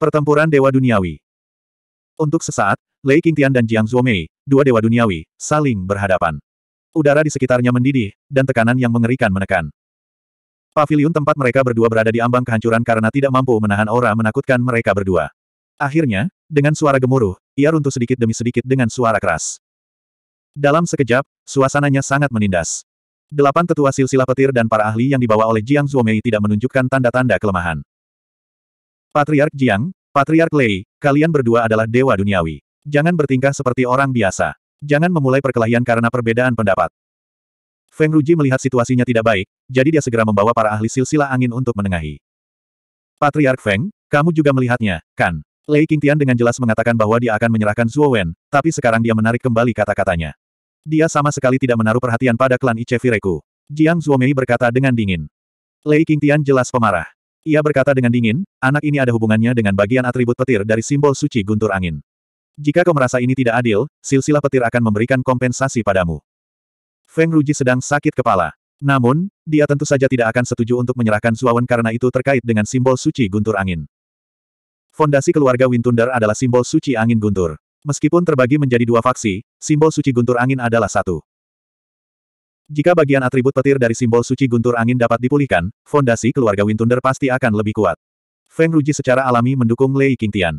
Pertempuran Dewa Duniawi Untuk sesaat, Lei Qingtian dan Jiang Zuomei, dua Dewa Duniawi, saling berhadapan. Udara di sekitarnya mendidih, dan tekanan yang mengerikan menekan. Pavilion tempat mereka berdua berada di ambang kehancuran karena tidak mampu menahan aura menakutkan mereka berdua. Akhirnya, dengan suara gemuruh, ia runtuh sedikit demi sedikit dengan suara keras. Dalam sekejap, suasananya sangat menindas. Delapan tetua silsilah petir dan para ahli yang dibawa oleh Jiang Zuomei tidak menunjukkan tanda-tanda kelemahan. Patriark Jiang, Patriark Lei, kalian berdua adalah dewa duniawi. Jangan bertingkah seperti orang biasa. Jangan memulai perkelahian karena perbedaan pendapat. Feng Ruji melihat situasinya tidak baik, jadi dia segera membawa para ahli silsilah angin untuk menengahi. Patriark Feng, kamu juga melihatnya, kan? Lei Qingtian dengan jelas mengatakan bahwa dia akan menyerahkan Zhuo Wen, tapi sekarang dia menarik kembali kata-katanya. Dia sama sekali tidak menaruh perhatian pada klan Icefireku. Jiang Zhuomei berkata dengan dingin. Lei Qingtian jelas pemarah. Ia berkata dengan dingin, anak ini ada hubungannya dengan bagian atribut petir dari simbol suci guntur angin. Jika kau merasa ini tidak adil, silsilah petir akan memberikan kompensasi padamu. Feng Ruji sedang sakit kepala. Namun, dia tentu saja tidak akan setuju untuk menyerahkan Zuawan karena itu terkait dengan simbol suci guntur angin. Fondasi keluarga Wind Thunder adalah simbol suci angin guntur. Meskipun terbagi menjadi dua faksi, simbol suci guntur angin adalah satu. Jika bagian atribut petir dari simbol suci guntur angin dapat dipulihkan, fondasi keluarga Wind pasti akan lebih kuat. Feng Ruji secara alami mendukung Lei Qingtian.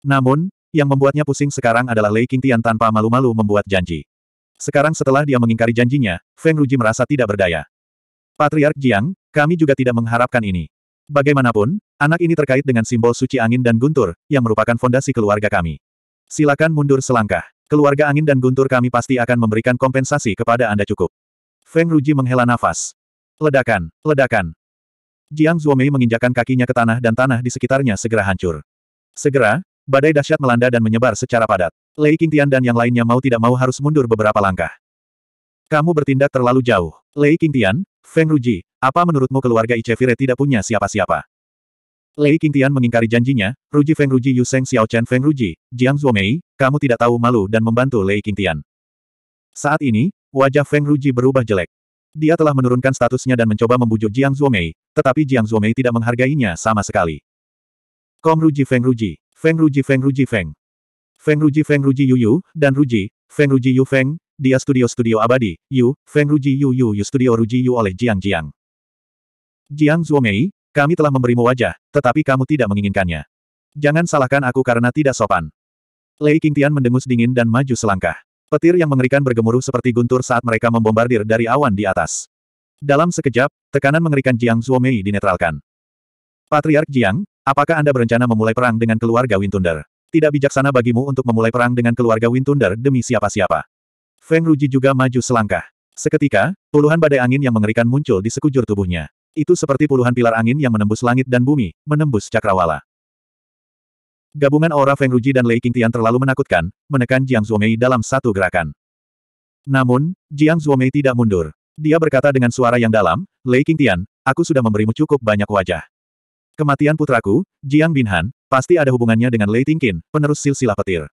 Namun, yang membuatnya pusing sekarang adalah Lei Qingtian tanpa malu-malu membuat janji. Sekarang setelah dia mengingkari janjinya, Feng Ruji merasa tidak berdaya. Patriark Jiang, kami juga tidak mengharapkan ini. Bagaimanapun, anak ini terkait dengan simbol suci angin dan guntur, yang merupakan fondasi keluarga kami. Silakan mundur selangkah. Keluarga angin dan guntur kami pasti akan memberikan kompensasi kepada Anda cukup. Feng Ruji menghela nafas. Ledakan, ledakan. Jiang Zuomei menginjakan kakinya ke tanah dan tanah di sekitarnya segera hancur. Segera, badai dahsyat melanda dan menyebar secara padat. Lei Qingtian dan yang lainnya mau tidak mau harus mundur beberapa langkah. Kamu bertindak terlalu jauh. Lei Qingtian, Feng Ruji, apa menurutmu keluarga Ichevire tidak punya siapa-siapa? Lei Qingtian mengingkari janjinya, Ruji Feng Ruji Yu Sheng Xiao Chen Feng Ruji, Jiang Zuomei, kamu tidak tahu malu dan membantu Lei Qingtian. Saat ini, wajah Feng Ruji berubah jelek. Dia telah menurunkan statusnya dan mencoba membujuk Jiang Zuomei, tetapi Jiang Zuomei tidak menghargainya sama sekali. Kom Ruji Feng Ruji, Feng Ruji Feng Ruji Feng. Feng Ruji Feng Ruji Yu Yu, dan Ruji, Feng Ruji Yu Feng, dia studio-studio abadi, Yu, Feng Ruji Yu Yu Yu studio Ruji Yu oleh Jiang Jiang. Jiang Zuomei, kami telah memberimu wajah, tetapi kamu tidak menginginkannya. Jangan salahkan aku karena tidak sopan. Lei Qingtian mendengus dingin dan maju selangkah. Petir yang mengerikan bergemuruh seperti guntur saat mereka membombardir dari awan di atas. Dalam sekejap, tekanan mengerikan Jiang Zuomei dinetralkan. Patriark Jiang, apakah Anda berencana memulai perang dengan keluarga Windtunder? Tidak bijaksana bagimu untuk memulai perang dengan keluarga Windtunder demi siapa-siapa. Feng Ruji juga maju selangkah. Seketika, puluhan badai angin yang mengerikan muncul di sekujur tubuhnya. Itu seperti puluhan pilar angin yang menembus langit dan bumi, menembus cakrawala. Gabungan aura Feng Ruji dan Lei Qingtian terlalu menakutkan, menekan Jiang Zhuomei dalam satu gerakan. Namun, Jiang Zhuomei tidak mundur. Dia berkata dengan suara yang dalam, Lei Qingtian, aku sudah memberimu cukup banyak wajah. Kematian putraku, Jiang Binhan, pasti ada hubungannya dengan Lei Tingqin, penerus silsilah petir.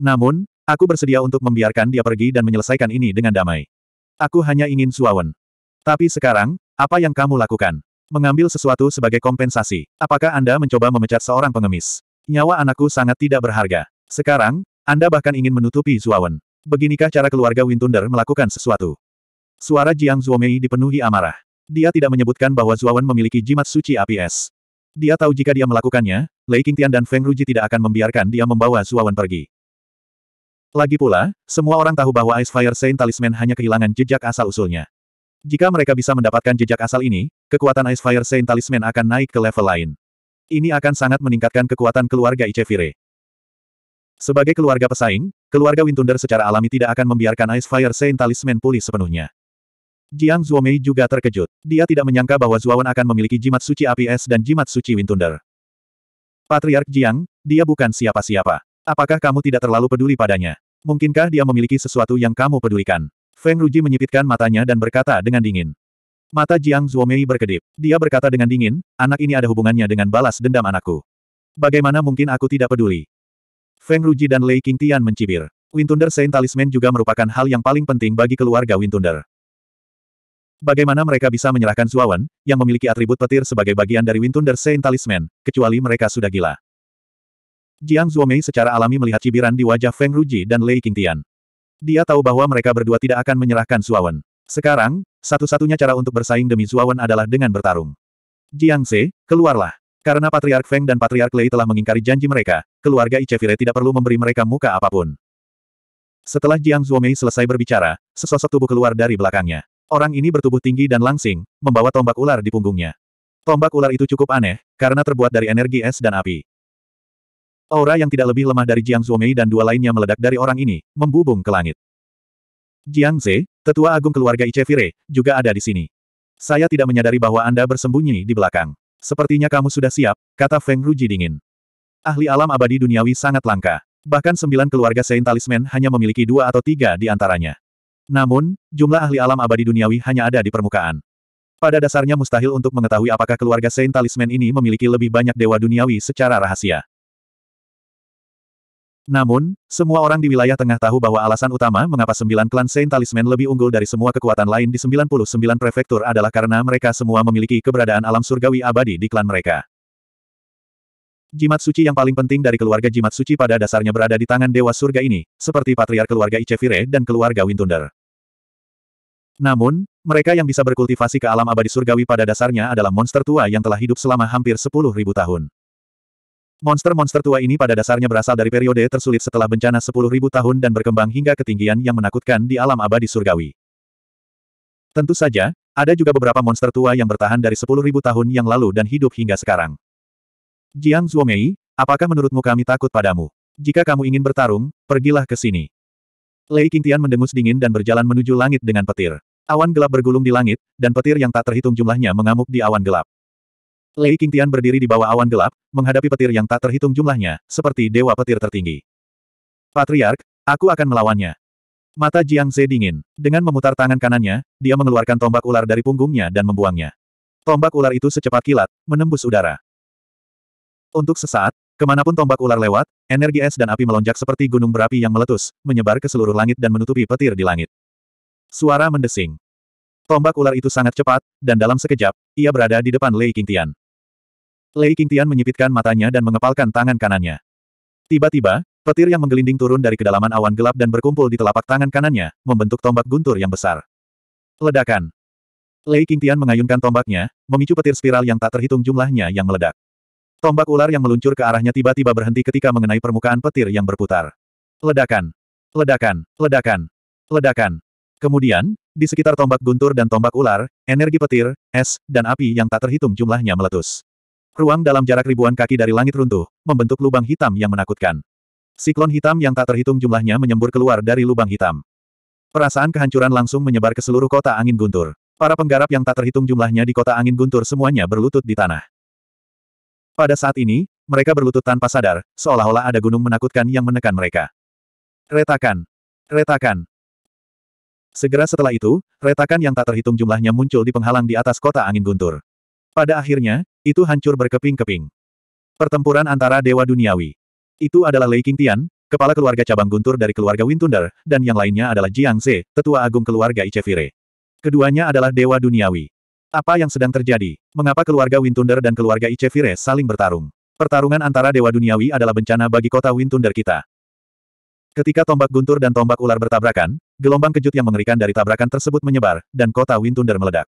Namun, aku bersedia untuk membiarkan dia pergi dan menyelesaikan ini dengan damai. Aku hanya ingin suawan. Tapi sekarang, apa yang kamu lakukan? Mengambil sesuatu sebagai kompensasi. Apakah Anda mencoba memecat seorang pengemis? Nyawa anakku sangat tidak berharga. Sekarang, Anda bahkan ingin menutupi Zuawan. Beginikah cara keluarga Windunder melakukan sesuatu? Suara Jiang Zuomei dipenuhi amarah. Dia tidak menyebutkan bahwa Zuawan memiliki jimat suci APS. Dia tahu jika dia melakukannya, Lei Qingtian dan Feng Ruji tidak akan membiarkan dia membawa Zuawan pergi. Lagi pula, semua orang tahu bahwa Ice Fire Saint Talisman hanya kehilangan jejak asal-usulnya. Jika mereka bisa mendapatkan jejak asal ini, kekuatan Ice Fire Saint Talisman akan naik ke level lain. Ini akan sangat meningkatkan kekuatan keluarga Icevire. Sebagai keluarga pesaing, keluarga Windunder secara alami tidak akan membiarkan Ice Fire Saint Talisman pulih sepenuhnya. Jiang Zhuomei juga terkejut. Dia tidak menyangka bahwa Zhuowen akan memiliki jimat suci api es dan jimat suci Windunder. Patriark Jiang, dia bukan siapa-siapa. Apakah kamu tidak terlalu peduli padanya? Mungkinkah dia memiliki sesuatu yang kamu pedulikan? Feng Ruji menyipitkan matanya dan berkata dengan dingin. Mata Jiang Zuomei berkedip. Dia berkata dengan dingin, anak ini ada hubungannya dengan balas dendam anakku. Bagaimana mungkin aku tidak peduli? Feng Ruji dan Lei Tian mencibir. Wintunder Saint Talisman juga merupakan hal yang paling penting bagi keluarga Wintunder. Bagaimana mereka bisa menyerahkan Zuawan, yang memiliki atribut petir sebagai bagian dari Wintunder Saint Talisman, kecuali mereka sudah gila. Jiang Zuomei secara alami melihat cibiran di wajah Feng Ruji dan Lei Tian. Dia tahu bahwa mereka berdua tidak akan menyerahkan Suawen. Sekarang, satu-satunya cara untuk bersaing demi Suawen adalah dengan bertarung. Jiang Ze, keluarlah. Karena Patriark Feng dan Patriark Lei telah mengingkari janji mereka, keluarga Ichevire tidak perlu memberi mereka muka apapun. Setelah Jiang Zuomei selesai berbicara, sesosok tubuh keluar dari belakangnya. Orang ini bertubuh tinggi dan langsing, membawa tombak ular di punggungnya. Tombak ular itu cukup aneh, karena terbuat dari energi es dan api. Aura yang tidak lebih lemah dari Jiang Mei dan dua lainnya meledak dari orang ini, membubung ke langit. Jiang Ze, tetua agung keluarga Icevire, juga ada di sini. Saya tidak menyadari bahwa Anda bersembunyi di belakang. Sepertinya kamu sudah siap, kata Feng Ruji dingin. Ahli alam abadi duniawi sangat langka. Bahkan sembilan keluarga Saint Talisman hanya memiliki dua atau tiga di antaranya. Namun, jumlah ahli alam abadi duniawi hanya ada di permukaan. Pada dasarnya mustahil untuk mengetahui apakah keluarga Saint Talisman ini memiliki lebih banyak dewa duniawi secara rahasia. Namun, semua orang di wilayah tengah tahu bahwa alasan utama mengapa sembilan klan Saint Talisman lebih unggul dari semua kekuatan lain di 99 prefektur adalah karena mereka semua memiliki keberadaan alam surgawi abadi di klan mereka. Jimat suci yang paling penting dari keluarga jimat suci pada dasarnya berada di tangan dewa surga ini, seperti patriar keluarga Icevire dan keluarga Windunder. Namun, mereka yang bisa berkultivasi ke alam abadi surgawi pada dasarnya adalah monster tua yang telah hidup selama hampir 10.000 tahun. Monster-monster tua ini pada dasarnya berasal dari periode tersulit setelah bencana 10.000 tahun dan berkembang hingga ketinggian yang menakutkan di alam abadi surgawi. Tentu saja, ada juga beberapa monster tua yang bertahan dari 10.000 tahun yang lalu dan hidup hingga sekarang. Jiang Zhuomei, apakah menurutmu kami takut padamu? Jika kamu ingin bertarung, pergilah ke sini. Lei Qingtian mendengus dingin dan berjalan menuju langit dengan petir. Awan gelap bergulung di langit, dan petir yang tak terhitung jumlahnya mengamuk di awan gelap. Lei Qingtian berdiri di bawah awan gelap, menghadapi petir yang tak terhitung jumlahnya, seperti dewa petir tertinggi. Patriark, aku akan melawannya. Mata Jiang Ze dingin. Dengan memutar tangan kanannya, dia mengeluarkan tombak ular dari punggungnya dan membuangnya. Tombak ular itu secepat kilat, menembus udara. Untuk sesaat, kemanapun tombak ular lewat, energi es dan api melonjak seperti gunung berapi yang meletus, menyebar ke seluruh langit dan menutupi petir di langit. Suara mendesing. Tombak ular itu sangat cepat, dan dalam sekejap, ia berada di depan Lei Qingtian. Lei Qingtian menyipitkan matanya dan mengepalkan tangan kanannya. Tiba-tiba, petir yang menggelinding turun dari kedalaman awan gelap dan berkumpul di telapak tangan kanannya, membentuk tombak guntur yang besar. Ledakan. Lei Qingtian mengayunkan tombaknya, memicu petir spiral yang tak terhitung jumlahnya yang meledak. Tombak ular yang meluncur ke arahnya tiba-tiba berhenti ketika mengenai permukaan petir yang berputar. Ledakan. Ledakan. Ledakan. Ledakan. Kemudian, di sekitar tombak guntur dan tombak ular, energi petir, es, dan api yang tak terhitung jumlahnya meletus. Ruang dalam jarak ribuan kaki dari langit runtuh, membentuk lubang hitam yang menakutkan. Siklon hitam yang tak terhitung jumlahnya menyembur keluar dari lubang hitam. Perasaan kehancuran langsung menyebar ke seluruh kota angin guntur. Para penggarap yang tak terhitung jumlahnya di kota angin guntur semuanya berlutut di tanah. Pada saat ini, mereka berlutut tanpa sadar, seolah-olah ada gunung menakutkan yang menekan mereka. Retakan! Retakan! Segera setelah itu, retakan yang tak terhitung jumlahnya muncul di penghalang di atas kota angin guntur. Pada akhirnya, itu hancur berkeping-keping. Pertempuran antara Dewa Duniawi. Itu adalah Lei King Tian, kepala keluarga cabang Guntur dari keluarga Wintunder, dan yang lainnya adalah Jiang Ze, tetua agung keluarga Icevire. Keduanya adalah Dewa Duniawi. Apa yang sedang terjadi? Mengapa keluarga Wintunder dan keluarga Icevire saling bertarung? Pertarungan antara Dewa Duniawi adalah bencana bagi kota Wintunder kita. Ketika tombak guntur dan tombak ular bertabrakan, gelombang kejut yang mengerikan dari tabrakan tersebut menyebar, dan kota Wintunder meledak.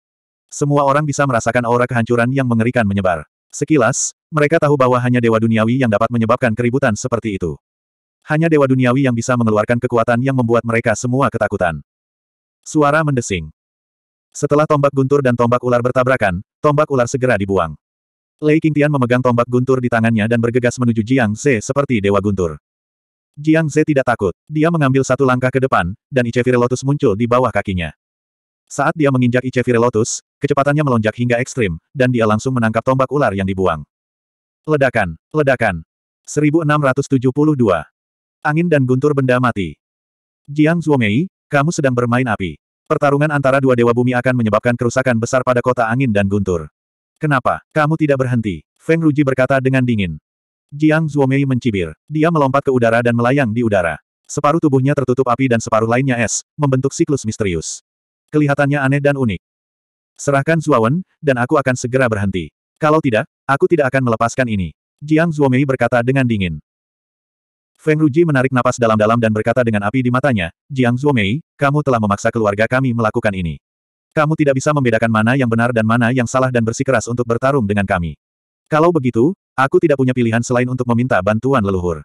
Semua orang bisa merasakan aura kehancuran yang mengerikan menyebar. Sekilas, mereka tahu bahwa hanya dewa duniawi yang dapat menyebabkan keributan seperti itu. Hanya dewa duniawi yang bisa mengeluarkan kekuatan yang membuat mereka semua ketakutan. Suara mendesing. Setelah tombak guntur dan tombak ular bertabrakan, tombak ular segera dibuang. Lei Qingtian memegang tombak guntur di tangannya dan bergegas menuju Jiang Ze seperti dewa guntur. Jiang Ze tidak takut. Dia mengambil satu langkah ke depan, dan Icefire Lotus muncul di bawah kakinya. Saat dia menginjak Ichevire Lotus, kecepatannya melonjak hingga ekstrim, dan dia langsung menangkap tombak ular yang dibuang. Ledakan, ledakan. 1672. Angin dan guntur benda mati. Jiang Zuomei, kamu sedang bermain api. Pertarungan antara dua dewa bumi akan menyebabkan kerusakan besar pada kota angin dan guntur. Kenapa? Kamu tidak berhenti. Feng Ruji berkata dengan dingin. Jiang Zuomei mencibir. Dia melompat ke udara dan melayang di udara. Separuh tubuhnya tertutup api dan separuh lainnya es, membentuk siklus misterius. Kelihatannya aneh dan unik. Serahkan Zuawan, dan aku akan segera berhenti. Kalau tidak, aku tidak akan melepaskan ini. Jiang Zuomei berkata dengan dingin. Feng Ruji menarik napas dalam-dalam dan berkata dengan api di matanya, Jiang Zuomei, kamu telah memaksa keluarga kami melakukan ini. Kamu tidak bisa membedakan mana yang benar dan mana yang salah dan bersikeras untuk bertarung dengan kami. Kalau begitu, aku tidak punya pilihan selain untuk meminta bantuan leluhur.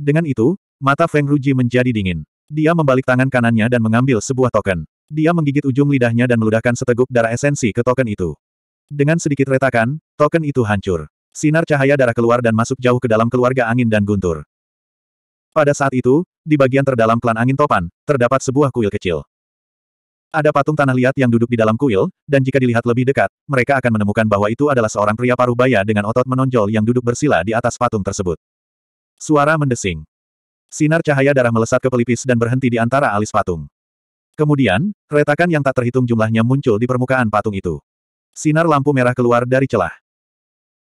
Dengan itu, mata Feng Ruji menjadi dingin. Dia membalik tangan kanannya dan mengambil sebuah token. Dia menggigit ujung lidahnya dan meludahkan seteguk darah esensi ke token itu. Dengan sedikit retakan, token itu hancur. Sinar cahaya darah keluar dan masuk jauh ke dalam keluarga angin dan guntur. Pada saat itu, di bagian terdalam klan angin topan, terdapat sebuah kuil kecil. Ada patung tanah liat yang duduk di dalam kuil, dan jika dilihat lebih dekat, mereka akan menemukan bahwa itu adalah seorang pria paruh baya dengan otot menonjol yang duduk bersila di atas patung tersebut. Suara mendesing. Sinar cahaya darah melesat ke pelipis dan berhenti di antara alis patung. Kemudian, retakan yang tak terhitung jumlahnya muncul di permukaan patung itu. Sinar lampu merah keluar dari celah.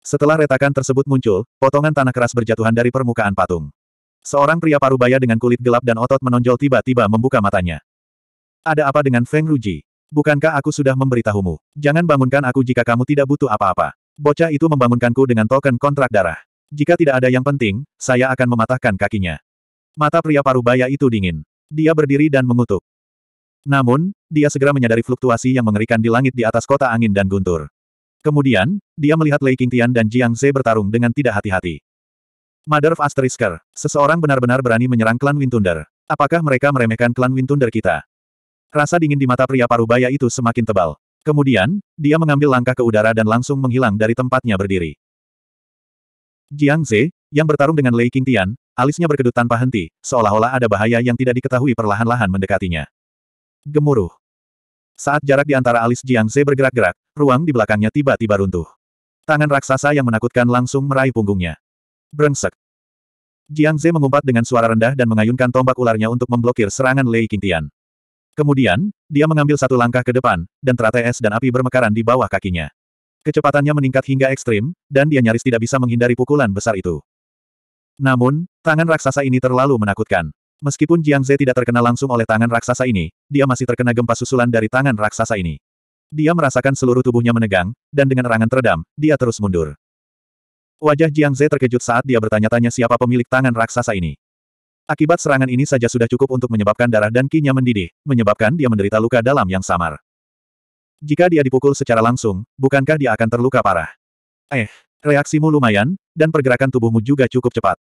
Setelah retakan tersebut muncul, potongan tanah keras berjatuhan dari permukaan patung. Seorang pria parubaya dengan kulit gelap dan otot menonjol tiba-tiba membuka matanya. Ada apa dengan Feng Ruji? Bukankah aku sudah memberitahumu? Jangan bangunkan aku jika kamu tidak butuh apa-apa. Bocah itu membangunkanku dengan token kontrak darah. Jika tidak ada yang penting, saya akan mematahkan kakinya. Mata pria parubaya itu dingin. Dia berdiri dan mengutuk. Namun, dia segera menyadari fluktuasi yang mengerikan di langit di atas kota angin dan guntur. Kemudian, dia melihat Lei Qingtian dan Jiang Ze bertarung dengan tidak hati-hati. Mother of Asterisker, seseorang benar-benar berani menyerang klan Wind Apakah mereka meremehkan klan Wind kita? Rasa dingin di mata pria parubaya itu semakin tebal. Kemudian, dia mengambil langkah ke udara dan langsung menghilang dari tempatnya berdiri. Jiang Ze, yang bertarung dengan Lei Qingtian, alisnya berkedut tanpa henti, seolah-olah ada bahaya yang tidak diketahui perlahan-lahan mendekatinya. Gemuruh. Saat jarak di antara alis Jiang Ze bergerak-gerak, ruang di belakangnya tiba-tiba runtuh. Tangan raksasa yang menakutkan langsung meraih punggungnya. Brengsek. Jiang Ze mengumpat dengan suara rendah dan mengayunkan tombak ularnya untuk memblokir serangan Lei Qingtian. Kemudian, dia mengambil satu langkah ke depan, dan teratai es dan api bermekaran di bawah kakinya. Kecepatannya meningkat hingga ekstrim, dan dia nyaris tidak bisa menghindari pukulan besar itu. Namun, tangan raksasa ini terlalu menakutkan. Meskipun Jiang Zhe tidak terkena langsung oleh tangan raksasa ini, dia masih terkena gempa susulan dari tangan raksasa ini. Dia merasakan seluruh tubuhnya menegang, dan dengan erangan teredam, dia terus mundur. Wajah Jiang Zhe terkejut saat dia bertanya-tanya siapa pemilik tangan raksasa ini. Akibat serangan ini saja sudah cukup untuk menyebabkan darah dan kinya mendidih, menyebabkan dia menderita luka dalam yang samar. Jika dia dipukul secara langsung, bukankah dia akan terluka parah? Eh, reaksimu lumayan, dan pergerakan tubuhmu juga cukup cepat.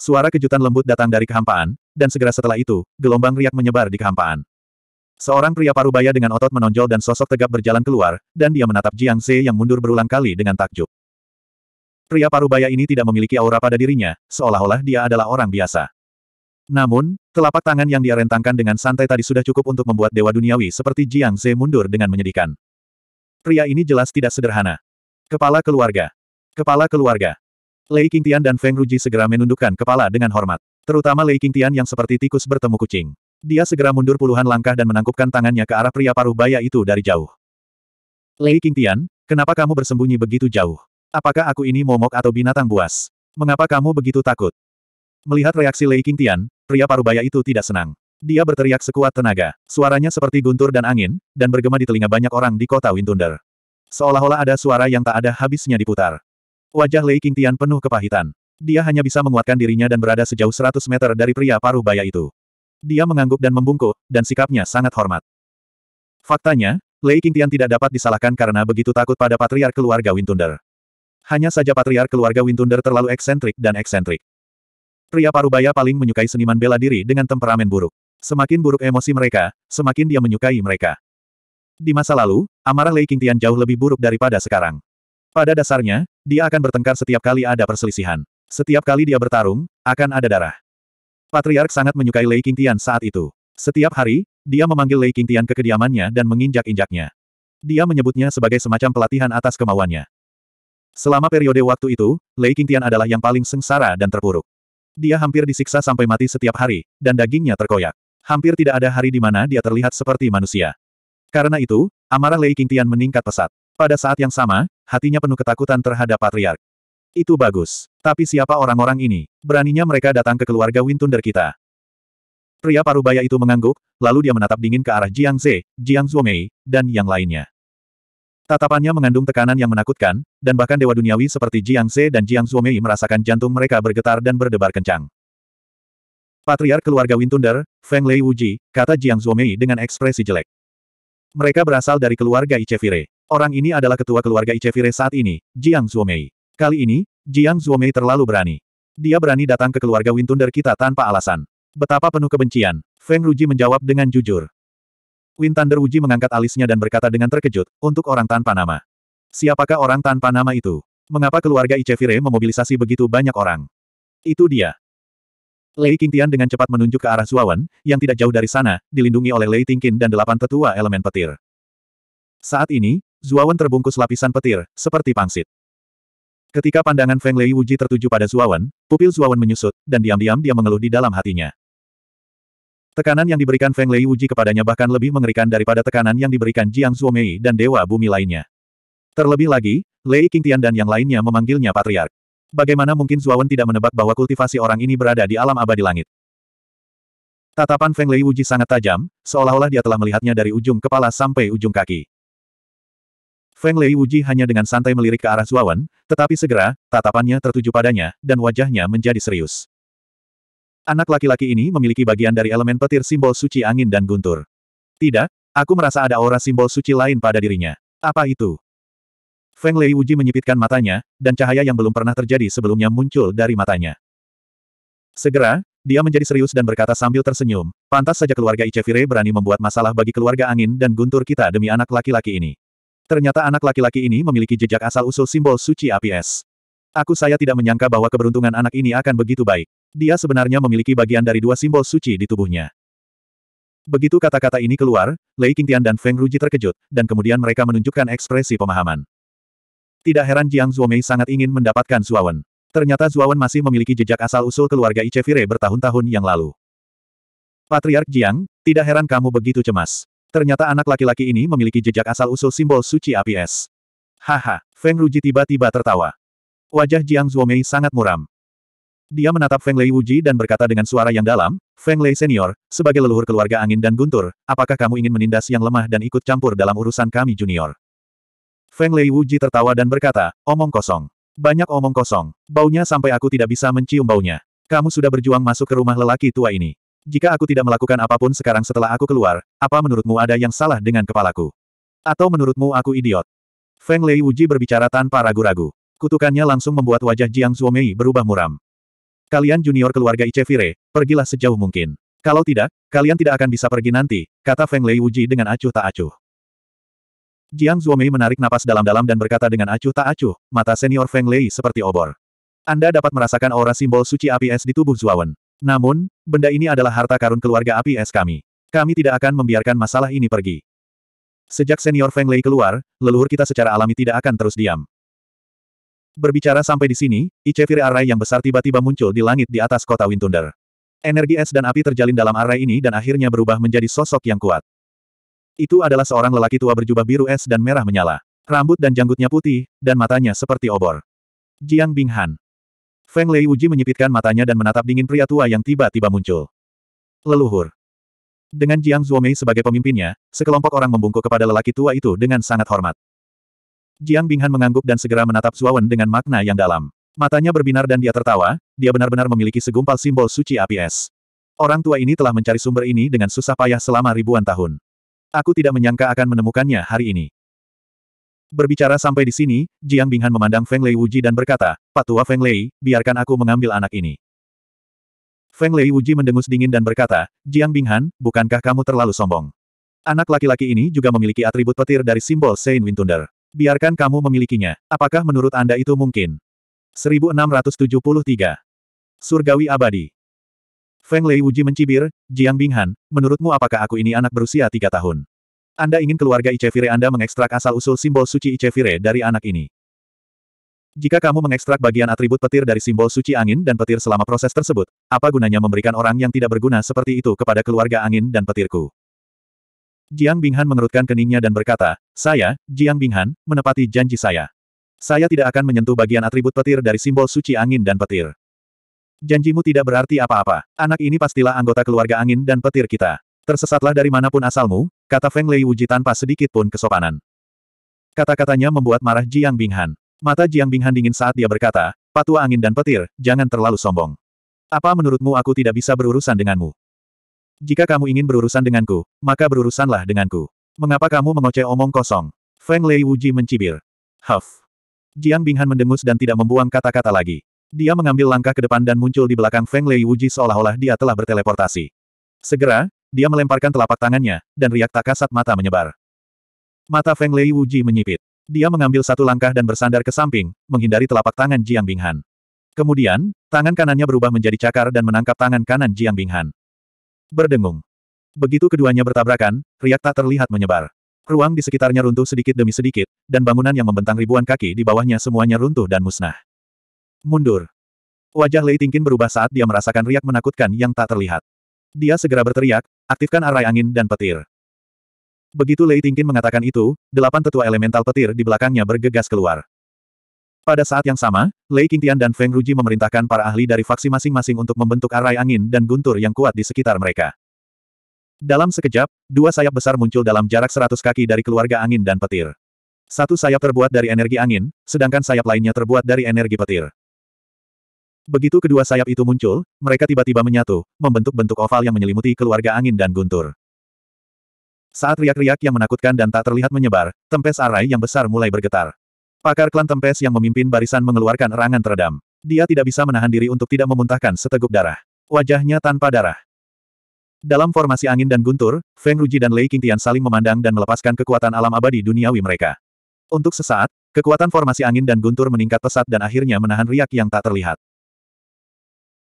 Suara kejutan lembut datang dari kehampaan, dan segera setelah itu, gelombang riak menyebar di kehampaan. Seorang pria parubaya dengan otot menonjol dan sosok tegap berjalan keluar, dan dia menatap Jiang Ze yang mundur berulang kali dengan takjub. Pria parubaya ini tidak memiliki aura pada dirinya, seolah-olah dia adalah orang biasa. Namun, telapak tangan yang dia rentangkan dengan santai tadi sudah cukup untuk membuat dewa duniawi seperti Jiang Ze mundur dengan menyedihkan. Pria ini jelas tidak sederhana. Kepala keluarga. Kepala keluarga. Lei Tian dan Feng Ruji segera menundukkan kepala dengan hormat. Terutama Lei Tian yang seperti tikus bertemu kucing. Dia segera mundur puluhan langkah dan menangkupkan tangannya ke arah pria paruh baya itu dari jauh. Lei Tian, kenapa kamu bersembunyi begitu jauh? Apakah aku ini momok atau binatang buas? Mengapa kamu begitu takut? Melihat reaksi Lei Tian, pria paruh baya itu tidak senang. Dia berteriak sekuat tenaga. Suaranya seperti guntur dan angin, dan bergema di telinga banyak orang di kota Windunder. Seolah-olah ada suara yang tak ada habisnya diputar. Wajah Lei Qingtian penuh kepahitan. Dia hanya bisa menguatkan dirinya dan berada sejauh 100 meter dari pria paruh baya itu. Dia mengangguk dan membungkuk, dan sikapnya sangat hormat. Faktanya, Lei Qingtian tidak dapat disalahkan karena begitu takut pada patriar keluarga Windunder. Hanya saja patriar keluarga Windunder terlalu eksentrik dan eksentrik. Pria paruh baya paling menyukai seniman bela diri dengan temperamen buruk. Semakin buruk emosi mereka, semakin dia menyukai mereka. Di masa lalu, amarah Lei Qingtian jauh lebih buruk daripada sekarang. Pada dasarnya, dia akan bertengkar setiap kali ada perselisihan. Setiap kali dia bertarung, akan ada darah. Patriark sangat menyukai Lei Qingtian saat itu. Setiap hari, dia memanggil Lei Qingtian ke kediamannya dan menginjak-injaknya. Dia menyebutnya sebagai semacam pelatihan atas kemauannya. Selama periode waktu itu, Lei Qingtian adalah yang paling sengsara dan terpuruk. Dia hampir disiksa sampai mati setiap hari, dan dagingnya terkoyak. Hampir tidak ada hari di mana dia terlihat seperti manusia. Karena itu, amarah Lei Qingtian meningkat pesat. Pada saat yang sama, hatinya penuh ketakutan terhadap patriark. Itu bagus. Tapi siapa orang-orang ini? Beraninya mereka datang ke keluarga Wind kita. Pria parubaya itu mengangguk, lalu dia menatap dingin ke arah Jiang Ze, Jiang Zhuomei, dan yang lainnya. Tatapannya mengandung tekanan yang menakutkan, dan bahkan dewa duniawi seperti Jiang Ze dan Jiang Zhuomei merasakan jantung mereka bergetar dan berdebar kencang. Patriark keluarga Wind Feng Lei Wuji, kata Jiang Zhuomei dengan ekspresi jelek. Mereka berasal dari keluarga Ichevire. Orang ini adalah ketua keluarga Ichevire saat ini, Jiang Zuomei. Kali ini, Jiang Zuomei terlalu berani. Dia berani datang ke keluarga Wind Thunder kita tanpa alasan. Betapa penuh kebencian, Feng Ruji menjawab dengan jujur. Wind Thunder Wuji mengangkat alisnya dan berkata dengan terkejut, untuk orang tanpa nama. Siapakah orang tanpa nama itu? Mengapa keluarga Ichevire memobilisasi begitu banyak orang? Itu dia. Lei Qingtian dengan cepat menunjuk ke arah Zuawan, yang tidak jauh dari sana, dilindungi oleh Lei Tingkin dan delapan tetua elemen petir. Saat ini, Zuawan terbungkus lapisan petir, seperti pangsit. Ketika pandangan Feng Lei Wuji tertuju pada Zuawan, pupil Zuawan menyusut, dan diam-diam dia mengeluh di dalam hatinya. Tekanan yang diberikan Feng Lei Wuji kepadanya bahkan lebih mengerikan daripada tekanan yang diberikan Jiang Zuomei dan Dewa Bumi lainnya. Terlebih lagi, Lei Qingtian dan yang lainnya memanggilnya Patriark. Bagaimana mungkin Zuawan tidak menebak bahwa kultivasi orang ini berada di alam abadi langit? Tatapan Feng Lei Wuji sangat tajam, seolah-olah dia telah melihatnya dari ujung kepala sampai ujung kaki. Feng Lei Wuji hanya dengan santai melirik ke arah Zuawan, tetapi segera, tatapannya tertuju padanya, dan wajahnya menjadi serius. Anak laki-laki ini memiliki bagian dari elemen petir simbol suci angin dan guntur. Tidak, aku merasa ada aura simbol suci lain pada dirinya. Apa itu? Feng Lei Wuji menyipitkan matanya, dan cahaya yang belum pernah terjadi sebelumnya muncul dari matanya. Segera, dia menjadi serius dan berkata sambil tersenyum, pantas saja keluarga Icevire berani membuat masalah bagi keluarga angin dan guntur kita demi anak laki-laki ini. Ternyata anak laki-laki ini memiliki jejak asal-usul simbol suci api es. Aku saya tidak menyangka bahwa keberuntungan anak ini akan begitu baik. Dia sebenarnya memiliki bagian dari dua simbol suci di tubuhnya. Begitu kata-kata ini keluar, Lei Qingtian dan Feng Ruji terkejut, dan kemudian mereka menunjukkan ekspresi pemahaman. Tidak heran Jiang Zhuomei sangat ingin mendapatkan Zuawan. Ternyata Zuawan masih memiliki jejak asal-usul keluarga Icefire bertahun-tahun yang lalu. Patriark Jiang, tidak heran kamu begitu cemas. Ternyata anak laki-laki ini memiliki jejak asal-usul simbol suci api es. Haha, Feng Ruji tiba-tiba tertawa. Wajah Jiang Zhuomei sangat muram. Dia menatap Feng Lei Wuji dan berkata dengan suara yang dalam, Feng Lei Senior, sebagai leluhur keluarga angin dan guntur, apakah kamu ingin menindas yang lemah dan ikut campur dalam urusan kami junior? Feng Lei Wuji tertawa dan berkata, omong kosong. Banyak omong kosong. Baunya sampai aku tidak bisa mencium baunya. Kamu sudah berjuang masuk ke rumah lelaki tua ini. Jika aku tidak melakukan apapun sekarang setelah aku keluar, apa menurutmu ada yang salah dengan kepalaku? Atau menurutmu aku idiot? Feng Lei Wuji berbicara tanpa ragu-ragu. Kutukannya langsung membuat wajah Jiang Zuomei berubah muram. Kalian junior keluarga Icevire, pergilah sejauh mungkin. Kalau tidak, kalian tidak akan bisa pergi nanti, kata Feng Lei Wuji dengan acuh tak acuh. Jiang Zuomei menarik napas dalam-dalam dan berkata dengan acuh tak acuh, mata senior Feng Lei seperti obor. Anda dapat merasakan aura simbol suci api es di tubuh Zuawan. Namun, benda ini adalah harta karun keluarga api es kami. Kami tidak akan membiarkan masalah ini pergi. Sejak senior Feng Lei keluar, leluhur kita secara alami tidak akan terus diam. Berbicara sampai di sini, Ichevir array yang besar tiba-tiba muncul di langit di atas kota Wind Energi es dan api terjalin dalam array ini dan akhirnya berubah menjadi sosok yang kuat. Itu adalah seorang lelaki tua berjubah biru es dan merah menyala. Rambut dan janggutnya putih, dan matanya seperti obor. Jiang Binghan. Feng Lei Uji menyipitkan matanya dan menatap dingin pria tua yang tiba-tiba muncul. Leluhur. Dengan Jiang Zhuomei sebagai pemimpinnya, sekelompok orang membungkuk kepada lelaki tua itu dengan sangat hormat. Jiang Binghan mengangguk dan segera menatap Zuowen dengan makna yang dalam. Matanya berbinar dan dia tertawa, dia benar-benar memiliki segumpal simbol suci api es. Orang tua ini telah mencari sumber ini dengan susah payah selama ribuan tahun. Aku tidak menyangka akan menemukannya hari ini. Berbicara sampai di sini, Jiang Binghan memandang Feng Lei Wuji dan berkata, Patua Feng Lei, biarkan aku mengambil anak ini. Feng Lei Wuji mendengus dingin dan berkata, Jiang Binghan, bukankah kamu terlalu sombong? Anak laki-laki ini juga memiliki atribut petir dari simbol Saint Wind Thunder. Biarkan kamu memilikinya. Apakah menurut Anda itu mungkin? 1673. Surgawi Abadi Feng Lei Wuji mencibir, Jiang Binghan, menurutmu apakah aku ini anak berusia tiga tahun? Anda ingin keluarga Icevire Anda mengekstrak asal-usul simbol suci Icevire dari anak ini. Jika kamu mengekstrak bagian atribut petir dari simbol suci angin dan petir selama proses tersebut, apa gunanya memberikan orang yang tidak berguna seperti itu kepada keluarga angin dan petirku? Jiang Binghan mengerutkan keningnya dan berkata, Saya, Jiang Binghan, menepati janji saya. Saya tidak akan menyentuh bagian atribut petir dari simbol suci angin dan petir. Janjimu tidak berarti apa-apa. Anak ini pastilah anggota keluarga angin dan petir kita. Tersesatlah dari manapun asalmu, kata Feng Lei Wuji tanpa sedikit pun kesopanan. Kata-katanya membuat marah Jiang Binghan. Mata Jiang Binghan dingin saat dia berkata, patua angin dan petir, jangan terlalu sombong. Apa menurutmu aku tidak bisa berurusan denganmu? Jika kamu ingin berurusan denganku, maka berurusanlah denganku. Mengapa kamu mengoceh omong kosong? Feng Lei Wuji mencibir. Huff. Jiang Binghan mendengus dan tidak membuang kata-kata lagi. Dia mengambil langkah ke depan dan muncul di belakang Feng Lei Wuji seolah-olah dia telah berteleportasi. Segera, dia melemparkan telapak tangannya, dan riak tak kasat mata menyebar. Mata Feng Lei Wuji menyipit. Dia mengambil satu langkah dan bersandar ke samping, menghindari telapak tangan Jiang Binghan. Kemudian, tangan kanannya berubah menjadi cakar dan menangkap tangan kanan Jiang Binghan. Berdengung. Begitu keduanya bertabrakan, riak tak terlihat menyebar. Ruang di sekitarnya runtuh sedikit demi sedikit, dan bangunan yang membentang ribuan kaki di bawahnya semuanya runtuh dan musnah. Mundur. Wajah Lei Tingkin berubah saat dia merasakan riak menakutkan yang tak terlihat. Dia segera berteriak, aktifkan arai angin dan petir. Begitu Lei Tingkin mengatakan itu, delapan tetua elemental petir di belakangnya bergegas keluar. Pada saat yang sama, Lei Qingtian dan Feng Ruji memerintahkan para ahli dari faksi masing-masing untuk membentuk arai angin dan guntur yang kuat di sekitar mereka. Dalam sekejap, dua sayap besar muncul dalam jarak seratus kaki dari keluarga angin dan petir. Satu sayap terbuat dari energi angin, sedangkan sayap lainnya terbuat dari energi petir. Begitu kedua sayap itu muncul, mereka tiba-tiba menyatu, membentuk bentuk oval yang menyelimuti keluarga angin dan guntur. Saat riak-riak yang menakutkan dan tak terlihat menyebar, tempes arai yang besar mulai bergetar. Pakar klan tempes yang memimpin barisan mengeluarkan erangan teredam. Dia tidak bisa menahan diri untuk tidak memuntahkan seteguk darah. Wajahnya tanpa darah. Dalam formasi angin dan guntur, Feng Ruji dan Lei Qingtian saling memandang dan melepaskan kekuatan alam abadi duniawi mereka. Untuk sesaat, kekuatan formasi angin dan guntur meningkat pesat dan akhirnya menahan riak yang tak terlihat.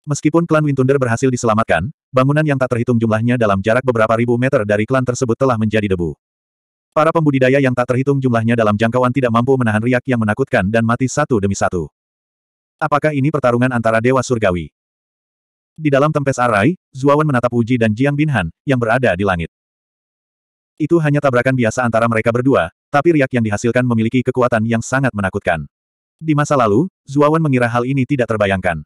Meskipun klan Wind berhasil diselamatkan, bangunan yang tak terhitung jumlahnya dalam jarak beberapa ribu meter dari klan tersebut telah menjadi debu. Para pembudidaya yang tak terhitung jumlahnya dalam jangkauan tidak mampu menahan riak yang menakutkan dan mati satu demi satu. Apakah ini pertarungan antara Dewa Surgawi? Di dalam tempes arai, Zuawan menatap Uji dan Jiang Binhan, yang berada di langit. Itu hanya tabrakan biasa antara mereka berdua, tapi riak yang dihasilkan memiliki kekuatan yang sangat menakutkan. Di masa lalu, Zuawan mengira hal ini tidak terbayangkan.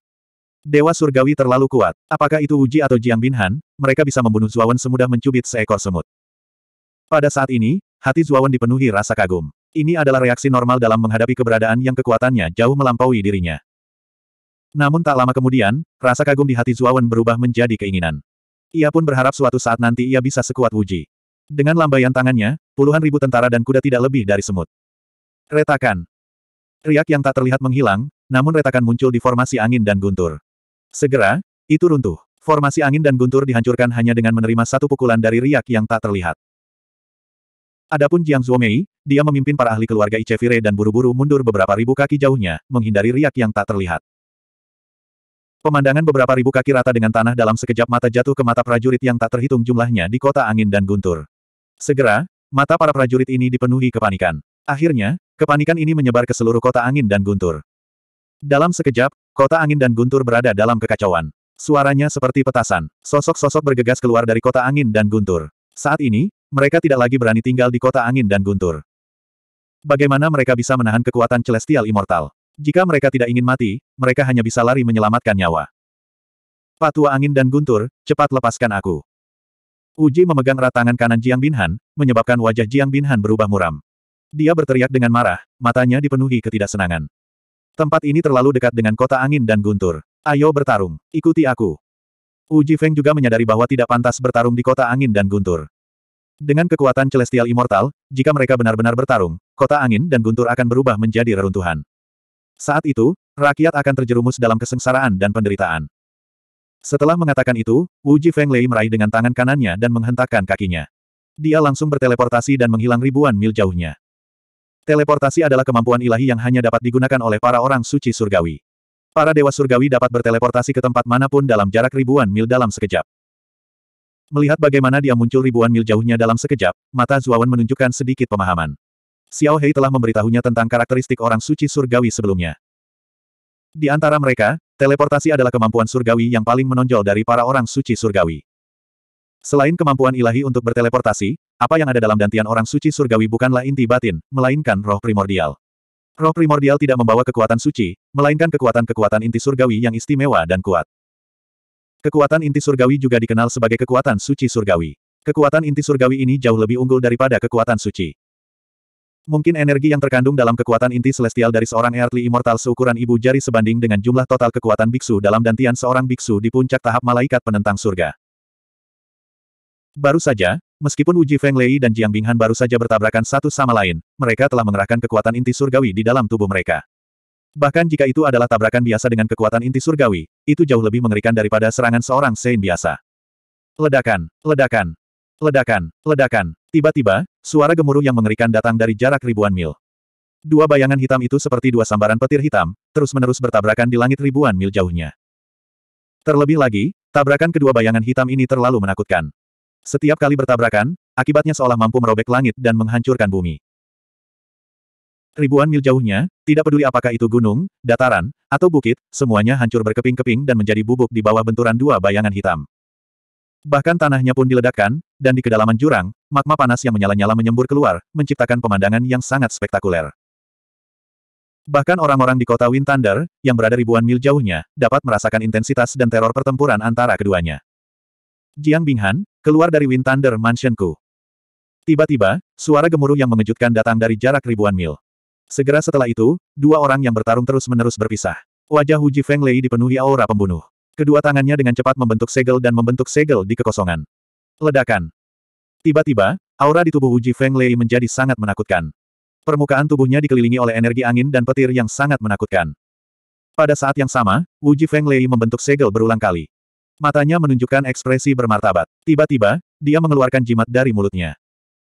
Dewa surgawi terlalu kuat. Apakah itu Uji atau Jiang Binhan, mereka bisa membunuh Zuawan semudah mencubit seekor semut. Pada saat ini, hati Zuawan dipenuhi rasa kagum. Ini adalah reaksi normal dalam menghadapi keberadaan yang kekuatannya jauh melampaui dirinya. Namun tak lama kemudian, rasa kagum di hati Zuawan berubah menjadi keinginan. Ia pun berharap suatu saat nanti ia bisa sekuat Wuji. Dengan lambaian tangannya, puluhan ribu tentara dan kuda tidak lebih dari semut. Retakan. Riak yang tak terlihat menghilang, namun retakan muncul di formasi angin dan guntur. Segera, itu runtuh. Formasi angin dan guntur dihancurkan hanya dengan menerima satu pukulan dari riak yang tak terlihat. Adapun Jiang Zhuomei, dia memimpin para ahli keluarga Ichevire dan buru-buru mundur beberapa ribu kaki jauhnya, menghindari riak yang tak terlihat. Pemandangan beberapa ribu kaki rata dengan tanah dalam sekejap mata jatuh ke mata prajurit yang tak terhitung jumlahnya di kota angin dan guntur. Segera, mata para prajurit ini dipenuhi kepanikan. Akhirnya, kepanikan ini menyebar ke seluruh kota angin dan guntur. Dalam sekejap, Kota angin dan guntur berada dalam kekacauan. Suaranya seperti petasan. Sosok-sosok bergegas keluar dari kota angin dan guntur. Saat ini, mereka tidak lagi berani tinggal di kota angin dan guntur. Bagaimana mereka bisa menahan kekuatan celestial immortal? Jika mereka tidak ingin mati, mereka hanya bisa lari menyelamatkan nyawa. Patua angin dan guntur, cepat lepaskan aku. Uji memegang erat tangan kanan Jiang Binhan, menyebabkan wajah Jiang Binhan berubah muram. Dia berteriak dengan marah, matanya dipenuhi ketidaksenangan. Tempat ini terlalu dekat dengan kota angin dan guntur. Ayo bertarung, ikuti aku. Uji Feng juga menyadari bahwa tidak pantas bertarung di kota angin dan guntur. Dengan kekuatan Celestial Immortal, jika mereka benar-benar bertarung, kota angin dan guntur akan berubah menjadi reruntuhan. Saat itu, rakyat akan terjerumus dalam kesengsaraan dan penderitaan. Setelah mengatakan itu, Wu Ji Feng Lei meraih dengan tangan kanannya dan menghentakkan kakinya. Dia langsung berteleportasi dan menghilang ribuan mil jauhnya. Teleportasi adalah kemampuan ilahi yang hanya dapat digunakan oleh para orang suci surgawi. Para dewa surgawi dapat berteleportasi ke tempat manapun dalam jarak ribuan mil dalam sekejap. Melihat bagaimana dia muncul ribuan mil jauhnya dalam sekejap, mata Zuawan menunjukkan sedikit pemahaman. Xiao Hei telah memberitahunya tentang karakteristik orang suci surgawi sebelumnya. Di antara mereka, teleportasi adalah kemampuan surgawi yang paling menonjol dari para orang suci surgawi. Selain kemampuan ilahi untuk berteleportasi, apa yang ada dalam dantian orang suci surgawi bukanlah inti batin, melainkan roh primordial. Roh primordial tidak membawa kekuatan suci, melainkan kekuatan-kekuatan inti surgawi yang istimewa dan kuat. Kekuatan inti surgawi juga dikenal sebagai kekuatan suci surgawi. Kekuatan inti surgawi ini jauh lebih unggul daripada kekuatan suci. Mungkin energi yang terkandung dalam kekuatan inti celestial dari seorang Earthly Immortal seukuran ibu jari sebanding dengan jumlah total kekuatan biksu dalam dantian seorang biksu di puncak tahap malaikat penentang surga. Baru saja, meskipun Uji Feng Lei dan Jiang Binghan baru saja bertabrakan satu sama lain, mereka telah mengerahkan kekuatan inti surgawi di dalam tubuh mereka. Bahkan jika itu adalah tabrakan biasa dengan kekuatan inti surgawi, itu jauh lebih mengerikan daripada serangan seorang Sein biasa. Ledakan, ledakan, ledakan, ledakan. Tiba-tiba, suara gemuruh yang mengerikan datang dari jarak ribuan mil. Dua bayangan hitam itu seperti dua sambaran petir hitam, terus-menerus bertabrakan di langit ribuan mil jauhnya. Terlebih lagi, tabrakan kedua bayangan hitam ini terlalu menakutkan. Setiap kali bertabrakan, akibatnya seolah mampu merobek langit dan menghancurkan bumi. Ribuan mil jauhnya, tidak peduli apakah itu gunung, dataran, atau bukit, semuanya hancur berkeping-keping dan menjadi bubuk di bawah benturan dua bayangan hitam. Bahkan tanahnya pun diledakkan, dan di kedalaman jurang, magma panas yang menyala-nyala menyembur keluar, menciptakan pemandangan yang sangat spektakuler. Bahkan orang-orang di kota Wind Thunder, yang berada ribuan mil jauhnya, dapat merasakan intensitas dan teror pertempuran antara keduanya. Jiang Binghan, Keluar dari Wind Thunder Mansionku. Tiba-tiba, suara gemuruh yang mengejutkan datang dari jarak ribuan mil. Segera setelah itu, dua orang yang bertarung terus-menerus berpisah. Wajah Ji Feng Lei dipenuhi aura pembunuh. Kedua tangannya dengan cepat membentuk segel dan membentuk segel di kekosongan. Ledakan. Tiba-tiba, aura di tubuh Ji Feng Lei menjadi sangat menakutkan. Permukaan tubuhnya dikelilingi oleh energi angin dan petir yang sangat menakutkan. Pada saat yang sama, Wu Feng Lei membentuk segel berulang kali. Matanya menunjukkan ekspresi bermartabat. Tiba-tiba, dia mengeluarkan jimat dari mulutnya.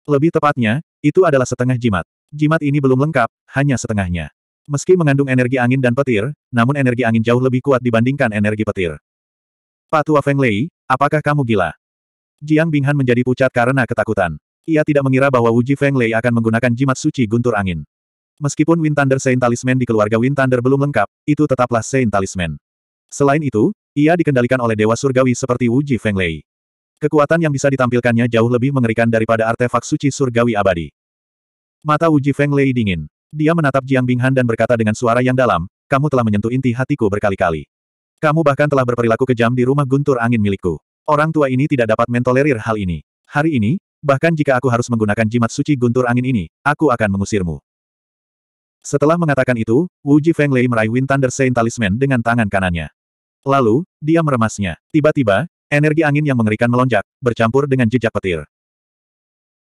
Lebih tepatnya, itu adalah setengah jimat. Jimat ini belum lengkap, hanya setengahnya. Meski mengandung energi angin dan petir, namun energi angin jauh lebih kuat dibandingkan energi petir. Patua Feng Lei, apakah kamu gila? Jiang Binghan menjadi pucat karena ketakutan. Ia tidak mengira bahwa Wuji Feng Lei akan menggunakan jimat suci guntur angin. Meskipun Wind Thunder Saint Talisman di keluarga Wind Thunder belum lengkap, itu tetaplah Saint Talisman. Selain itu, ia dikendalikan oleh dewa surgawi seperti Wuji Fenglei. Kekuatan yang bisa ditampilkannya jauh lebih mengerikan daripada artefak suci surgawi abadi. Mata Wuji Fenglei dingin. Dia menatap Jiang Binghan dan berkata dengan suara yang dalam, kamu telah menyentuh inti hatiku berkali-kali. Kamu bahkan telah berperilaku kejam di rumah guntur angin milikku. Orang tua ini tidak dapat mentolerir hal ini. Hari ini, bahkan jika aku harus menggunakan jimat suci guntur angin ini, aku akan mengusirmu. Setelah mengatakan itu, Wu Ji Lei meraih Wind Thunder Saint Talisman dengan tangan kanannya. Lalu, dia meremasnya. Tiba-tiba, energi angin yang mengerikan melonjak, bercampur dengan jejak petir.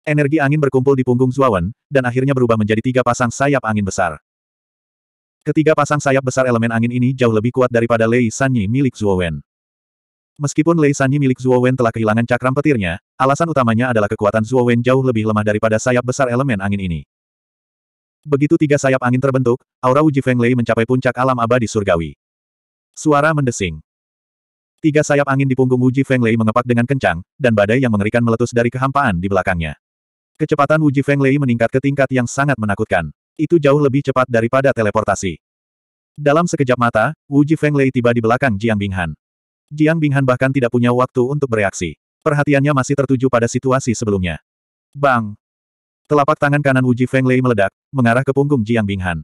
Energi angin berkumpul di punggung Zuawan, dan akhirnya berubah menjadi tiga pasang sayap angin besar. Ketiga pasang sayap besar elemen angin ini jauh lebih kuat daripada Lei Sanyi milik Zuowen. Meskipun Lei Sanyi milik Zuowen telah kehilangan cakram petirnya, alasan utamanya adalah kekuatan Zuowen jauh lebih lemah daripada sayap besar elemen angin ini. Begitu tiga sayap angin terbentuk, aura Wu Feng Lei mencapai puncak alam abadi surgawi. Suara mendesing. Tiga sayap angin di punggung Wuji Feng Lei mengepak dengan kencang, dan badai yang mengerikan meletus dari kehampaan di belakangnya. Kecepatan Wuji Feng Lei meningkat ke tingkat yang sangat menakutkan. Itu jauh lebih cepat daripada teleportasi. Dalam sekejap mata, Wuji Feng Lei tiba di belakang Jiang Binghan. Jiang Binghan bahkan tidak punya waktu untuk bereaksi. Perhatiannya masih tertuju pada situasi sebelumnya. Bang! Telapak tangan kanan Wuji Feng Lei meledak, mengarah ke punggung Jiang Binghan.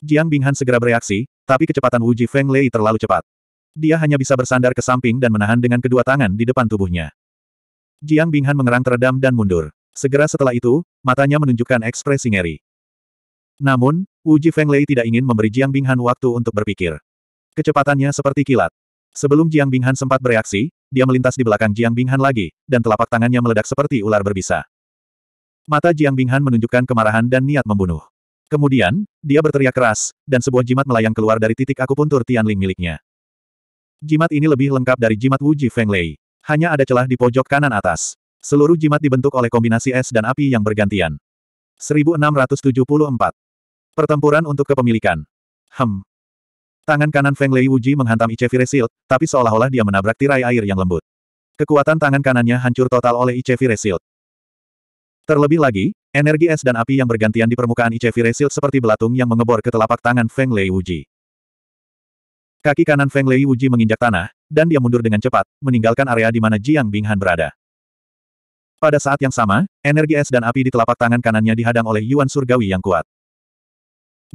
Jiang Binghan segera bereaksi, tapi kecepatan Wuji Feng Lei terlalu cepat. Dia hanya bisa bersandar ke samping dan menahan dengan kedua tangan di depan tubuhnya. Jiang Binghan mengerang teredam dan mundur. Segera setelah itu, matanya menunjukkan ekspresi ngeri. Namun, Wuji Feng Lei tidak ingin memberi Jiang Binghan waktu untuk berpikir. Kecepatannya seperti kilat. Sebelum Jiang Binghan sempat bereaksi, dia melintas di belakang Jiang Binghan lagi, dan telapak tangannya meledak seperti ular berbisa. Mata Jiang Binghan menunjukkan kemarahan dan niat membunuh. Kemudian, dia berteriak keras, dan sebuah jimat melayang keluar dari titik akupuntur Tianling miliknya. Jimat ini lebih lengkap dari jimat Wuji Feng Lei. Hanya ada celah di pojok kanan atas. Seluruh jimat dibentuk oleh kombinasi es dan api yang bergantian. 1674. Pertempuran untuk kepemilikan. Hem. Tangan kanan Feng Lei Wuji menghantam Ichevire Shield, tapi seolah-olah dia menabrak tirai air yang lembut. Kekuatan tangan kanannya hancur total oleh Ichevire Shield. Terlebih lagi, Energi es dan api yang bergantian di permukaan ICV Resil seperti belatung yang mengebor ke telapak tangan Feng Lei Wuji. Kaki kanan Feng Lei Wuji menginjak tanah, dan dia mundur dengan cepat, meninggalkan area di mana Jiang Binghan berada. Pada saat yang sama, energi es dan api di telapak tangan kanannya dihadang oleh Yuan Surgawi yang kuat.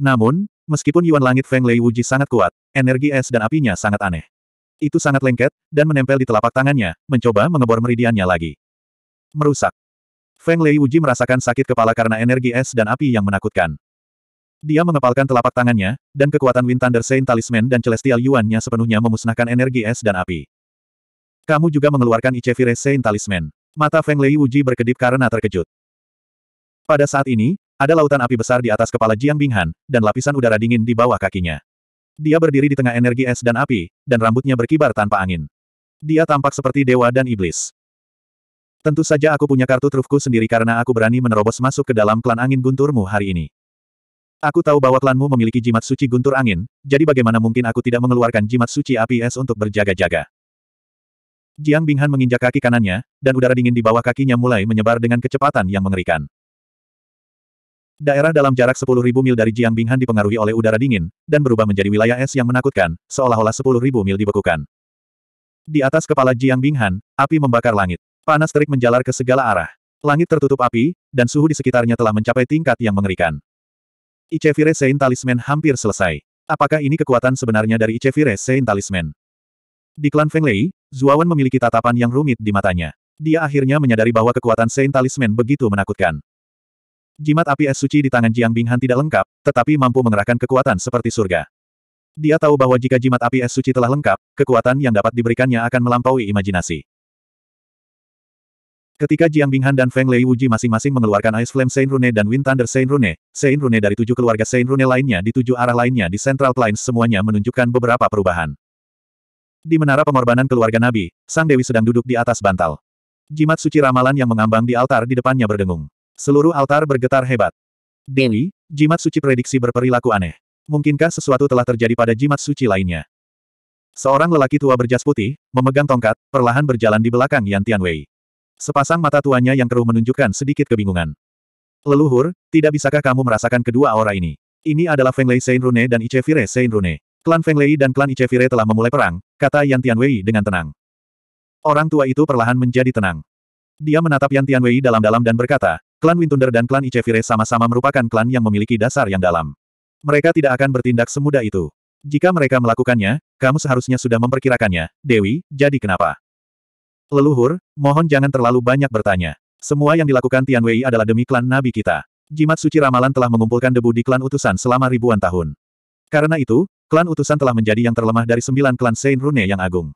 Namun, meskipun Yuan Langit Feng Lei Wuji sangat kuat, energi es dan apinya sangat aneh. Itu sangat lengket, dan menempel di telapak tangannya, mencoba mengebor meridiannya lagi. Merusak. Feng Lei Wuji merasakan sakit kepala karena energi es dan api yang menakutkan. Dia mengepalkan telapak tangannya, dan kekuatan Wind Thunder Saint Talisman dan Celestial Yuan-nya sepenuhnya memusnahkan energi es dan api. Kamu juga mengeluarkan Fire Saint Talisman. Mata Feng Lei Wuji berkedip karena terkejut. Pada saat ini, ada lautan api besar di atas kepala Jiang Binghan, dan lapisan udara dingin di bawah kakinya. Dia berdiri di tengah energi es dan api, dan rambutnya berkibar tanpa angin. Dia tampak seperti dewa dan iblis. Tentu saja aku punya kartu trufku sendiri karena aku berani menerobos masuk ke dalam klan angin gunturmu hari ini. Aku tahu bahwa klanmu memiliki jimat suci guntur angin, jadi bagaimana mungkin aku tidak mengeluarkan jimat suci api es untuk berjaga-jaga. Jiang Binghan menginjak kaki kanannya, dan udara dingin di bawah kakinya mulai menyebar dengan kecepatan yang mengerikan. Daerah dalam jarak 10.000 mil dari Jiang Binghan dipengaruhi oleh udara dingin, dan berubah menjadi wilayah es yang menakutkan, seolah-olah 10.000 mil dibekukan. Di atas kepala Jiang Binghan, api membakar langit. Panas terik menjalar ke segala arah. Langit tertutup api, dan suhu di sekitarnya telah mencapai tingkat yang mengerikan. Icevire Saint Talisman hampir selesai. Apakah ini kekuatan sebenarnya dari Icevire Saint Talisman? Di klan Feng Lei, Zuawan memiliki tatapan yang rumit di matanya. Dia akhirnya menyadari bahwa kekuatan Saint Talisman begitu menakutkan. Jimat api es suci di tangan Jiang Binghan tidak lengkap, tetapi mampu mengerahkan kekuatan seperti surga. Dia tahu bahwa jika jimat api es suci telah lengkap, kekuatan yang dapat diberikannya akan melampaui imajinasi. Ketika Jiang Binghan dan Feng Lei Wuji masing-masing mengeluarkan Ice Flame Saint Rune dan Wind Thunder Saint Rune, Saint Rune dari tujuh keluarga Saint Rune lainnya di tujuh arah lainnya di Central Plains semuanya menunjukkan beberapa perubahan. Di menara pengorbanan keluarga Nabi, Sang Dewi sedang duduk di atas bantal. Jimat suci ramalan yang mengambang di altar di depannya berdengung. Seluruh altar bergetar hebat. Dewi, jimat suci prediksi berperilaku aneh. Mungkinkah sesuatu telah terjadi pada jimat suci lainnya? Seorang lelaki tua berjas putih, memegang tongkat, perlahan berjalan di belakang Yan Tianwei. Sepasang mata tuanya yang keruh menunjukkan sedikit kebingungan. Leluhur, tidak bisakah kamu merasakan kedua aura ini? Ini adalah Feng Lei Sein Rune dan Ichevire Sein Rune. Klan Feng Lei dan klan Ichevire telah memulai perang, kata Yan Tianwei dengan tenang. Orang tua itu perlahan menjadi tenang. Dia menatap Yan Tianwei dalam-dalam dan berkata, klan Wintunder dan klan Ichevire sama-sama merupakan klan yang memiliki dasar yang dalam. Mereka tidak akan bertindak semudah itu. Jika mereka melakukannya, kamu seharusnya sudah memperkirakannya, Dewi, jadi kenapa? Leluhur, mohon jangan terlalu banyak bertanya. Semua yang dilakukan Tian Wei adalah demi klan nabi kita. Jimat suci ramalan telah mengumpulkan debu di klan utusan selama ribuan tahun. Karena itu, klan utusan telah menjadi yang terlemah dari sembilan klan Saint Rune yang agung.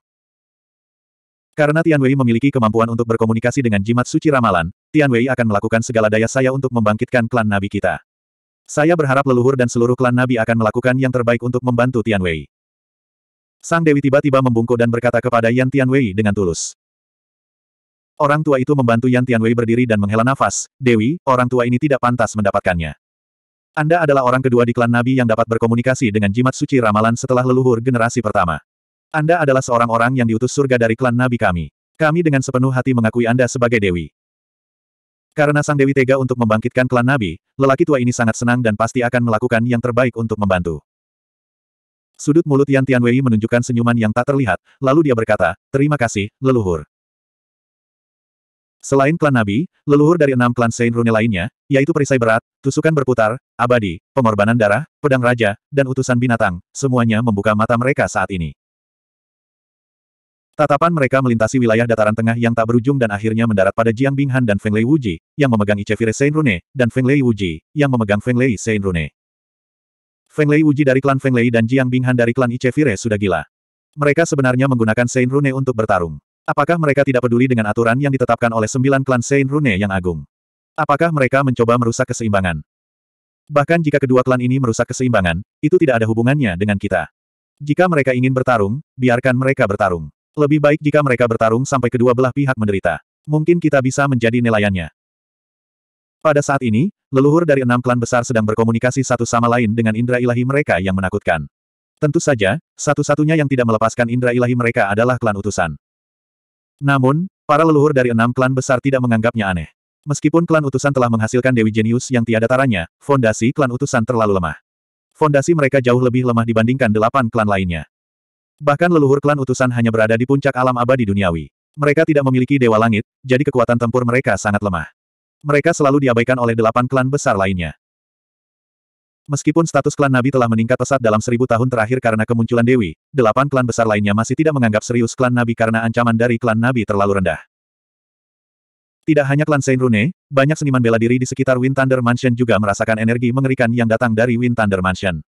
Karena Tian Wei memiliki kemampuan untuk berkomunikasi dengan jimat suci ramalan, Tian Wei akan melakukan segala daya saya untuk membangkitkan klan nabi kita. Saya berharap leluhur dan seluruh klan nabi akan melakukan yang terbaik untuk membantu Tian Wei. Sang Dewi tiba-tiba membungkuk dan berkata kepada Yan Tian Wei dengan tulus. Orang tua itu membantu Yan Tianwei berdiri dan menghela nafas, Dewi, orang tua ini tidak pantas mendapatkannya. Anda adalah orang kedua di klan Nabi yang dapat berkomunikasi dengan jimat suci ramalan setelah leluhur generasi pertama. Anda adalah seorang orang yang diutus surga dari klan Nabi kami. Kami dengan sepenuh hati mengakui Anda sebagai Dewi. Karena Sang Dewi tega untuk membangkitkan klan Nabi, lelaki tua ini sangat senang dan pasti akan melakukan yang terbaik untuk membantu. Sudut mulut Yan Tianwei menunjukkan senyuman yang tak terlihat, lalu dia berkata, terima kasih, leluhur. Selain klan Nabi, leluhur dari enam klan Saint Rune lainnya, yaitu perisai berat, tusukan berputar, abadi, pengorbanan darah, pedang raja, dan utusan binatang, semuanya membuka mata mereka saat ini. Tatapan mereka melintasi wilayah dataran tengah yang tak berujung dan akhirnya mendarat pada Jiang Binghan dan Feng Lei Wuji, yang memegang Icevire Saint Rune, dan Feng Lei Wuji, yang memegang Feng Lei Saint Rune. Feng Lei Wuji dari klan Feng Lei dan Jiang Binghan dari klan Icevire sudah gila. Mereka sebenarnya menggunakan Saint Rune untuk bertarung. Apakah mereka tidak peduli dengan aturan yang ditetapkan oleh sembilan klan Saint Rune yang agung? Apakah mereka mencoba merusak keseimbangan? Bahkan jika kedua klan ini merusak keseimbangan, itu tidak ada hubungannya dengan kita. Jika mereka ingin bertarung, biarkan mereka bertarung. Lebih baik jika mereka bertarung sampai kedua belah pihak menderita. Mungkin kita bisa menjadi nelayannya. Pada saat ini, leluhur dari enam klan besar sedang berkomunikasi satu sama lain dengan indera ilahi mereka yang menakutkan. Tentu saja, satu-satunya yang tidak melepaskan indera ilahi mereka adalah klan utusan. Namun, para leluhur dari enam klan besar tidak menganggapnya aneh. Meskipun klan utusan telah menghasilkan Dewi Jenius yang tiada taranya, fondasi klan utusan terlalu lemah. Fondasi mereka jauh lebih lemah dibandingkan delapan klan lainnya. Bahkan leluhur klan utusan hanya berada di puncak alam abadi duniawi. Mereka tidak memiliki dewa langit, jadi kekuatan tempur mereka sangat lemah. Mereka selalu diabaikan oleh delapan klan besar lainnya. Meskipun status klan Nabi telah meningkat pesat dalam seribu tahun terakhir karena kemunculan Dewi, delapan klan besar lainnya masih tidak menganggap serius klan Nabi karena ancaman dari klan Nabi terlalu rendah. Tidak hanya klan Saint Rune, banyak seniman bela diri di sekitar Wind Thunder Mansion juga merasakan energi mengerikan yang datang dari Wind Thunder Mansion.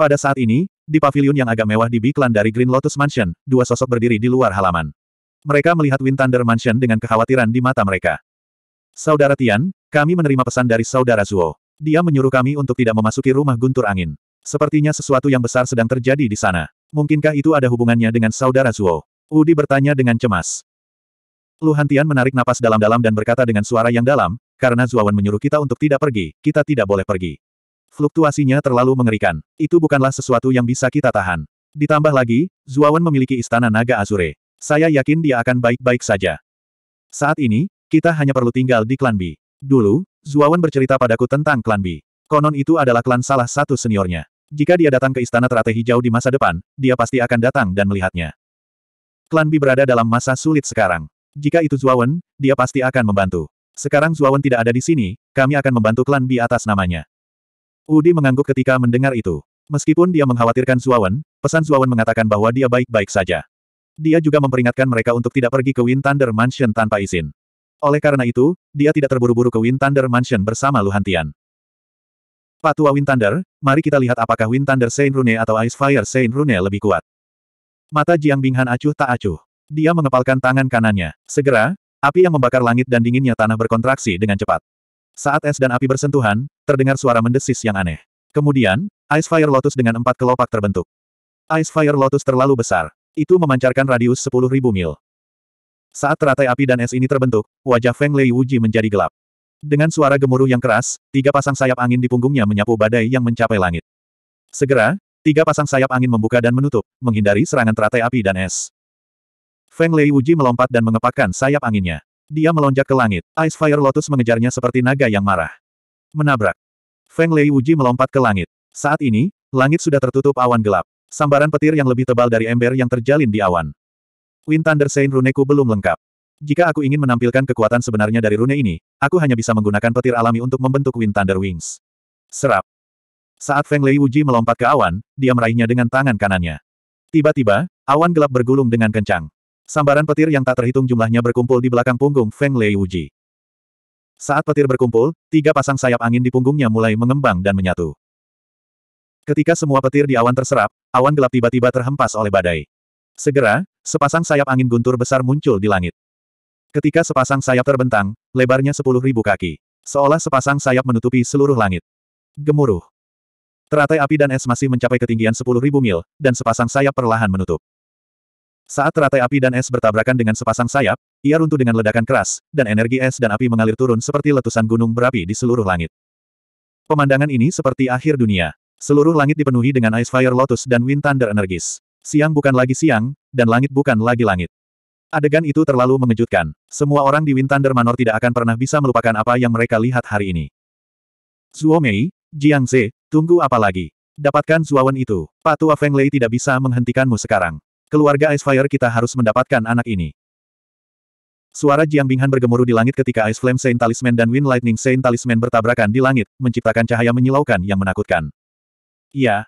Pada saat ini, di pavilion yang agak mewah di B-Klan dari Green Lotus Mansion, dua sosok berdiri di luar halaman. Mereka melihat Wind Thunder Mansion dengan kekhawatiran di mata mereka. Saudara Tian, kami menerima pesan dari Saudara Zuo. Dia menyuruh kami untuk tidak memasuki rumah guntur angin. Sepertinya sesuatu yang besar sedang terjadi di sana. Mungkinkah itu ada hubungannya dengan saudara Zuo? Udi bertanya dengan cemas. Lu Hantian menarik napas dalam-dalam dan berkata dengan suara yang dalam, karena Zuawan menyuruh kita untuk tidak pergi, kita tidak boleh pergi. Fluktuasinya terlalu mengerikan. Itu bukanlah sesuatu yang bisa kita tahan. Ditambah lagi, Zuawan memiliki istana naga Azure. Saya yakin dia akan baik-baik saja. Saat ini, kita hanya perlu tinggal di Klan B. Dulu, Zuawan bercerita padaku tentang klan Bi. Konon itu adalah klan salah satu seniornya. Jika dia datang ke Istana Teratai Hijau di masa depan, dia pasti akan datang dan melihatnya. Klan Bi berada dalam masa sulit sekarang. Jika itu Zuawan, dia pasti akan membantu. Sekarang Zuawan tidak ada di sini, kami akan membantu klan Bi atas namanya. Udi mengangguk ketika mendengar itu. Meskipun dia mengkhawatirkan Zuawan, pesan Zuawan mengatakan bahwa dia baik-baik saja. Dia juga memperingatkan mereka untuk tidak pergi ke Wind Thunder Mansion tanpa izin. Oleh karena itu, dia tidak terburu-buru ke Wind Thunder Mansion bersama Luhantian. Tian. Patua Wind Thunder, mari kita lihat apakah Wind Thunder Saint Rune atau Ice Fire Saint Rune lebih kuat. Mata Jiang Binghan acuh tak acuh. Dia mengepalkan tangan kanannya. Segera, api yang membakar langit dan dinginnya tanah berkontraksi dengan cepat. Saat es dan api bersentuhan, terdengar suara mendesis yang aneh. Kemudian, Ice Fire Lotus dengan empat kelopak terbentuk. Ice Fire Lotus terlalu besar. Itu memancarkan radius 10.000 mil. Saat teratai api dan es ini terbentuk, wajah Feng Lei Wuji menjadi gelap. Dengan suara gemuruh yang keras, tiga pasang sayap angin di punggungnya menyapu badai yang mencapai langit. Segera, tiga pasang sayap angin membuka dan menutup, menghindari serangan teratai api dan es. Feng Lei Wuji melompat dan mengepakkan sayap anginnya. Dia melonjak ke langit, Ice Fire Lotus mengejarnya seperti naga yang marah. Menabrak. Feng Lei Wuji melompat ke langit. Saat ini, langit sudah tertutup awan gelap. Sambaran petir yang lebih tebal dari ember yang terjalin di awan. Wind Thunder Saint Runeku belum lengkap. Jika aku ingin menampilkan kekuatan sebenarnya dari rune ini, aku hanya bisa menggunakan petir alami untuk membentuk Wind Thunder Wings. Serap. Saat Feng Lei Wuji melompat ke awan, dia meraihnya dengan tangan kanannya. Tiba-tiba, awan gelap bergulung dengan kencang. Sambaran petir yang tak terhitung jumlahnya berkumpul di belakang punggung Feng Lei Wuji. Saat petir berkumpul, tiga pasang sayap angin di punggungnya mulai mengembang dan menyatu. Ketika semua petir di awan terserap, awan gelap tiba-tiba terhempas oleh badai. Segera, Sepasang sayap angin guntur besar muncul di langit. Ketika sepasang sayap terbentang, lebarnya sepuluh ribu kaki. Seolah sepasang sayap menutupi seluruh langit. Gemuruh. Teratai api dan es masih mencapai ketinggian sepuluh ribu mil, dan sepasang sayap perlahan menutup. Saat teratai api dan es bertabrakan dengan sepasang sayap, ia runtuh dengan ledakan keras, dan energi es dan api mengalir turun seperti letusan gunung berapi di seluruh langit. Pemandangan ini seperti akhir dunia. Seluruh langit dipenuhi dengan Ice Fire Lotus dan Wind Thunder energis. Siang bukan lagi siang, dan langit bukan lagi langit. Adegan itu terlalu mengejutkan. Semua orang di Wind Thunder Manor tidak akan pernah bisa melupakan apa yang mereka lihat hari ini. Zuo Mei, Jiang Ze, tunggu apa lagi? Dapatkan Zuawan itu. Pak tua Feng Lei tidak bisa menghentikanmu sekarang. Keluarga Ice Fire kita harus mendapatkan anak ini. Suara Jiang Binghan bergemuruh di langit ketika Ice Flame Saint Talisman dan Wind Lightning Saint Talisman bertabrakan di langit, menciptakan cahaya menyilaukan yang menakutkan. Iya,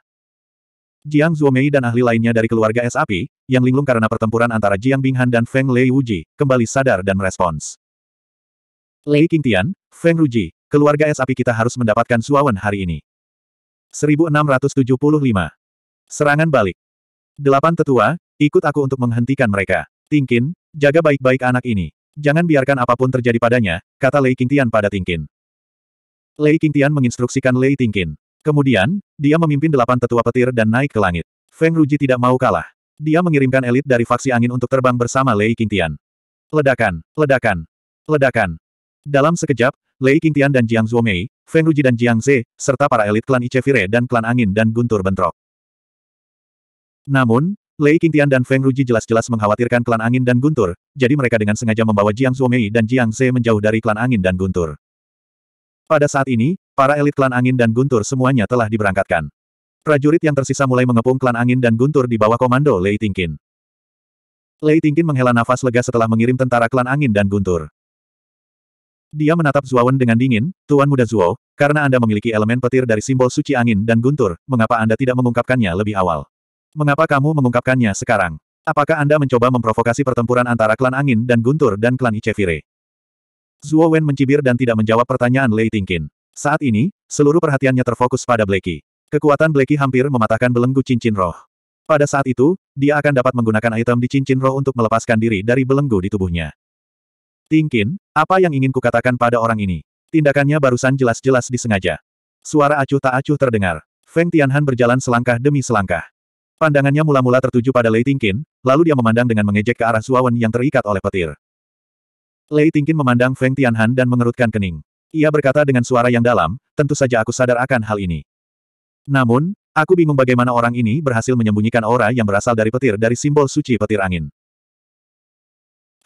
Jiang Zuomei dan ahli lainnya dari keluarga es yang linglung karena pertempuran antara Jiang Binghan dan Feng Lei Wuji, kembali sadar dan merespons. Lei Qingtian, Feng Ruji, keluarga es kita harus mendapatkan Suawen hari ini. 1675. Serangan balik. Delapan tetua, ikut aku untuk menghentikan mereka. Tingkin, jaga baik-baik anak ini. Jangan biarkan apapun terjadi padanya, kata Lei Qingtian pada Tingkin. Lei Qingtian menginstruksikan Lei Tingkin. Kemudian, dia memimpin delapan tetua petir dan naik ke langit. Feng Ruji tidak mau kalah. Dia mengirimkan elit dari faksi angin untuk terbang bersama Lei Qingtian. Ledakan, ledakan, ledakan. Dalam sekejap, Lei Qingtian dan Jiang Zuomei, Feng Ruji dan Jiang Ze, serta para elit klan Ichevire dan klan angin dan guntur bentrok. Namun, Lei Qingtian dan Feng Ruji jelas-jelas mengkhawatirkan klan angin dan guntur, jadi mereka dengan sengaja membawa Jiang Zuomei dan Jiang Ze menjauh dari klan angin dan guntur. Pada saat ini, para elit klan angin dan guntur semuanya telah diberangkatkan. Prajurit yang tersisa mulai mengepung klan angin dan guntur di bawah komando Lei Tingkin. Lei Tingkin menghela nafas lega setelah mengirim tentara klan angin dan guntur. Dia menatap Zuawan dengan dingin, Tuan Muda Zuo, karena Anda memiliki elemen petir dari simbol suci angin dan guntur, mengapa Anda tidak mengungkapkannya lebih awal? Mengapa kamu mengungkapkannya sekarang? Apakah Anda mencoba memprovokasi pertempuran antara klan angin dan guntur dan klan Icevire? Zuo Wen mencibir dan tidak menjawab pertanyaan Lei Tingkin. Saat ini, seluruh perhatiannya terfokus pada Blacky. Kekuatan Blacky hampir mematahkan belenggu cincin roh. Pada saat itu, dia akan dapat menggunakan item di cincin roh untuk melepaskan diri dari belenggu di tubuhnya. Tingkin, apa yang ingin kukatakan pada orang ini? Tindakannya barusan jelas-jelas disengaja. Suara acuh tak acuh terdengar. Feng Tianhan berjalan selangkah demi selangkah. Pandangannya mula-mula tertuju pada Lei Tingkin, lalu dia memandang dengan mengejek ke arah Wen yang terikat oleh petir. Lei Tingkin memandang Feng Tianhan dan mengerutkan kening. Ia berkata dengan suara yang dalam, tentu saja aku sadar akan hal ini. Namun, aku bingung bagaimana orang ini berhasil menyembunyikan aura yang berasal dari petir dari simbol suci petir angin.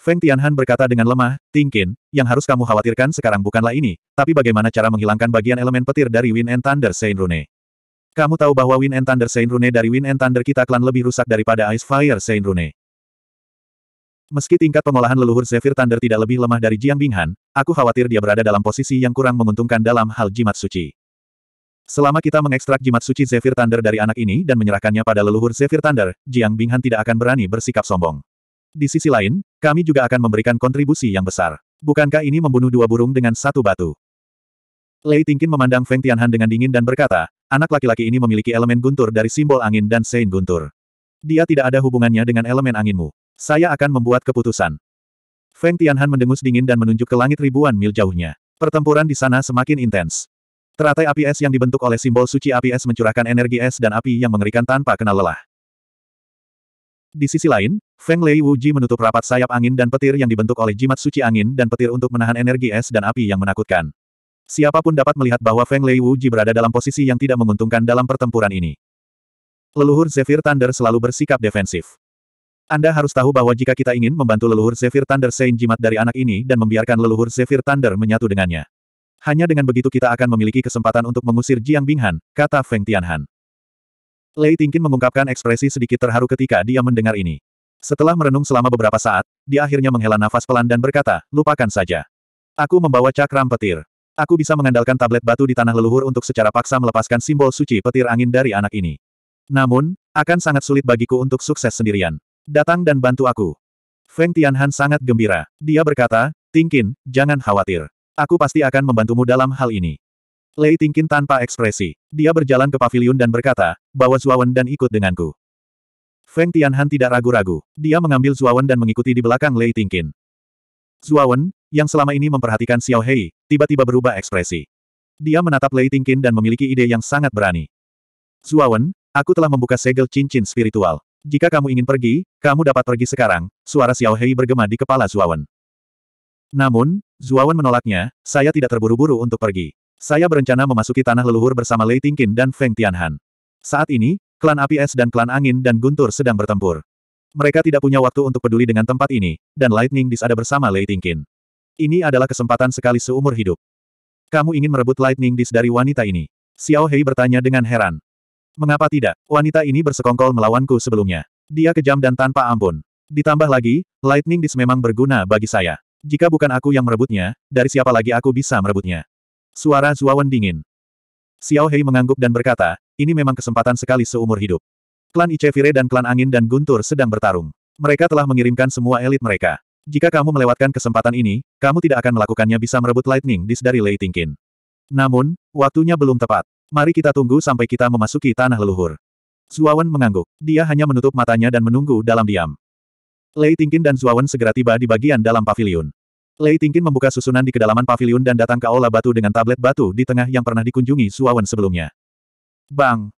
Feng Tianhan berkata dengan lemah, Tingkin, yang harus kamu khawatirkan sekarang bukanlah ini, tapi bagaimana cara menghilangkan bagian elemen petir dari Wind and Thunder Saint Rune. Kamu tahu bahwa Wind and Thunder Saint Rune dari Wind and Thunder kita klan lebih rusak daripada Ice Fire Saint Rune. Meski tingkat pengolahan leluhur Zephyr Thunder tidak lebih lemah dari Jiang Binghan, aku khawatir dia berada dalam posisi yang kurang menguntungkan dalam hal jimat suci. Selama kita mengekstrak jimat suci Zephyr Thunder dari anak ini dan menyerahkannya pada leluhur Zephyr Thunder, Jiang Binghan tidak akan berani bersikap sombong. Di sisi lain, kami juga akan memberikan kontribusi yang besar. Bukankah ini membunuh dua burung dengan satu batu? Lei Tingkin memandang Feng Tianhan dengan dingin dan berkata, anak laki-laki ini memiliki elemen guntur dari simbol angin dan sein guntur. Dia tidak ada hubungannya dengan elemen anginmu. Saya akan membuat keputusan. Feng Tianhan mendengus dingin dan menunjuk ke langit ribuan mil jauhnya. Pertempuran di sana semakin intens. Teratai api es yang dibentuk oleh simbol suci api es mencurahkan energi es dan api yang mengerikan tanpa kenal lelah. Di sisi lain, Feng Lei Wuji menutup rapat sayap angin dan petir yang dibentuk oleh jimat suci angin dan petir untuk menahan energi es dan api yang menakutkan. Siapapun dapat melihat bahwa Feng Lei Wuji berada dalam posisi yang tidak menguntungkan dalam pertempuran ini. Leluhur Zephyr Thunder selalu bersikap defensif. Anda harus tahu bahwa jika kita ingin membantu leluhur Zephyr Thunder Saint jimat dari anak ini dan membiarkan leluhur Zephyr Thunder menyatu dengannya. Hanya dengan begitu kita akan memiliki kesempatan untuk mengusir Jiang Binghan, kata Feng Tianhan. Lei Tingkin mengungkapkan ekspresi sedikit terharu ketika dia mendengar ini. Setelah merenung selama beberapa saat, dia akhirnya menghela nafas pelan dan berkata, lupakan saja. Aku membawa cakram petir. Aku bisa mengandalkan tablet batu di tanah leluhur untuk secara paksa melepaskan simbol suci petir angin dari anak ini. Namun, akan sangat sulit bagiku untuk sukses sendirian. Datang dan bantu aku. Feng Tianhan sangat gembira. Dia berkata, Tingkin, jangan khawatir. Aku pasti akan membantumu dalam hal ini. Lei Tingkin tanpa ekspresi. Dia berjalan ke pavilion dan berkata, bawa Zuawan dan ikut denganku. Feng Tianhan tidak ragu-ragu. Dia mengambil Zuawan dan mengikuti di belakang Lei Tingkin. Zuawan, yang selama ini memperhatikan Xiao Hei, tiba-tiba berubah ekspresi. Dia menatap Lei Tingkin dan memiliki ide yang sangat berani. Zuawan, aku telah membuka segel cincin spiritual. Jika kamu ingin pergi, kamu dapat pergi sekarang, suara Xiao Hei bergema di kepala Zuawan. Namun, Zuawan menolaknya, saya tidak terburu-buru untuk pergi. Saya berencana memasuki tanah leluhur bersama Lei Tingkin dan Feng Tianhan. Saat ini, klan api es dan klan angin dan guntur sedang bertempur. Mereka tidak punya waktu untuk peduli dengan tempat ini, dan Lightning Dis ada bersama Lei Tingkin. Ini adalah kesempatan sekali seumur hidup. Kamu ingin merebut Lightning Dis dari wanita ini? Xiao Hei bertanya dengan heran. Mengapa tidak? Wanita ini bersekongkol melawanku sebelumnya. Dia kejam dan tanpa ampun. Ditambah lagi, Lightning Disc memang berguna bagi saya. Jika bukan aku yang merebutnya, dari siapa lagi aku bisa merebutnya? Suara Zuawan dingin. Xiao Hei mengangguk dan berkata, ini memang kesempatan sekali seumur hidup. Klan Icevire dan klan Angin dan Guntur sedang bertarung. Mereka telah mengirimkan semua elit mereka. Jika kamu melewatkan kesempatan ini, kamu tidak akan melakukannya bisa merebut Lightning Disc dari Lei Tingkin. Namun, waktunya belum tepat. Mari kita tunggu sampai kita memasuki tanah leluhur. Zuawan mengangguk. Dia hanya menutup matanya dan menunggu dalam diam. Lei Tingkin dan Zuawan segera tiba di bagian dalam pavilion. Lei Tingkin membuka susunan di kedalaman pavilion dan datang ke aula batu dengan tablet batu di tengah yang pernah dikunjungi Zuawan sebelumnya. Bang!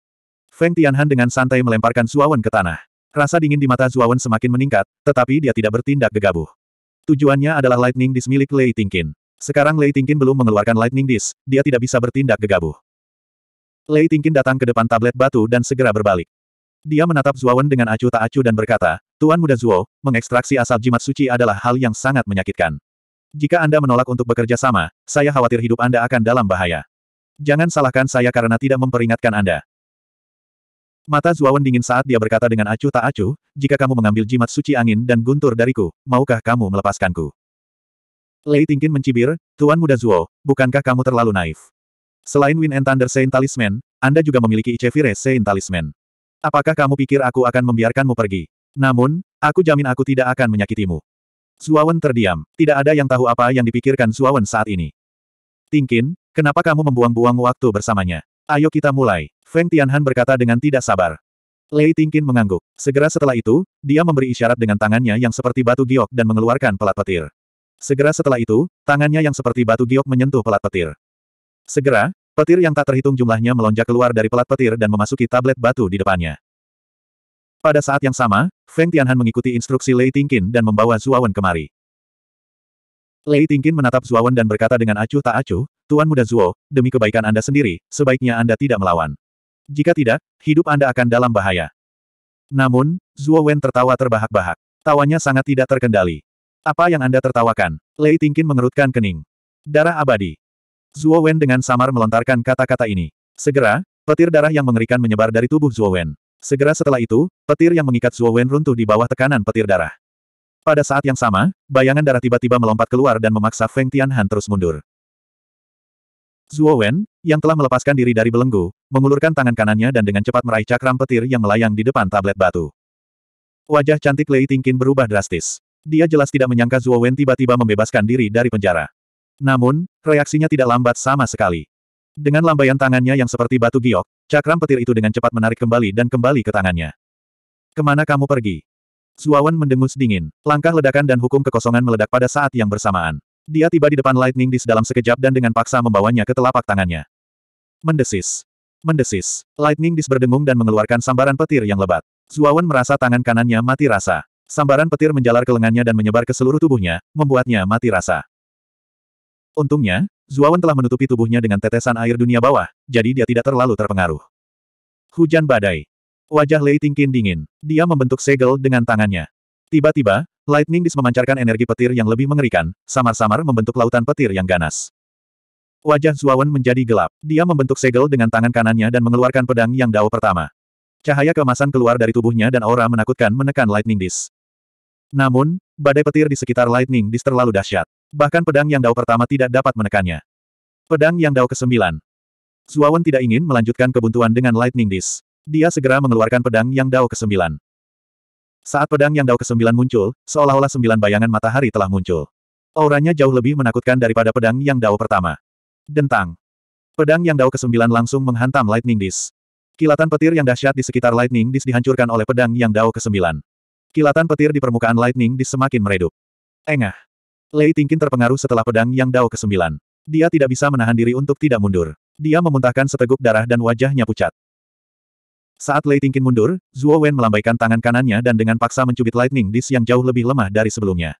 Feng Tianhan dengan santai melemparkan Zuawan ke tanah. Rasa dingin di mata Zuawan semakin meningkat, tetapi dia tidak bertindak gegabah. Tujuannya adalah lightning disk milik Lei Tingkin. Sekarang Lei Tingkin belum mengeluarkan lightning disk, dia tidak bisa bertindak gegabah. Lei Tingkin datang ke depan tablet batu dan segera berbalik. Dia menatap Zuowen dengan acuh tak acuh dan berkata, Tuan Muda Zuo, mengekstraksi asal jimat suci adalah hal yang sangat menyakitkan. Jika Anda menolak untuk bekerja sama, saya khawatir hidup Anda akan dalam bahaya. Jangan salahkan saya karena tidak memperingatkan Anda. Mata Zuowen dingin saat dia berkata dengan acuh tak acuh, jika kamu mengambil jimat suci angin dan guntur dariku, maukah kamu melepaskanku? Lei Tingkin mencibir, Tuan Muda Zuo, bukankah kamu terlalu naif? Selain Win and Thunder Saint Talisman, Anda juga memiliki Ichevire Saint Talisman. Apakah kamu pikir aku akan membiarkanmu pergi? Namun, aku jamin aku tidak akan menyakitimu. Suawen terdiam, tidak ada yang tahu apa yang dipikirkan Suawen saat ini. Tingkin, kenapa kamu membuang-buang waktu bersamanya? Ayo kita mulai, Feng Tianhan berkata dengan tidak sabar. Lei Tingkin mengangguk. Segera setelah itu, dia memberi isyarat dengan tangannya yang seperti batu giok dan mengeluarkan pelat petir. Segera setelah itu, tangannya yang seperti batu giok menyentuh pelat petir. Segera, petir yang tak terhitung jumlahnya melonjak keluar dari pelat petir dan memasuki tablet batu di depannya. Pada saat yang sama, Feng Tianhan mengikuti instruksi Lei Tingkin dan membawa Zuawan kemari. Lei Tingkin menatap Zuawan dan berkata dengan acuh tak acuh, Tuan Muda Zuo, demi kebaikan Anda sendiri, sebaiknya Anda tidak melawan. Jika tidak, hidup Anda akan dalam bahaya. Namun, Zuo Wen tertawa terbahak-bahak. Tawanya sangat tidak terkendali. Apa yang Anda tertawakan? Lei Tingkin mengerutkan kening. Darah abadi. Zuo Wen dengan samar melontarkan kata-kata ini. Segera, petir darah yang mengerikan menyebar dari tubuh Zuo Wen. Segera setelah itu, petir yang mengikat Zuo Wen runtuh di bawah tekanan petir darah. Pada saat yang sama, bayangan darah tiba-tiba melompat keluar dan memaksa Feng Tianhan terus mundur. Zuo Wen, yang telah melepaskan diri dari belenggu, mengulurkan tangan kanannya dan dengan cepat meraih cakram petir yang melayang di depan tablet batu. Wajah cantik Lei Tingkin berubah drastis. Dia jelas tidak menyangka Zuo Wen tiba-tiba membebaskan diri dari penjara. Namun, reaksinya tidak lambat sama sekali. Dengan lambaian tangannya yang seperti batu giok, cakram petir itu dengan cepat menarik kembali dan kembali ke tangannya. Kemana kamu pergi? Suawan mendengus dingin. Langkah ledakan dan hukum kekosongan meledak pada saat yang bersamaan. Dia tiba di depan Lightning Dis dalam sekejap dan dengan paksa membawanya ke telapak tangannya. Mendesis. Mendesis. Lightning Dis berdengung dan mengeluarkan sambaran petir yang lebat. Suawan merasa tangan kanannya mati rasa. Sambaran petir menjalar ke lengannya dan menyebar ke seluruh tubuhnya, membuatnya mati rasa. Untungnya, Zuawan telah menutupi tubuhnya dengan tetesan air dunia bawah, jadi dia tidak terlalu terpengaruh. Hujan badai. Wajah Lei Tingkin dingin. Dia membentuk segel dengan tangannya. Tiba-tiba, Lightning Dis memancarkan energi petir yang lebih mengerikan, samar-samar membentuk lautan petir yang ganas. Wajah Zuawan menjadi gelap. Dia membentuk segel dengan tangan kanannya dan mengeluarkan pedang yang dao pertama. Cahaya kemasan keluar dari tubuhnya dan aura menakutkan menekan Lightning Dis. Namun, badai petir di sekitar Lightning Dis terlalu dahsyat. Bahkan pedang yang dao pertama tidak dapat menekannya. Pedang yang dao ke-9. Zuawan tidak ingin melanjutkan kebuntuan dengan Lightning Disc. Dia segera mengeluarkan pedang yang dao ke-9. Saat pedang yang dao ke-9 muncul, seolah-olah sembilan bayangan matahari telah muncul. Auranya jauh lebih menakutkan daripada pedang yang dao pertama. Dentang. Pedang yang dao ke-9 langsung menghantam Lightning Disc. Kilatan petir yang dahsyat di sekitar Lightning Disc dihancurkan oleh pedang yang Dao ke-9. Kilatan petir di permukaan Lightning Disc semakin meredup. Engah. Lei Tingkin terpengaruh setelah pedang yang Dao ke-9. Dia tidak bisa menahan diri untuk tidak mundur. Dia memuntahkan seteguk darah dan wajahnya pucat. Saat Lei Tingkin mundur, Zhuo Wen melambaikan tangan kanannya dan dengan paksa mencubit Lightning Dis yang jauh lebih lemah dari sebelumnya.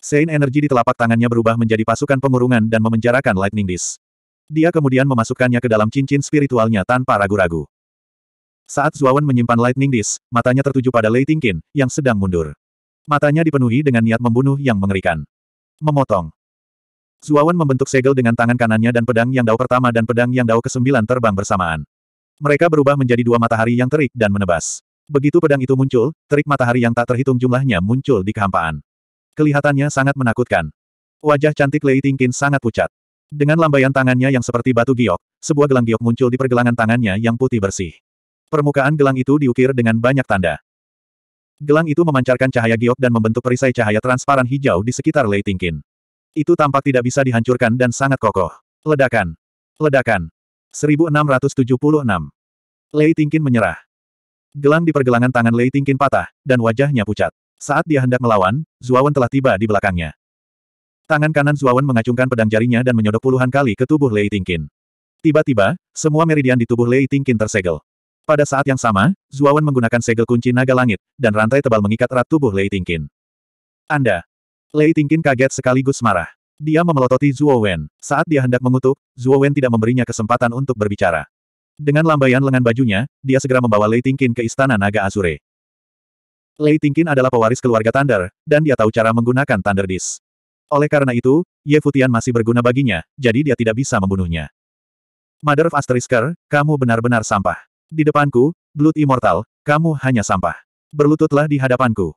Sein energi di telapak tangannya berubah menjadi pasukan pengurungan dan memenjarakan Lightning Dis. Dia kemudian memasukkannya ke dalam cincin spiritualnya tanpa ragu-ragu. Saat Zhuo Wen menyimpan Lightning Dis, matanya tertuju pada Lei Tingkin, yang sedang mundur. Matanya dipenuhi dengan niat membunuh yang mengerikan. Memotong. Zuawan membentuk segel dengan tangan kanannya dan pedang yang dao pertama dan pedang yang dao kesembilan terbang bersamaan. Mereka berubah menjadi dua matahari yang terik dan menebas. Begitu pedang itu muncul, terik matahari yang tak terhitung jumlahnya muncul di kehampaan. Kelihatannya sangat menakutkan. Wajah cantik Lei Tingkin sangat pucat. Dengan lambaian tangannya yang seperti batu giok, sebuah gelang giok muncul di pergelangan tangannya yang putih bersih. Permukaan gelang itu diukir dengan banyak tanda. Gelang itu memancarkan cahaya giok dan membentuk perisai cahaya transparan hijau di sekitar Lei Tingkin. Itu tampak tidak bisa dihancurkan dan sangat kokoh. Ledakan. Ledakan. 1676. Lei Tingkin menyerah. Gelang di pergelangan tangan Lei Tingkin patah, dan wajahnya pucat. Saat dia hendak melawan, Zuawan telah tiba di belakangnya. Tangan kanan Zuawan mengacungkan pedang jarinya dan menyodok puluhan kali ke tubuh Lei Tingkin. Tiba-tiba, semua meridian di tubuh Lei Tingkin tersegel. Pada saat yang sama, Zuawan menggunakan segel kunci naga langit, dan rantai tebal mengikat erat tubuh Lei Tingkin. Anda! Lei Tingkin kaget sekaligus marah. Dia memelototi Zuowen. Saat dia hendak mengutuk, Zuowen tidak memberinya kesempatan untuk berbicara. Dengan lambaian lengan bajunya, dia segera membawa Lei Tingkin ke Istana Naga Azure. Lei Tingkin adalah pewaris keluarga Thunder, dan dia tahu cara menggunakan Thunder Disk. Oleh karena itu, Ye Futian masih berguna baginya, jadi dia tidak bisa membunuhnya. Mother of Asterisker, kamu benar-benar sampah. Di depanku, Blood Immortal, kamu hanya sampah. Berlututlah di hadapanku.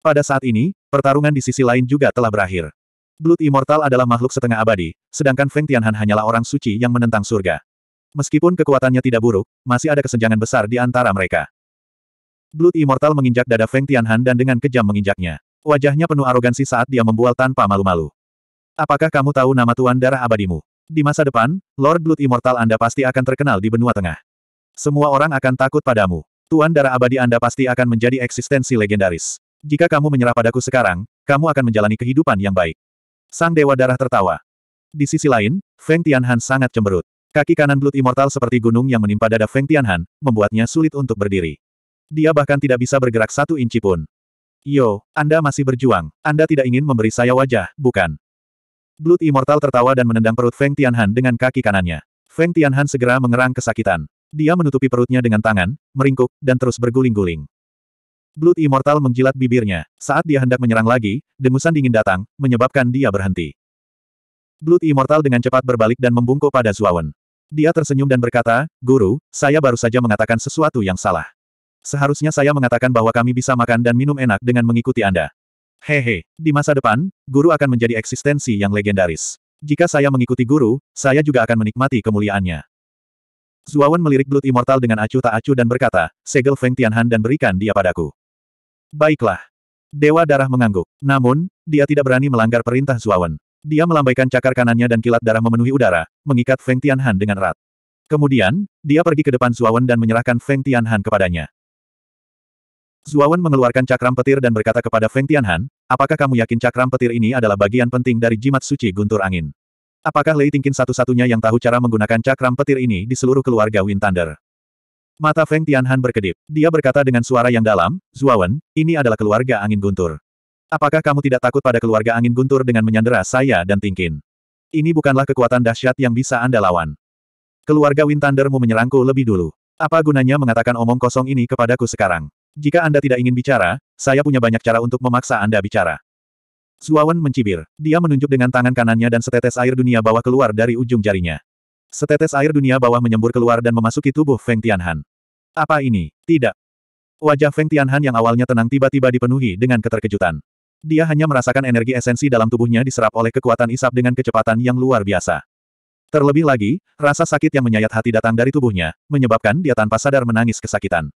Pada saat ini, pertarungan di sisi lain juga telah berakhir. Blood Immortal adalah makhluk setengah abadi, sedangkan Feng Tianhan hanyalah orang suci yang menentang surga. Meskipun kekuatannya tidak buruk, masih ada kesenjangan besar di antara mereka. Blood Immortal menginjak dada Feng Tianhan dan dengan kejam menginjaknya. Wajahnya penuh arogansi saat dia membual tanpa malu-malu. Apakah kamu tahu nama Tuan Darah Abadimu? Di masa depan, Lord Blood Immortal Anda pasti akan terkenal di benua tengah. Semua orang akan takut padamu. Tuan darah abadi Anda pasti akan menjadi eksistensi legendaris. Jika kamu menyerah padaku sekarang, kamu akan menjalani kehidupan yang baik. Sang Dewa Darah tertawa. Di sisi lain, Feng Tianhan sangat cemberut. Kaki kanan Blood immortal seperti gunung yang menimpa dada Feng Tianhan, membuatnya sulit untuk berdiri. Dia bahkan tidak bisa bergerak satu inci pun. Yo, Anda masih berjuang. Anda tidak ingin memberi saya wajah, bukan? Blood Immortal tertawa dan menendang perut Feng Tianhan dengan kaki kanannya. Feng Tianhan segera mengerang kesakitan. Dia menutupi perutnya dengan tangan, meringkuk, dan terus berguling-guling. Blood Immortal menjilat bibirnya. Saat dia hendak menyerang lagi, dengusan dingin datang, menyebabkan dia berhenti. Blood Immortal dengan cepat berbalik dan membungkuk pada Zuawan. Dia tersenyum dan berkata, Guru, saya baru saja mengatakan sesuatu yang salah. Seharusnya saya mengatakan bahwa kami bisa makan dan minum enak dengan mengikuti Anda. Hehe, di masa depan, guru akan menjadi eksistensi yang legendaris. Jika saya mengikuti guru, saya juga akan menikmati kemuliaannya. Zuawan melirik Blood Immortal dengan acuh tak acuh dan berkata, segel Feng Tianhan dan berikan dia padaku. Baiklah. Dewa Darah mengangguk. Namun, dia tidak berani melanggar perintah Zuawan. Dia melambaikan cakar kanannya dan kilat darah memenuhi udara, mengikat Feng Tianhan dengan erat. Kemudian, dia pergi ke depan Zuawan dan menyerahkan Feng Tianhan kepadanya. Zuawan mengeluarkan cakram petir dan berkata kepada Feng Tianhan, apakah kamu yakin cakram petir ini adalah bagian penting dari jimat suci guntur angin? Apakah Lei Tingkin satu-satunya yang tahu cara menggunakan cakram petir ini di seluruh keluarga Wind Thunder? Mata Feng Tianhan berkedip. Dia berkata dengan suara yang dalam, Zuawan, ini adalah keluarga angin guntur. Apakah kamu tidak takut pada keluarga angin guntur dengan menyandera saya dan Tingkin? Ini bukanlah kekuatan dahsyat yang bisa Anda lawan. Keluarga Wind Thundermu menyerangku lebih dulu. Apa gunanya mengatakan omong kosong ini kepadaku sekarang? Jika Anda tidak ingin bicara, saya punya banyak cara untuk memaksa Anda bicara. Suawan mencibir. Dia menunjuk dengan tangan kanannya dan setetes air dunia bawah keluar dari ujung jarinya. Setetes air dunia bawah menyembur keluar dan memasuki tubuh Feng Tianhan. Apa ini? Tidak. Wajah Feng Tianhan yang awalnya tenang tiba-tiba dipenuhi dengan keterkejutan. Dia hanya merasakan energi esensi dalam tubuhnya diserap oleh kekuatan isap dengan kecepatan yang luar biasa. Terlebih lagi, rasa sakit yang menyayat hati datang dari tubuhnya, menyebabkan dia tanpa sadar menangis kesakitan.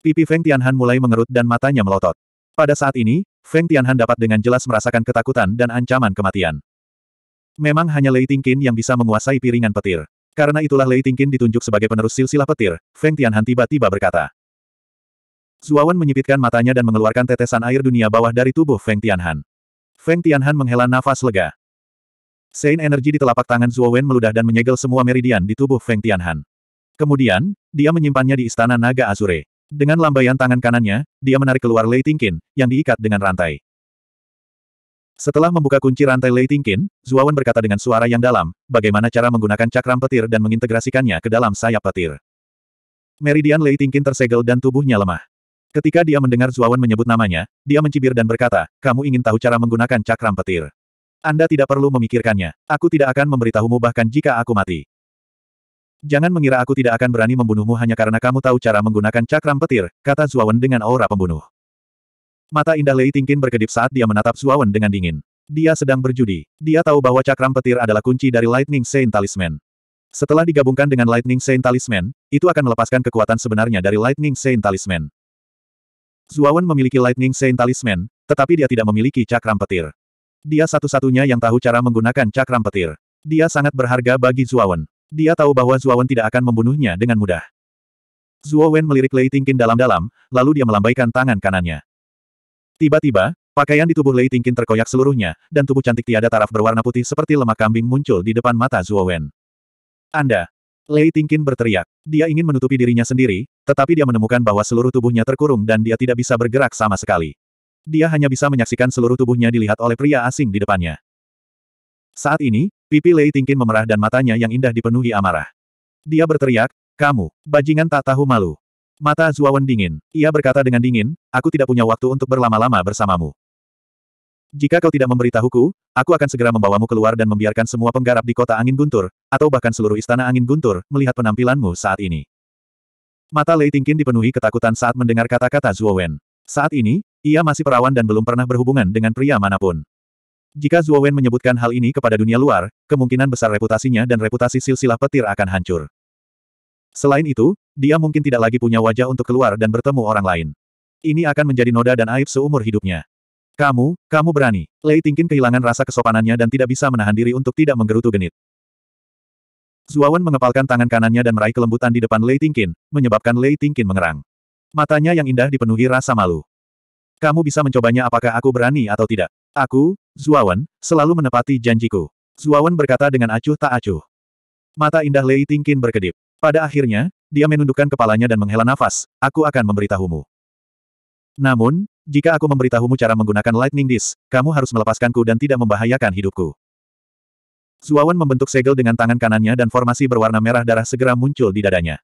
Pipi Feng Tianhan mulai mengerut dan matanya melotot. Pada saat ini, Feng Tianhan dapat dengan jelas merasakan ketakutan dan ancaman kematian. Memang hanya Lei Tingqin yang bisa menguasai piringan petir. Karena itulah Lei Tingqin ditunjuk sebagai penerus silsilah petir, Feng Tianhan tiba-tiba berkata. Zuawan menyipitkan matanya dan mengeluarkan tetesan air dunia bawah dari tubuh Feng Tianhan. Feng Tianhan menghela nafas lega. Sein energi di telapak tangan Zuowen meludah dan menyegel semua meridian di tubuh Feng Tianhan. Kemudian, dia menyimpannya di Istana Naga Azure. Dengan lambaian tangan kanannya, dia menarik keluar Lei Tingkin, yang diikat dengan rantai. Setelah membuka kunci rantai Lei Tingkin, Zuawan berkata dengan suara yang dalam, bagaimana cara menggunakan cakram petir dan mengintegrasikannya ke dalam sayap petir. Meridian Lei Tingkin tersegel dan tubuhnya lemah. Ketika dia mendengar Zuawan menyebut namanya, dia mencibir dan berkata, kamu ingin tahu cara menggunakan cakram petir. Anda tidak perlu memikirkannya. Aku tidak akan memberitahumu bahkan jika aku mati. Jangan mengira aku tidak akan berani membunuhmu hanya karena kamu tahu cara menggunakan cakram petir, kata Zuawan dengan aura pembunuh. Mata indah Lei Tingkin berkedip saat dia menatap Zuawan dengan dingin. Dia sedang berjudi. Dia tahu bahwa cakram petir adalah kunci dari Lightning Saint Talisman. Setelah digabungkan dengan Lightning Saint Talisman, itu akan melepaskan kekuatan sebenarnya dari Lightning Saint Talisman. Zuawan memiliki Lightning Saint Talisman, tetapi dia tidak memiliki cakram petir. Dia satu-satunya yang tahu cara menggunakan cakram petir. Dia sangat berharga bagi Zuawan. Dia tahu bahwa Zuowen tidak akan membunuhnya dengan mudah. Zuowen melirik Lei Tingkin dalam-dalam, lalu dia melambaikan tangan kanannya. Tiba-tiba, pakaian di tubuh Lei Tingkin terkoyak seluruhnya, dan tubuh cantik tiada taraf berwarna putih seperti lemak kambing muncul di depan mata Zuowen. Anda! Lei Tingkin berteriak. Dia ingin menutupi dirinya sendiri, tetapi dia menemukan bahwa seluruh tubuhnya terkurung dan dia tidak bisa bergerak sama sekali. Dia hanya bisa menyaksikan seluruh tubuhnya dilihat oleh pria asing di depannya. Saat ini, pipi Lei Tingkin memerah dan matanya yang indah dipenuhi amarah. Dia berteriak, kamu, bajingan tak tahu malu. Mata Zuawan dingin. Ia berkata dengan dingin, aku tidak punya waktu untuk berlama-lama bersamamu. Jika kau tidak memberitahuku, aku akan segera membawamu keluar dan membiarkan semua penggarap di kota angin guntur, atau bahkan seluruh istana angin guntur, melihat penampilanmu saat ini. Mata Lei Tingkin dipenuhi ketakutan saat mendengar kata-kata Zuawan. Saat ini, ia masih perawan dan belum pernah berhubungan dengan pria manapun. Jika Zhuo Wen menyebutkan hal ini kepada dunia luar, kemungkinan besar reputasinya dan reputasi silsilah petir akan hancur. Selain itu, dia mungkin tidak lagi punya wajah untuk keluar dan bertemu orang lain. Ini akan menjadi noda dan aib seumur hidupnya. Kamu, kamu berani. Lei Tingkin kehilangan rasa kesopanannya dan tidak bisa menahan diri untuk tidak menggerutu genit. Zuawan mengepalkan tangan kanannya dan meraih kelembutan di depan Lei Tingkin, menyebabkan Lei Tingkin mengerang. Matanya yang indah dipenuhi rasa malu. Kamu bisa mencobanya apakah aku berani atau tidak. Aku, Zuawan, selalu menepati janjiku. Zuawan berkata dengan acuh tak acuh. Mata indah Lei Tingkin berkedip. Pada akhirnya, dia menundukkan kepalanya dan menghela nafas, aku akan memberitahumu. Namun, jika aku memberitahumu cara menggunakan lightning disk, kamu harus melepaskanku dan tidak membahayakan hidupku. Zuawan membentuk segel dengan tangan kanannya dan formasi berwarna merah darah segera muncul di dadanya.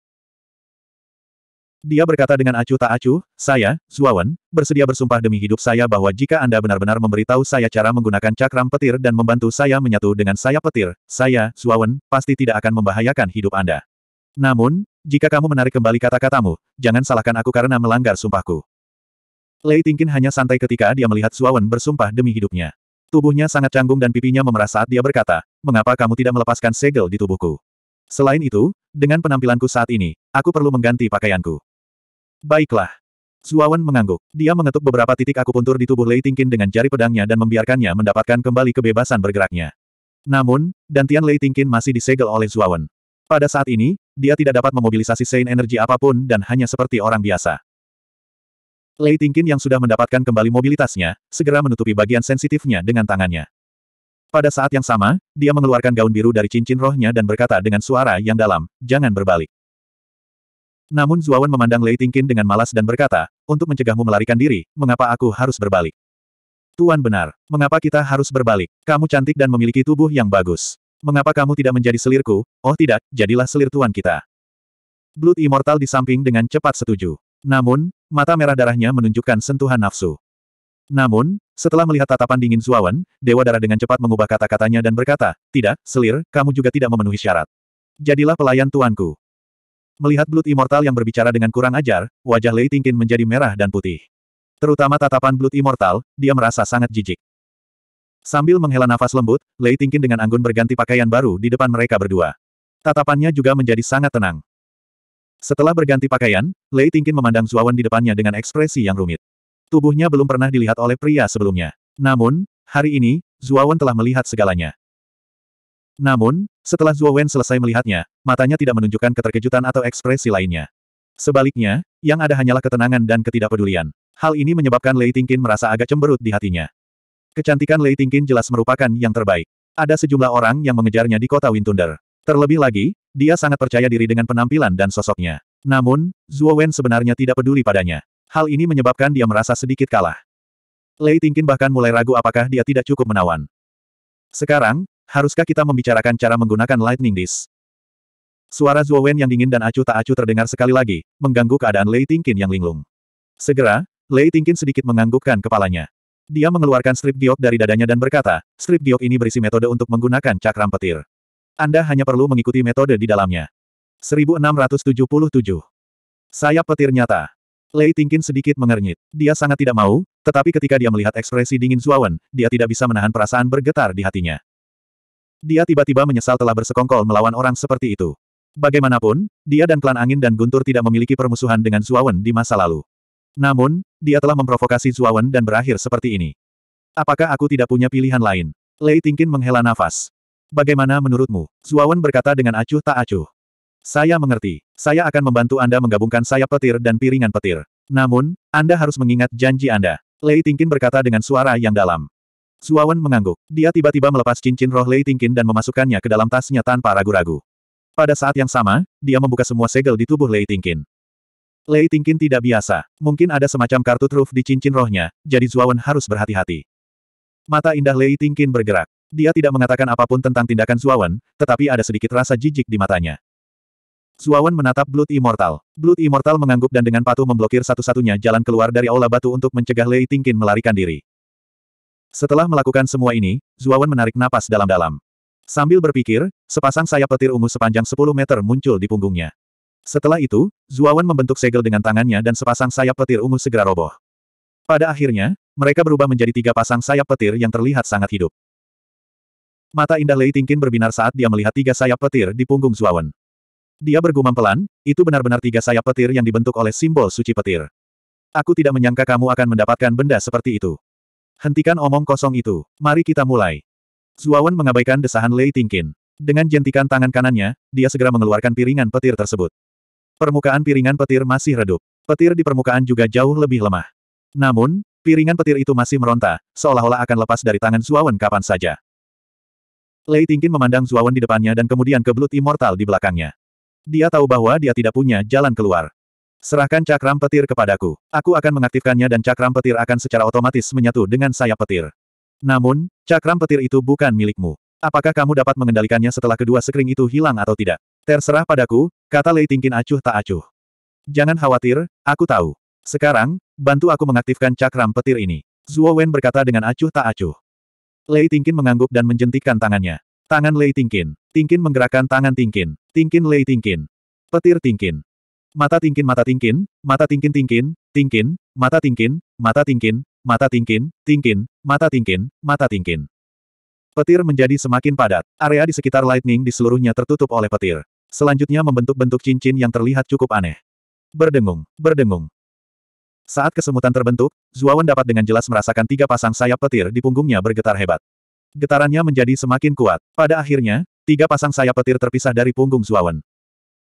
Dia berkata dengan acuh tak acuh, saya, Zuawan, bersedia bersumpah demi hidup saya bahwa jika Anda benar-benar memberitahu saya cara menggunakan cakram petir dan membantu saya menyatu dengan saya petir, saya, Zuawan, pasti tidak akan membahayakan hidup Anda. Namun, jika kamu menarik kembali kata-katamu, jangan salahkan aku karena melanggar sumpahku. Lei Tingkin hanya santai ketika dia melihat Zuawan bersumpah demi hidupnya. Tubuhnya sangat canggung dan pipinya memerah saat dia berkata, mengapa kamu tidak melepaskan segel di tubuhku? Selain itu, dengan penampilanku saat ini, aku perlu mengganti pakaianku. Baiklah. Zuawan mengangguk. Dia mengetuk beberapa titik akupuntur di tubuh Lei Tingkin dengan jari pedangnya dan membiarkannya mendapatkan kembali kebebasan bergeraknya. Namun, dantian Lei Tingkin masih disegel oleh Zuawan. Pada saat ini, dia tidak dapat memobilisasi Sein energi apapun dan hanya seperti orang biasa. Lei Tingkin yang sudah mendapatkan kembali mobilitasnya, segera menutupi bagian sensitifnya dengan tangannya. Pada saat yang sama, dia mengeluarkan gaun biru dari cincin rohnya dan berkata dengan suara yang dalam, jangan berbalik. Namun Zuawan memandang Lei Tingkin dengan malas dan berkata, untuk mencegahmu melarikan diri, mengapa aku harus berbalik? Tuan benar, mengapa kita harus berbalik? Kamu cantik dan memiliki tubuh yang bagus. Mengapa kamu tidak menjadi selirku? Oh tidak, jadilah selir tuan kita. Blood Immortal di samping dengan cepat setuju. Namun, mata merah darahnya menunjukkan sentuhan nafsu. Namun, setelah melihat tatapan dingin Zuawan, Dewa Darah dengan cepat mengubah kata-katanya dan berkata, Tidak, selir, kamu juga tidak memenuhi syarat. Jadilah pelayan tuanku. Melihat Blood Immortal yang berbicara dengan kurang ajar, wajah Lei Tingkin menjadi merah dan putih. Terutama tatapan Blood Immortal, dia merasa sangat jijik. Sambil menghela nafas lembut, Lei Tingkin dengan anggun berganti pakaian baru di depan mereka berdua. Tatapannya juga menjadi sangat tenang. Setelah berganti pakaian, Lei Tingkin memandang Zuawan di depannya dengan ekspresi yang rumit. Tubuhnya belum pernah dilihat oleh pria sebelumnya. Namun, hari ini, Zuawan telah melihat segalanya. Namun, setelah Zhuo Wen selesai melihatnya, matanya tidak menunjukkan keterkejutan atau ekspresi lainnya. Sebaliknya, yang ada hanyalah ketenangan dan ketidakpedulian. Hal ini menyebabkan Lei Tingkin merasa agak cemberut di hatinya. Kecantikan Lei Tingkin jelas merupakan yang terbaik. Ada sejumlah orang yang mengejarnya di kota Windunder. Terlebih lagi, dia sangat percaya diri dengan penampilan dan sosoknya. Namun, Zhuo Wen sebenarnya tidak peduli padanya. Hal ini menyebabkan dia merasa sedikit kalah. Lei Tingkin bahkan mulai ragu apakah dia tidak cukup menawan. Sekarang, Haruskah kita membicarakan cara menggunakan lightning disk? Suara Zhuo Wen yang dingin dan acuh tak acuh terdengar sekali lagi, mengganggu keadaan Lei Tingkin yang linglung. Segera, Lei Tingkin sedikit menganggukkan kepalanya. Dia mengeluarkan strip giok dari dadanya dan berkata, strip giok ini berisi metode untuk menggunakan cakram petir. Anda hanya perlu mengikuti metode di dalamnya. 1677. Sayap petir nyata. Lei Tingkin sedikit mengernyit. Dia sangat tidak mau, tetapi ketika dia melihat ekspresi dingin Wen, dia tidak bisa menahan perasaan bergetar di hatinya. Dia tiba-tiba menyesal telah bersekongkol melawan orang seperti itu. Bagaimanapun, dia dan klan angin dan guntur tidak memiliki permusuhan dengan Zuawan di masa lalu. Namun, dia telah memprovokasi Zuawan dan berakhir seperti ini. Apakah aku tidak punya pilihan lain? Lei Tingkin menghela nafas. Bagaimana menurutmu? Zuawan berkata dengan acuh tak acuh. Saya mengerti. Saya akan membantu Anda menggabungkan sayap petir dan piringan petir. Namun, Anda harus mengingat janji Anda. Lei Tingkin berkata dengan suara yang dalam. Suawan mengangguk. Dia tiba-tiba melepas cincin roh Lei Tingkin dan memasukkannya ke dalam tasnya tanpa ragu-ragu. Pada saat yang sama, dia membuka semua segel di tubuh Lei Tingkin. Lei Tingkin tidak biasa. Mungkin ada semacam kartu truf di cincin rohnya, jadi Zuawan harus berhati-hati. Mata indah Lei Tingkin bergerak. Dia tidak mengatakan apapun tentang tindakan Zuawan, tetapi ada sedikit rasa jijik di matanya. Zuawan menatap Blood Immortal. Blood Immortal mengangguk dan dengan patuh memblokir satu-satunya jalan keluar dari aula batu untuk mencegah Lei Tingkin melarikan diri. Setelah melakukan semua ini, Zuawan menarik napas dalam-dalam. Sambil berpikir, sepasang sayap petir ungu sepanjang 10 meter muncul di punggungnya. Setelah itu, Zuawan membentuk segel dengan tangannya dan sepasang sayap petir ungu segera roboh. Pada akhirnya, mereka berubah menjadi tiga pasang sayap petir yang terlihat sangat hidup. Mata indah Lei Tingkin berbinar saat dia melihat tiga sayap petir di punggung Zuawan. Dia bergumam pelan, itu benar-benar tiga sayap petir yang dibentuk oleh simbol suci petir. Aku tidak menyangka kamu akan mendapatkan benda seperti itu. Hentikan omong kosong itu. Mari kita mulai. Zuawan mengabaikan desahan Lei Tingkin. Dengan jentikan tangan kanannya, dia segera mengeluarkan piringan petir tersebut. Permukaan piringan petir masih redup. Petir di permukaan juga jauh lebih lemah. Namun, piringan petir itu masih meronta, seolah-olah akan lepas dari tangan Zuawan kapan saja. Lei Tingkin memandang Zuawan di depannya dan kemudian ke Blood Immortal di belakangnya. Dia tahu bahwa dia tidak punya jalan keluar. Serahkan cakram petir kepadaku. Aku akan mengaktifkannya dan cakram petir akan secara otomatis menyatu dengan sayap petir. Namun, cakram petir itu bukan milikmu. Apakah kamu dapat mengendalikannya setelah kedua sekring itu hilang atau tidak? Terserah padaku, kata Lei Tingkin acuh tak acuh. Jangan khawatir, aku tahu. Sekarang, bantu aku mengaktifkan cakram petir ini. Zuo Wen berkata dengan acuh tak acuh. Lei Tingkin mengangguk dan menjentikkan tangannya. Tangan Lei Tingkin. Tingkin menggerakkan tangan Tingkin. Tingkin Lei Tingkin. Petir Tingkin. Mata tingkin mata tingkin, mata tingkin tingkin, tingkin, mata tingkin, mata tingkin, mata tingkin, tingkin, mata tingkin, mata tingkin. Petir menjadi semakin padat. Area di sekitar Lightning di seluruhnya tertutup oleh petir. Selanjutnya membentuk bentuk cincin yang terlihat cukup aneh. Berdengung, berdengung. Saat kesemutan terbentuk, Zuawan dapat dengan jelas merasakan tiga pasang sayap petir di punggungnya bergetar hebat. Getarannya menjadi semakin kuat. Pada akhirnya, tiga pasang sayap petir terpisah dari punggung Zuawan.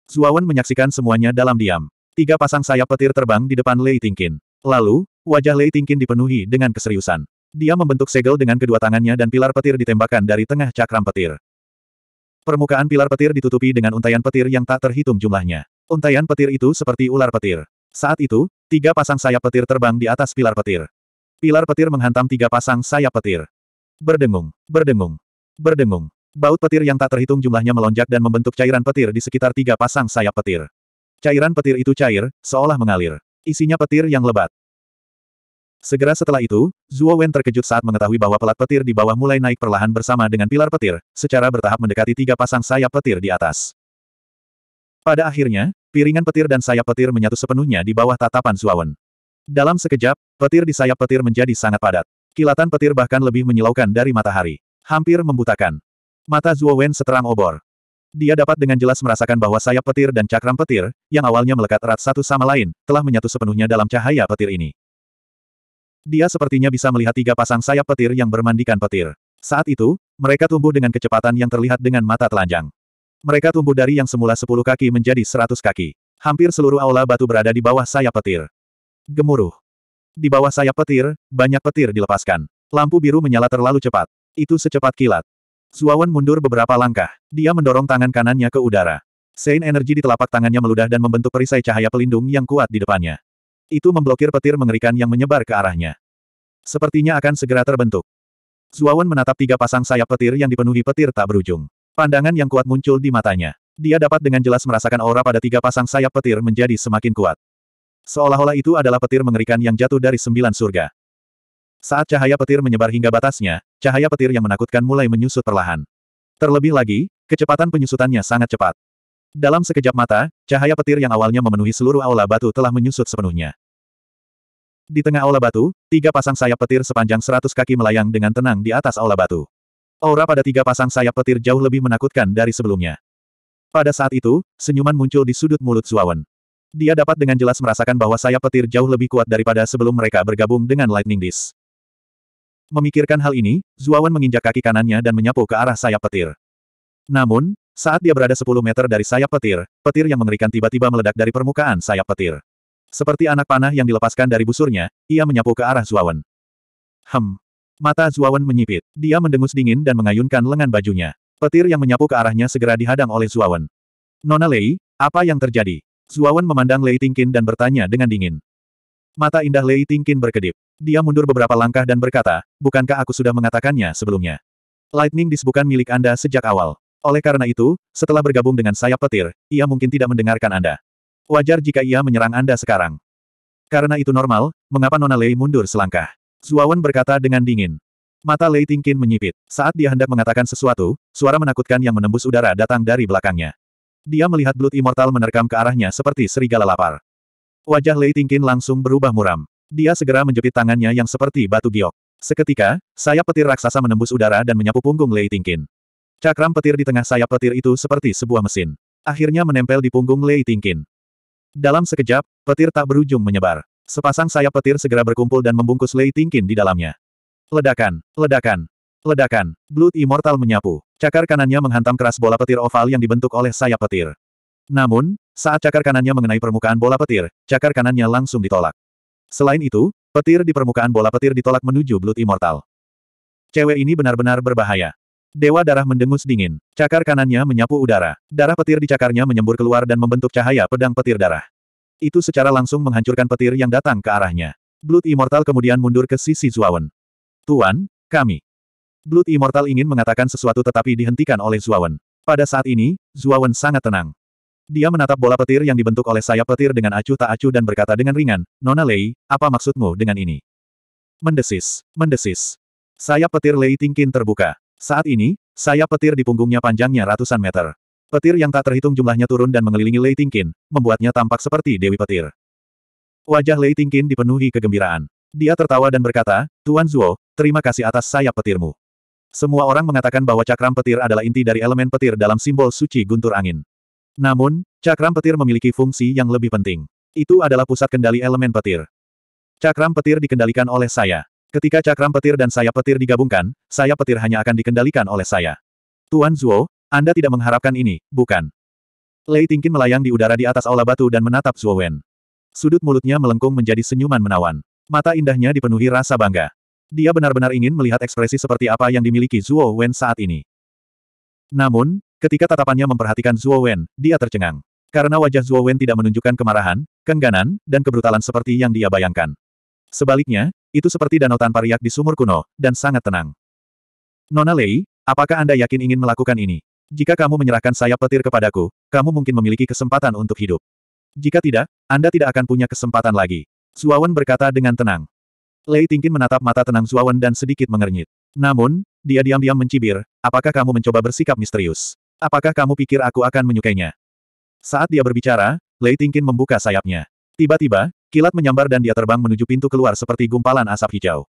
Zuawan menyaksikan semuanya dalam diam. Tiga pasang sayap petir terbang di depan Lei Tingkin. Lalu, wajah Lei Tingkin dipenuhi dengan keseriusan. Dia membentuk segel dengan kedua tangannya dan pilar petir ditembakkan dari tengah cakram petir. Permukaan pilar petir ditutupi dengan untayan petir yang tak terhitung jumlahnya. Untayan petir itu seperti ular petir. Saat itu, tiga pasang sayap petir terbang di atas pilar petir. Pilar petir menghantam tiga pasang sayap petir. Berdengung, berdengung, berdengung. Baut petir yang tak terhitung jumlahnya melonjak dan membentuk cairan petir di sekitar tiga pasang sayap petir. Cairan petir itu cair, seolah mengalir. Isinya petir yang lebat. Segera setelah itu, Zuo Wen terkejut saat mengetahui bahwa pelat petir di bawah mulai naik perlahan bersama dengan pilar petir, secara bertahap mendekati tiga pasang sayap petir di atas. Pada akhirnya, piringan petir dan sayap petir menyatu sepenuhnya di bawah tatapan Zuo Wen. Dalam sekejap, petir di sayap petir menjadi sangat padat. Kilatan petir bahkan lebih menyilaukan dari matahari. Hampir membutakan. Mata Zuo Wen seterang obor. Dia dapat dengan jelas merasakan bahwa sayap petir dan cakram petir, yang awalnya melekat erat satu sama lain, telah menyatu sepenuhnya dalam cahaya petir ini. Dia sepertinya bisa melihat tiga pasang sayap petir yang bermandikan petir. Saat itu, mereka tumbuh dengan kecepatan yang terlihat dengan mata telanjang. Mereka tumbuh dari yang semula sepuluh kaki menjadi seratus kaki. Hampir seluruh aula batu berada di bawah sayap petir. Gemuruh. Di bawah sayap petir, banyak petir dilepaskan. Lampu biru menyala terlalu cepat. Itu secepat kilat. Suawan mundur beberapa langkah. Dia mendorong tangan kanannya ke udara. Sein energi di telapak tangannya meludah dan membentuk perisai cahaya pelindung yang kuat di depannya. Itu memblokir petir mengerikan yang menyebar ke arahnya. Sepertinya akan segera terbentuk. Zuawan menatap tiga pasang sayap petir yang dipenuhi petir tak berujung. Pandangan yang kuat muncul di matanya. Dia dapat dengan jelas merasakan aura pada tiga pasang sayap petir menjadi semakin kuat. Seolah-olah itu adalah petir mengerikan yang jatuh dari sembilan surga. Saat cahaya petir menyebar hingga batasnya, cahaya petir yang menakutkan mulai menyusut perlahan. Terlebih lagi, kecepatan penyusutannya sangat cepat. Dalam sekejap mata, cahaya petir yang awalnya memenuhi seluruh aula batu telah menyusut sepenuhnya. Di tengah aula batu, tiga pasang sayap petir sepanjang seratus kaki melayang dengan tenang di atas aula batu. Aura pada tiga pasang sayap petir jauh lebih menakutkan dari sebelumnya. Pada saat itu, senyuman muncul di sudut mulut Zuawan. Dia dapat dengan jelas merasakan bahwa sayap petir jauh lebih kuat daripada sebelum mereka bergabung dengan Lightning Disc. Memikirkan hal ini, Zuawan menginjak kaki kanannya dan menyapu ke arah sayap petir. Namun, saat dia berada 10 meter dari sayap petir, petir yang mengerikan tiba-tiba meledak dari permukaan sayap petir. Seperti anak panah yang dilepaskan dari busurnya, ia menyapu ke arah Zuawan. Hem. Mata Zuawan menyipit. Dia mendengus dingin dan mengayunkan lengan bajunya. Petir yang menyapu ke arahnya segera dihadang oleh Zuawan. Nona Lei, apa yang terjadi? Zuawan memandang Lei Tingkin dan bertanya dengan dingin. Mata indah Lei Tingkin berkedip. Dia mundur beberapa langkah dan berkata, bukankah aku sudah mengatakannya sebelumnya? Lightning Disk bukan milik Anda sejak awal. Oleh karena itu, setelah bergabung dengan sayap petir, ia mungkin tidak mendengarkan Anda. Wajar jika ia menyerang Anda sekarang. Karena itu normal, mengapa Nona Lei mundur selangkah? Zuawan berkata dengan dingin. Mata Lei Tingkin menyipit. Saat dia hendak mengatakan sesuatu, suara menakutkan yang menembus udara datang dari belakangnya. Dia melihat Blood Immortal menerkam ke arahnya seperti serigala lapar. Wajah Lei Tingkin langsung berubah muram. Dia segera menjepit tangannya yang seperti batu giok. Seketika, sayap petir raksasa menembus udara dan menyapu punggung Lei Tingkin. Cakram petir di tengah sayap petir itu seperti sebuah mesin. Akhirnya menempel di punggung Lei Tingkin. Dalam sekejap, petir tak berujung menyebar. Sepasang sayap petir segera berkumpul dan membungkus Lei Tingkin di dalamnya. Ledakan, ledakan, ledakan. Blood Immortal menyapu. Cakar kanannya menghantam keras bola petir oval yang dibentuk oleh sayap petir. Namun, saat cakar kanannya mengenai permukaan bola petir, cakar kanannya langsung ditolak. Selain itu, petir di permukaan bola petir ditolak menuju Blood Immortal. Cewek ini benar-benar berbahaya. Dewa darah mendengus dingin. Cakar kanannya menyapu udara. Darah petir di cakarnya menyembur keluar dan membentuk cahaya pedang petir darah. Itu secara langsung menghancurkan petir yang datang ke arahnya. Blood Immortal kemudian mundur ke sisi Zuawan. Tuan, kami. Blood Immortal ingin mengatakan sesuatu tetapi dihentikan oleh Zuawan. Pada saat ini, Zuawan sangat tenang. Dia menatap bola petir yang dibentuk oleh sayap petir dengan acuh tak acuh dan berkata dengan ringan, Nona Lei, apa maksudmu dengan ini? Mendesis, mendesis. Sayap petir Lei Tingkin terbuka. Saat ini, sayap petir di punggungnya panjangnya ratusan meter. Petir yang tak terhitung jumlahnya turun dan mengelilingi Lei Tingkin, membuatnya tampak seperti Dewi Petir. Wajah Lei Tingkin dipenuhi kegembiraan. Dia tertawa dan berkata, Tuan Zuo, terima kasih atas sayap petirmu. Semua orang mengatakan bahwa cakram petir adalah inti dari elemen petir dalam simbol suci guntur angin. Namun, cakram petir memiliki fungsi yang lebih penting. Itu adalah pusat kendali elemen petir. Cakram petir dikendalikan oleh saya. Ketika cakram petir dan saya petir digabungkan, saya petir hanya akan dikendalikan oleh saya. Tuan Zuo, Anda tidak mengharapkan ini, bukan? Lei Tingkin melayang di udara di atas aula batu dan menatap Zuo Wen. Sudut mulutnya melengkung menjadi senyuman menawan. Mata indahnya dipenuhi rasa bangga. Dia benar-benar ingin melihat ekspresi seperti apa yang dimiliki Zuo Wen saat ini. Namun, Ketika tatapannya memperhatikan Zuo Wen, dia tercengang. Karena wajah Zuo Wen tidak menunjukkan kemarahan, kengganan, dan kebrutalan seperti yang dia bayangkan. Sebaliknya, itu seperti danau tanpa riak di sumur kuno, dan sangat tenang. Nona Lei, apakah Anda yakin ingin melakukan ini? Jika kamu menyerahkan sayap petir kepadaku, kamu mungkin memiliki kesempatan untuk hidup. Jika tidak, Anda tidak akan punya kesempatan lagi. Zuawan berkata dengan tenang. Lei Tingkin menatap mata tenang Zuawan dan sedikit mengernyit. Namun, dia diam-diam mencibir, apakah kamu mencoba bersikap misterius? Apakah kamu pikir aku akan menyukainya? Saat dia berbicara, Lei Tingkin membuka sayapnya. Tiba-tiba, kilat menyambar dan dia terbang menuju pintu keluar seperti gumpalan asap hijau.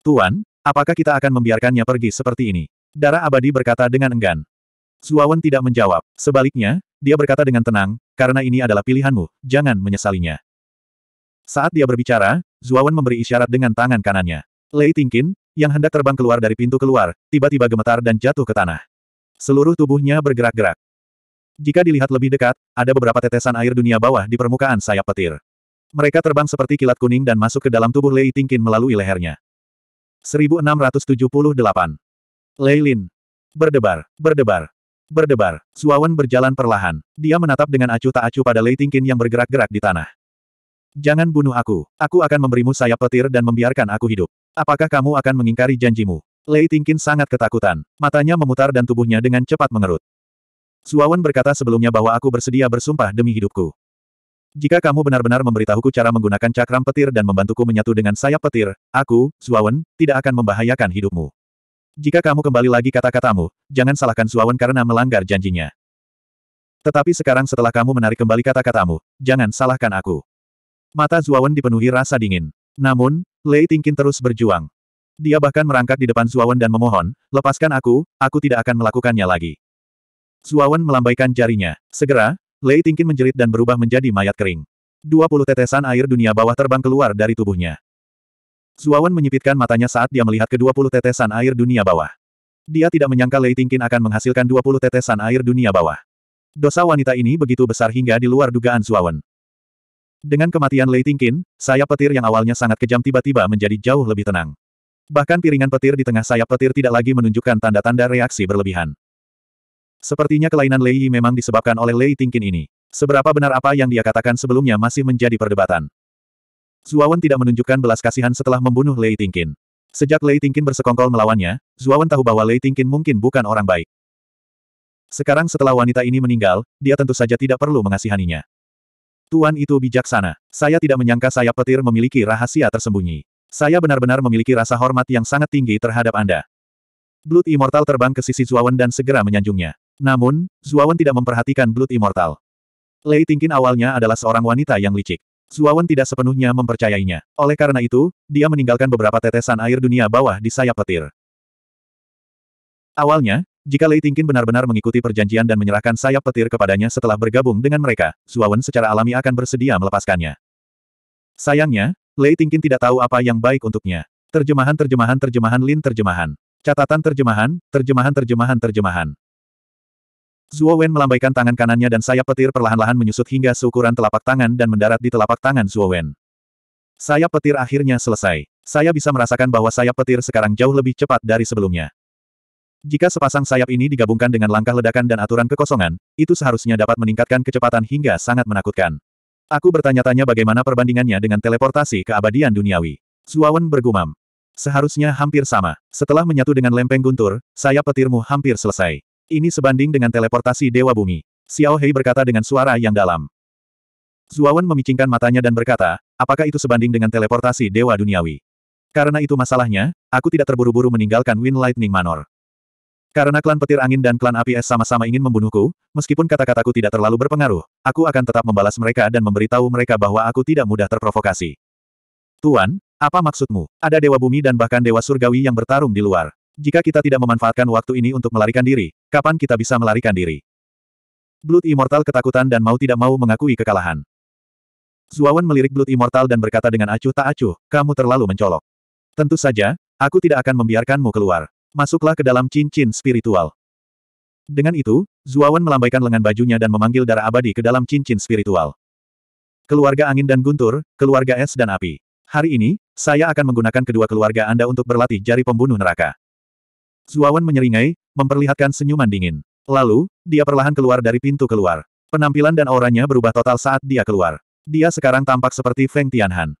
Tuan, apakah kita akan membiarkannya pergi seperti ini? Darah abadi berkata dengan enggan. Zuawan tidak menjawab. Sebaliknya, dia berkata dengan tenang, karena ini adalah pilihanmu, jangan menyesalinya. Saat dia berbicara, Zuawan memberi isyarat dengan tangan kanannya. Lei Tingkin, yang hendak terbang keluar dari pintu keluar, tiba-tiba gemetar dan jatuh ke tanah. Seluruh tubuhnya bergerak-gerak. Jika dilihat lebih dekat, ada beberapa tetesan air dunia bawah di permukaan sayap petir. Mereka terbang seperti kilat kuning dan masuk ke dalam tubuh Lei Tingkin melalui lehernya. 1678. Lei Lin. Berdebar, berdebar, berdebar. Suawan berjalan perlahan. Dia menatap dengan acuh tak acuh pada Lei Tingkin yang bergerak-gerak di tanah. Jangan bunuh aku. Aku akan memberimu sayap petir dan membiarkan aku hidup. Apakah kamu akan mengingkari janjimu? Lei Tingkin sangat ketakutan. Matanya memutar dan tubuhnya dengan cepat mengerut. Suawan berkata sebelumnya bahwa aku bersedia bersumpah demi hidupku. Jika kamu benar-benar memberitahuku cara menggunakan cakram petir dan membantuku menyatu dengan sayap petir, aku, Suawan, tidak akan membahayakan hidupmu. Jika kamu kembali lagi kata-katamu, jangan salahkan Suawan karena melanggar janjinya. Tetapi sekarang setelah kamu menarik kembali kata-katamu, jangan salahkan aku. Mata Zuawan dipenuhi rasa dingin. Namun, Lei Tingkin terus berjuang. Dia bahkan merangkak di depan Zuawan dan memohon, lepaskan aku, aku tidak akan melakukannya lagi. Zuawan melambaikan jarinya. Segera, Lei Tingkin menjerit dan berubah menjadi mayat kering. Dua puluh tetesan air dunia bawah terbang keluar dari tubuhnya. Zuawan menyipitkan matanya saat dia melihat kedua puluh tetesan air dunia bawah. Dia tidak menyangka Lei Tingkin akan menghasilkan dua puluh tetesan air dunia bawah. Dosa wanita ini begitu besar hingga di luar dugaan Zuawan. Dengan kematian Lei Tingkin, sayap petir yang awalnya sangat kejam tiba-tiba menjadi jauh lebih tenang. Bahkan piringan petir di tengah sayap petir tidak lagi menunjukkan tanda-tanda reaksi berlebihan. Sepertinya kelainan Lei Yi memang disebabkan oleh Lei Tingkin ini. Seberapa benar apa yang dia katakan sebelumnya masih menjadi perdebatan. Zuawan tidak menunjukkan belas kasihan setelah membunuh Lei Tingkin. Sejak Lei Tingkin bersekongkol melawannya, Zuawan tahu bahwa Lei Tingkin mungkin bukan orang baik. Sekarang setelah wanita ini meninggal, dia tentu saja tidak perlu mengasihaninya. Tuan itu bijaksana. Saya tidak menyangka sayap petir memiliki rahasia tersembunyi. Saya benar-benar memiliki rasa hormat yang sangat tinggi terhadap Anda. Blood Immortal terbang ke sisi Zuawan dan segera menyanjungnya. Namun, Zuawan tidak memperhatikan Blood Immortal. Lei Tingkin awalnya adalah seorang wanita yang licik. Zuawan tidak sepenuhnya mempercayainya. Oleh karena itu, dia meninggalkan beberapa tetesan air dunia bawah di sayap petir. Awalnya, jika Lei Tingkin benar-benar mengikuti perjanjian dan menyerahkan sayap petir kepadanya setelah bergabung dengan mereka, Zuawan secara alami akan bersedia melepaskannya. Sayangnya, Lei Tingkin tidak tahu apa yang baik untuknya. Terjemahan terjemahan terjemahan Lin terjemahan. Catatan terjemahan, terjemahan terjemahan terjemahan. Zuo Wen melambaikan tangan kanannya dan sayap petir perlahan-lahan menyusut hingga seukuran telapak tangan dan mendarat di telapak tangan Zuo Wen. Sayap petir akhirnya selesai. Saya bisa merasakan bahwa sayap petir sekarang jauh lebih cepat dari sebelumnya. Jika sepasang sayap ini digabungkan dengan langkah ledakan dan aturan kekosongan, itu seharusnya dapat meningkatkan kecepatan hingga sangat menakutkan. Aku bertanya-tanya bagaimana perbandingannya dengan teleportasi keabadian duniawi. Zuawan bergumam. Seharusnya hampir sama. Setelah menyatu dengan lempeng guntur, saya petirmu hampir selesai. Ini sebanding dengan teleportasi Dewa Bumi. Xiao Hei berkata dengan suara yang dalam. Zuawan memicingkan matanya dan berkata, apakah itu sebanding dengan teleportasi Dewa Duniawi? Karena itu masalahnya, aku tidak terburu-buru meninggalkan Wind Lightning Manor. Karena klan petir angin dan klan api es sama-sama ingin membunuhku, meskipun kata-kataku tidak terlalu berpengaruh, aku akan tetap membalas mereka dan memberitahu mereka bahwa aku tidak mudah terprovokasi. Tuan, apa maksudmu? Ada dewa bumi dan bahkan dewa surgawi yang bertarung di luar. Jika kita tidak memanfaatkan waktu ini untuk melarikan diri, kapan kita bisa melarikan diri? Blood Immortal ketakutan dan mau tidak mau mengakui kekalahan. Zuawan melirik Blood Immortal dan berkata dengan acuh tak acuh, kamu terlalu mencolok. Tentu saja, aku tidak akan membiarkanmu keluar. Masuklah ke dalam cincin spiritual. Dengan itu, Zuawan melambaikan lengan bajunya dan memanggil darah abadi ke dalam cincin spiritual. Keluarga angin dan guntur, keluarga es dan api. Hari ini, saya akan menggunakan kedua keluarga Anda untuk berlatih jari pembunuh neraka. Zuawan menyeringai, memperlihatkan senyuman dingin. Lalu, dia perlahan keluar dari pintu keluar. Penampilan dan auranya berubah total saat dia keluar. Dia sekarang tampak seperti Feng Tianhan.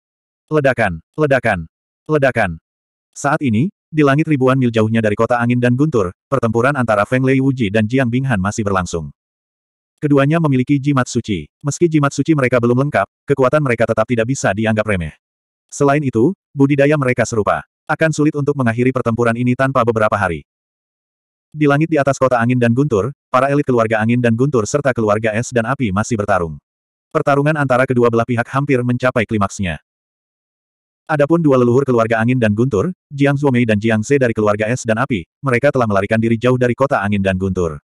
Ledakan, ledakan, ledakan. Saat ini, di langit ribuan mil jauhnya dari kota angin dan guntur, pertempuran antara Feng Lei Wuji dan Jiang Binghan masih berlangsung. Keduanya memiliki jimat suci. Meski jimat suci mereka belum lengkap, kekuatan mereka tetap tidak bisa dianggap remeh. Selain itu, budidaya mereka serupa. Akan sulit untuk mengakhiri pertempuran ini tanpa beberapa hari. Di langit di atas kota angin dan guntur, para elit keluarga angin dan guntur serta keluarga es dan api masih bertarung. Pertarungan antara kedua belah pihak hampir mencapai klimaksnya. Adapun dua leluhur keluarga angin dan guntur, Jiang Zhuomei dan Jiang Se dari keluarga es dan api, mereka telah melarikan diri jauh dari kota angin dan guntur.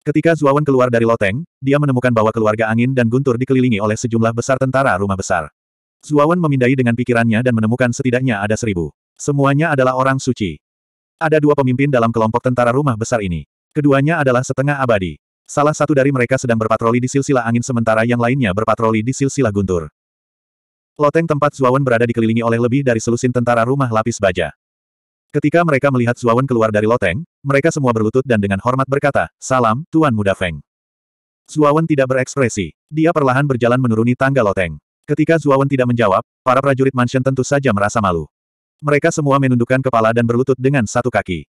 Ketika Zuawan keluar dari loteng, dia menemukan bahwa keluarga angin dan guntur dikelilingi oleh sejumlah besar tentara rumah besar. Zuawan memindai dengan pikirannya dan menemukan setidaknya ada seribu. Semuanya adalah orang suci. Ada dua pemimpin dalam kelompok tentara rumah besar ini. Keduanya adalah setengah abadi. Salah satu dari mereka sedang berpatroli di silsilah angin sementara yang lainnya berpatroli di silsilah guntur. Loteng tempat Zuawan berada dikelilingi oleh lebih dari selusin tentara rumah lapis baja. Ketika mereka melihat Zuawan keluar dari loteng, mereka semua berlutut dan dengan hormat berkata, Salam, Tuan Muda Feng. Zuawan tidak berekspresi. Dia perlahan berjalan menuruni tangga loteng. Ketika Zuawan tidak menjawab, para prajurit mansion tentu saja merasa malu. Mereka semua menundukkan kepala dan berlutut dengan satu kaki.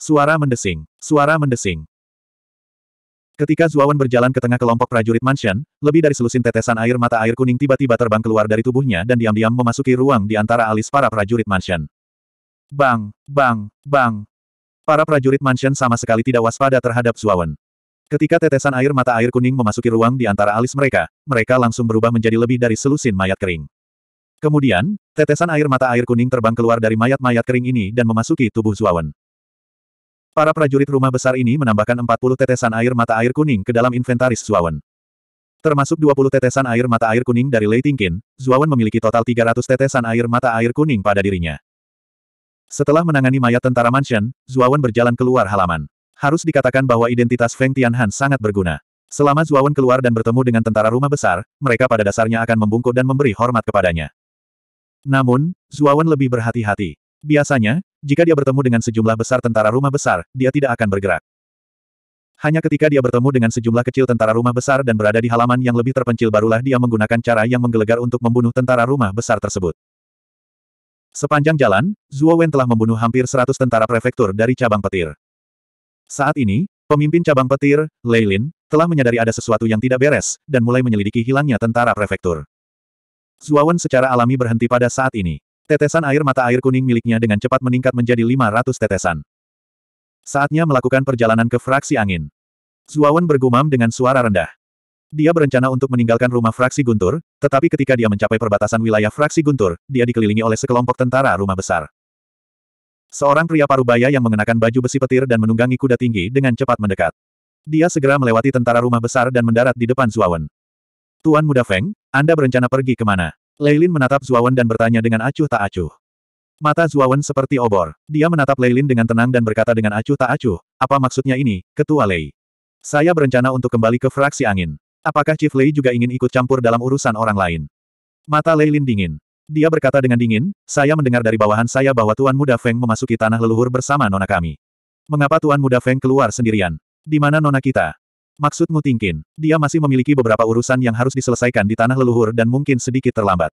Suara mendesing. Suara mendesing. Ketika Zuawan berjalan ke tengah kelompok prajurit mansion, lebih dari selusin tetesan air mata air kuning tiba-tiba terbang keluar dari tubuhnya dan diam-diam memasuki ruang di antara alis para prajurit mansion. Bang, bang, bang. Para prajurit mansion sama sekali tidak waspada terhadap Zuawan. Ketika tetesan air mata air kuning memasuki ruang di antara alis mereka, mereka langsung berubah menjadi lebih dari selusin mayat kering. Kemudian, tetesan air mata air kuning terbang keluar dari mayat-mayat kering ini dan memasuki tubuh Zuawan. Para prajurit rumah besar ini menambahkan 40 tetesan air mata air kuning ke dalam inventaris Zuawan. Termasuk 20 tetesan air mata air kuning dari Lei Tingkin, Zuawan memiliki total 300 tetesan air mata air kuning pada dirinya. Setelah menangani mayat tentara mansion, Zuawan berjalan keluar halaman. Harus dikatakan bahwa identitas Feng Tianhan sangat berguna. Selama Zuawan keluar dan bertemu dengan tentara rumah besar, mereka pada dasarnya akan membungkuk dan memberi hormat kepadanya. Namun, Zuawan lebih berhati-hati. Biasanya, jika dia bertemu dengan sejumlah besar tentara rumah besar, dia tidak akan bergerak. Hanya ketika dia bertemu dengan sejumlah kecil tentara rumah besar dan berada di halaman yang lebih terpencil barulah dia menggunakan cara yang menggelegar untuk membunuh tentara rumah besar tersebut. Sepanjang jalan, Zhuo Wen telah membunuh hampir 100 tentara prefektur dari cabang petir. Saat ini, pemimpin cabang petir, Lei Lin, telah menyadari ada sesuatu yang tidak beres, dan mulai menyelidiki hilangnya tentara prefektur. Zhuo Wen secara alami berhenti pada saat ini. Tetesan air mata air kuning miliknya dengan cepat meningkat menjadi 500 tetesan. Saatnya melakukan perjalanan ke fraksi angin. Zuawan bergumam dengan suara rendah. Dia berencana untuk meninggalkan rumah fraksi Guntur, tetapi ketika dia mencapai perbatasan wilayah fraksi Guntur, dia dikelilingi oleh sekelompok tentara rumah besar. Seorang pria parubaya yang mengenakan baju besi petir dan menunggangi kuda tinggi dengan cepat mendekat. Dia segera melewati tentara rumah besar dan mendarat di depan Zuawan. Tuan Muda Feng, Anda berencana pergi kemana? Leilin menatap Zuawan dan bertanya dengan acuh tak acuh. Mata Zuawan seperti obor. Dia menatap Leilin dengan tenang dan berkata dengan acuh tak acuh, apa maksudnya ini, Ketua Lei? Saya berencana untuk kembali ke fraksi angin. Apakah Chief Lei juga ingin ikut campur dalam urusan orang lain? Mata Leilin dingin. Dia berkata dengan dingin, saya mendengar dari bawahan saya bahwa Tuan Muda Feng memasuki tanah leluhur bersama nona kami. Mengapa Tuan Muda Feng keluar sendirian? Di mana nona kita? Maksudmu Tingkin, dia masih memiliki beberapa urusan yang harus diselesaikan di tanah leluhur dan mungkin sedikit terlambat.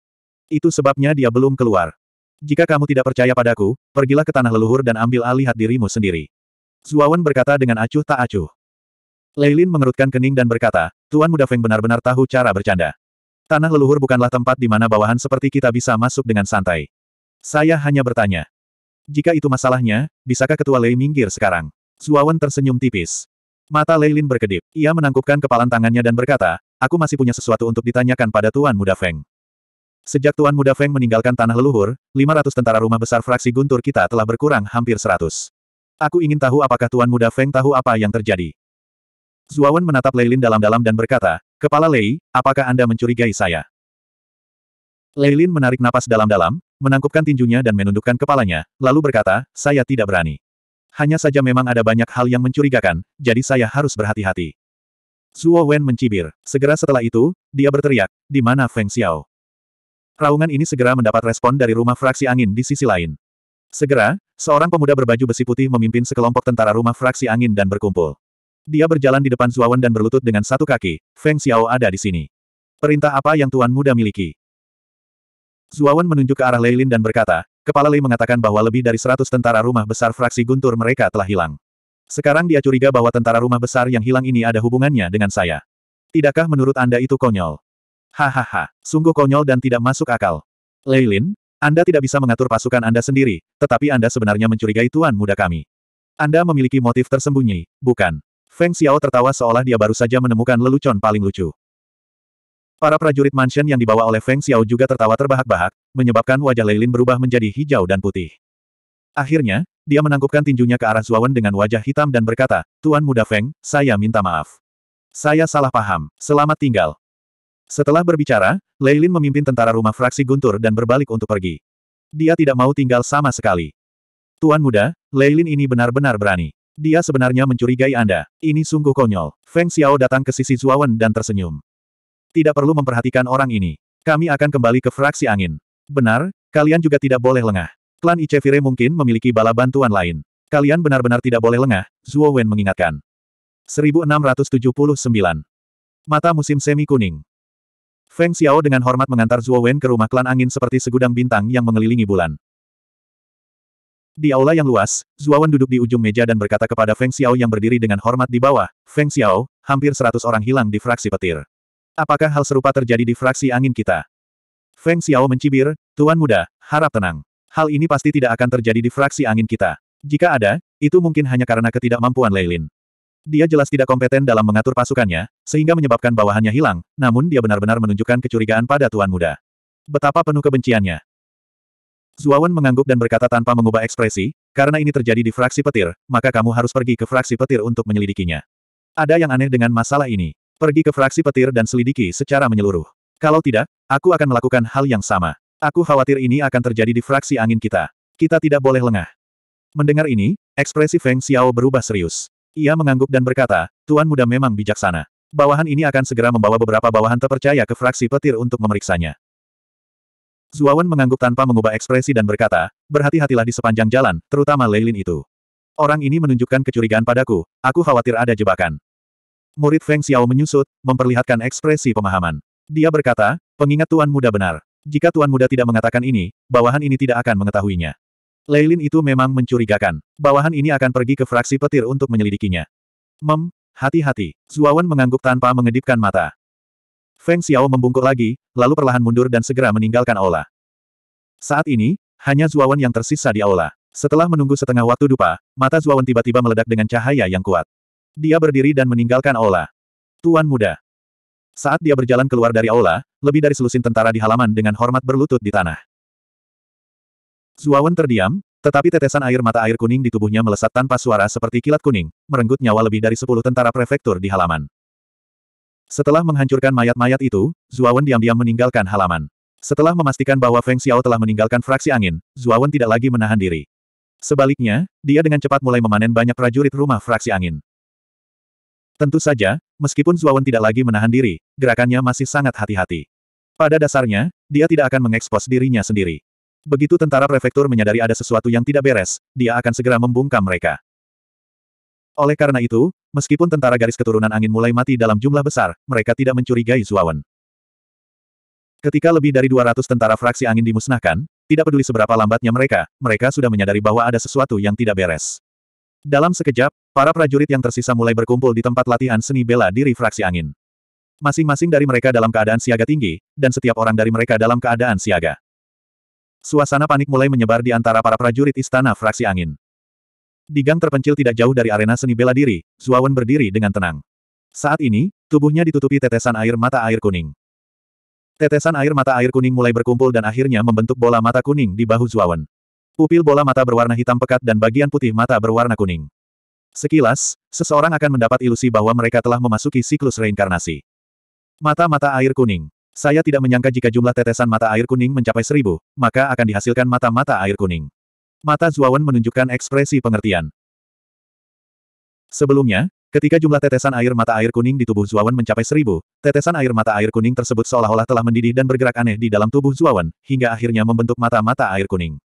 Itu sebabnya dia belum keluar. Jika kamu tidak percaya padaku, pergilah ke tanah leluhur dan ambil alih hati dirimu sendiri. Zuawan berkata dengan acuh tak acuh. Leilin mengerutkan kening dan berkata, Tuan Muda Feng benar-benar tahu cara bercanda. Tanah leluhur bukanlah tempat di mana bawahan seperti kita bisa masuk dengan santai. Saya hanya bertanya. Jika itu masalahnya, bisakah Ketua Lei minggir sekarang? Zuawan tersenyum tipis. Mata Leilin berkedip. Ia menangkupkan kepalan tangannya dan berkata, aku masih punya sesuatu untuk ditanyakan pada Tuan Muda Feng. Sejak Tuan Muda Feng meninggalkan tanah leluhur, 500 tentara rumah besar fraksi guntur kita telah berkurang hampir 100. Aku ingin tahu apakah Tuan Muda Feng tahu apa yang terjadi. Zuawan menatap Leilin dalam-dalam dan berkata, Kepala Lei, apakah Anda mencurigai saya? Leilin menarik napas dalam-dalam, menangkupkan tinjunya dan menundukkan kepalanya, lalu berkata, saya tidak berani. Hanya saja memang ada banyak hal yang mencurigakan, jadi saya harus berhati-hati. Zuo Wen mencibir. Segera setelah itu, dia berteriak, di mana Feng Xiao? Raungan ini segera mendapat respon dari rumah fraksi angin di sisi lain. Segera, seorang pemuda berbaju besi putih memimpin sekelompok tentara rumah fraksi angin dan berkumpul. Dia berjalan di depan Wen dan berlutut dengan satu kaki, Feng Xiao ada di sini. Perintah apa yang Tuan Muda miliki? Wen menunjuk ke arah Leilin dan berkata, Kepala Lei mengatakan bahwa lebih dari 100 tentara rumah besar fraksi guntur mereka telah hilang. Sekarang dia curiga bahwa tentara rumah besar yang hilang ini ada hubungannya dengan saya. Tidakkah menurut Anda itu konyol? Hahaha, sungguh konyol dan tidak masuk akal. Leilin, Anda tidak bisa mengatur pasukan Anda sendiri, tetapi Anda sebenarnya mencurigai tuan muda kami. Anda memiliki motif tersembunyi, bukan? Feng Xiao tertawa seolah dia baru saja menemukan lelucon paling lucu. Para prajurit mansion yang dibawa oleh Feng Xiao juga tertawa terbahak-bahak, menyebabkan wajah Leilin berubah menjadi hijau dan putih. Akhirnya, dia menangkupkan tinjunya ke arah Zuawan dengan wajah hitam dan berkata, Tuan Muda Feng, saya minta maaf. Saya salah paham, selamat tinggal. Setelah berbicara, Leilin memimpin tentara rumah fraksi Guntur dan berbalik untuk pergi. Dia tidak mau tinggal sama sekali. Tuan muda, Leilin ini benar-benar berani. Dia sebenarnya mencurigai Anda. Ini sungguh konyol. Feng Xiao datang ke sisi Zuawan dan tersenyum. Tidak perlu memperhatikan orang ini. Kami akan kembali ke fraksi angin. Benar, kalian juga tidak boleh lengah. Klan Icevire mungkin memiliki bala bantuan lain. Kalian benar-benar tidak boleh lengah, Zuo Wen mengingatkan. 1679. Mata musim semi kuning. Feng Xiao dengan hormat mengantar Zuo Wen ke rumah klan angin seperti segudang bintang yang mengelilingi bulan. Di aula yang luas, Zuo Wen duduk di ujung meja dan berkata kepada Feng Xiao yang berdiri dengan hormat di bawah, Feng Xiao, hampir seratus orang hilang di fraksi petir. Apakah hal serupa terjadi di fraksi angin kita? Feng Xiao mencibir, Tuan Muda, harap tenang. Hal ini pasti tidak akan terjadi di fraksi angin kita. Jika ada, itu mungkin hanya karena ketidakmampuan Leilin. Dia jelas tidak kompeten dalam mengatur pasukannya, sehingga menyebabkan bawahannya hilang, namun dia benar-benar menunjukkan kecurigaan pada Tuan Muda. Betapa penuh kebenciannya. Zuawan mengangguk dan berkata tanpa mengubah ekspresi, karena ini terjadi di fraksi petir, maka kamu harus pergi ke fraksi petir untuk menyelidikinya. Ada yang aneh dengan masalah ini. Pergi ke fraksi petir dan selidiki secara menyeluruh. Kalau tidak, aku akan melakukan hal yang sama. Aku khawatir ini akan terjadi di fraksi angin kita. Kita tidak boleh lengah. Mendengar ini, ekspresi Feng Xiao berubah serius. Ia mengangguk dan berkata, Tuan muda memang bijaksana. Bawahan ini akan segera membawa beberapa bawahan terpercaya ke fraksi petir untuk memeriksanya. Zuawan mengangguk tanpa mengubah ekspresi dan berkata, berhati-hatilah di sepanjang jalan, terutama Leilin itu. Orang ini menunjukkan kecurigaan padaku, aku khawatir ada jebakan. Murid Feng Xiao menyusut, memperlihatkan ekspresi pemahaman. Dia berkata, pengingat Tuan Muda benar. Jika Tuan Muda tidak mengatakan ini, bawahan ini tidak akan mengetahuinya. Leilin itu memang mencurigakan. Bawahan ini akan pergi ke fraksi petir untuk menyelidikinya. Mem, hati-hati. Zuawan mengangguk tanpa mengedipkan mata. Feng Xiao membungkuk lagi, lalu perlahan mundur dan segera meninggalkan aula. Saat ini, hanya Zuawan yang tersisa di aula. Setelah menunggu setengah waktu dupa, mata Zuawan tiba-tiba meledak dengan cahaya yang kuat. Dia berdiri dan meninggalkan aula. Tuan muda. Saat dia berjalan keluar dari aula, lebih dari selusin tentara di halaman dengan hormat berlutut di tanah. Zuawan terdiam, tetapi tetesan air mata air kuning di tubuhnya melesat tanpa suara seperti kilat kuning, merenggut nyawa lebih dari sepuluh tentara prefektur di halaman. Setelah menghancurkan mayat-mayat itu, Zuawan diam-diam meninggalkan halaman. Setelah memastikan bahwa Feng Xiao telah meninggalkan fraksi angin, Zuawan tidak lagi menahan diri. Sebaliknya, dia dengan cepat mulai memanen banyak prajurit rumah fraksi angin. Tentu saja, meskipun Zuawan tidak lagi menahan diri, gerakannya masih sangat hati-hati. Pada dasarnya, dia tidak akan mengekspos dirinya sendiri. Begitu tentara prefektur menyadari ada sesuatu yang tidak beres, dia akan segera membungkam mereka. Oleh karena itu, meskipun tentara garis keturunan angin mulai mati dalam jumlah besar, mereka tidak mencurigai Zuawan. Ketika lebih dari 200 tentara fraksi angin dimusnahkan, tidak peduli seberapa lambatnya mereka, mereka sudah menyadari bahwa ada sesuatu yang tidak beres. Dalam sekejap, para prajurit yang tersisa mulai berkumpul di tempat latihan seni bela diri fraksi angin. Masing-masing dari mereka dalam keadaan siaga tinggi, dan setiap orang dari mereka dalam keadaan siaga. Suasana panik mulai menyebar di antara para prajurit istana fraksi angin. Di gang terpencil tidak jauh dari arena seni bela diri, Zuawan berdiri dengan tenang. Saat ini, tubuhnya ditutupi tetesan air mata air kuning. Tetesan air mata air kuning mulai berkumpul dan akhirnya membentuk bola mata kuning di bahu Zuawan. Pupil bola mata berwarna hitam pekat dan bagian putih mata berwarna kuning. Sekilas, seseorang akan mendapat ilusi bahwa mereka telah memasuki siklus reinkarnasi. Mata-mata air kuning. Saya tidak menyangka jika jumlah tetesan mata air kuning mencapai seribu, maka akan dihasilkan mata-mata air kuning. Mata Zuawan menunjukkan ekspresi pengertian. Sebelumnya, ketika jumlah tetesan air mata air kuning di tubuh Zuawan mencapai seribu, tetesan air mata air kuning tersebut seolah-olah telah mendidih dan bergerak aneh di dalam tubuh Zuawan, hingga akhirnya membentuk mata-mata air kuning.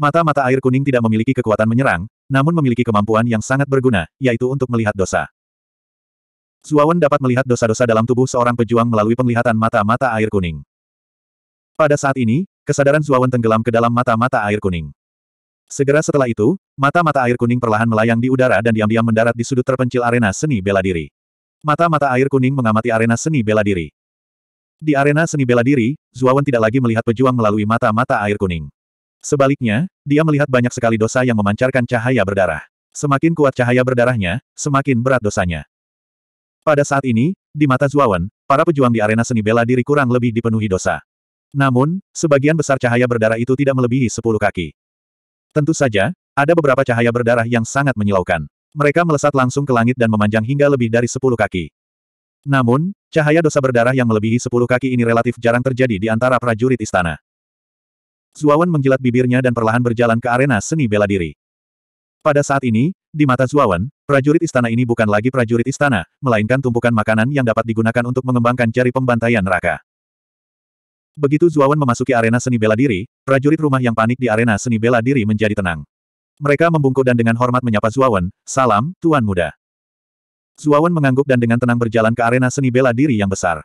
Mata-mata air kuning tidak memiliki kekuatan menyerang, namun memiliki kemampuan yang sangat berguna, yaitu untuk melihat dosa. Zuawan dapat melihat dosa-dosa dalam tubuh seorang pejuang melalui penglihatan mata-mata air kuning. Pada saat ini, kesadaran Zuawan tenggelam ke dalam mata-mata air kuning. Segera setelah itu, mata-mata air kuning perlahan melayang di udara dan diam-diam mendarat di sudut terpencil arena seni bela diri. Mata-mata air kuning mengamati arena seni bela diri. Di arena seni bela diri, Zuawan tidak lagi melihat pejuang melalui mata-mata air kuning. Sebaliknya, dia melihat banyak sekali dosa yang memancarkan cahaya berdarah. Semakin kuat cahaya berdarahnya, semakin berat dosanya. Pada saat ini, di mata Zuawan, para pejuang di arena seni bela diri kurang lebih dipenuhi dosa. Namun, sebagian besar cahaya berdarah itu tidak melebihi sepuluh kaki. Tentu saja, ada beberapa cahaya berdarah yang sangat menyilaukan. Mereka melesat langsung ke langit dan memanjang hingga lebih dari sepuluh kaki. Namun, cahaya dosa berdarah yang melebihi sepuluh kaki ini relatif jarang terjadi di antara prajurit istana. Zuawan menjilat bibirnya dan perlahan berjalan ke arena seni bela diri. Pada saat ini, di mata Zuawan, prajurit istana ini bukan lagi prajurit istana, melainkan tumpukan makanan yang dapat digunakan untuk mengembangkan jari pembantaian neraka. Begitu Zuawan memasuki arena seni bela diri, prajurit rumah yang panik di arena seni bela diri menjadi tenang. Mereka membungkuk dan dengan hormat menyapa Zuawan, salam, Tuan Muda. Zuawan mengangguk dan dengan tenang berjalan ke arena seni bela diri yang besar.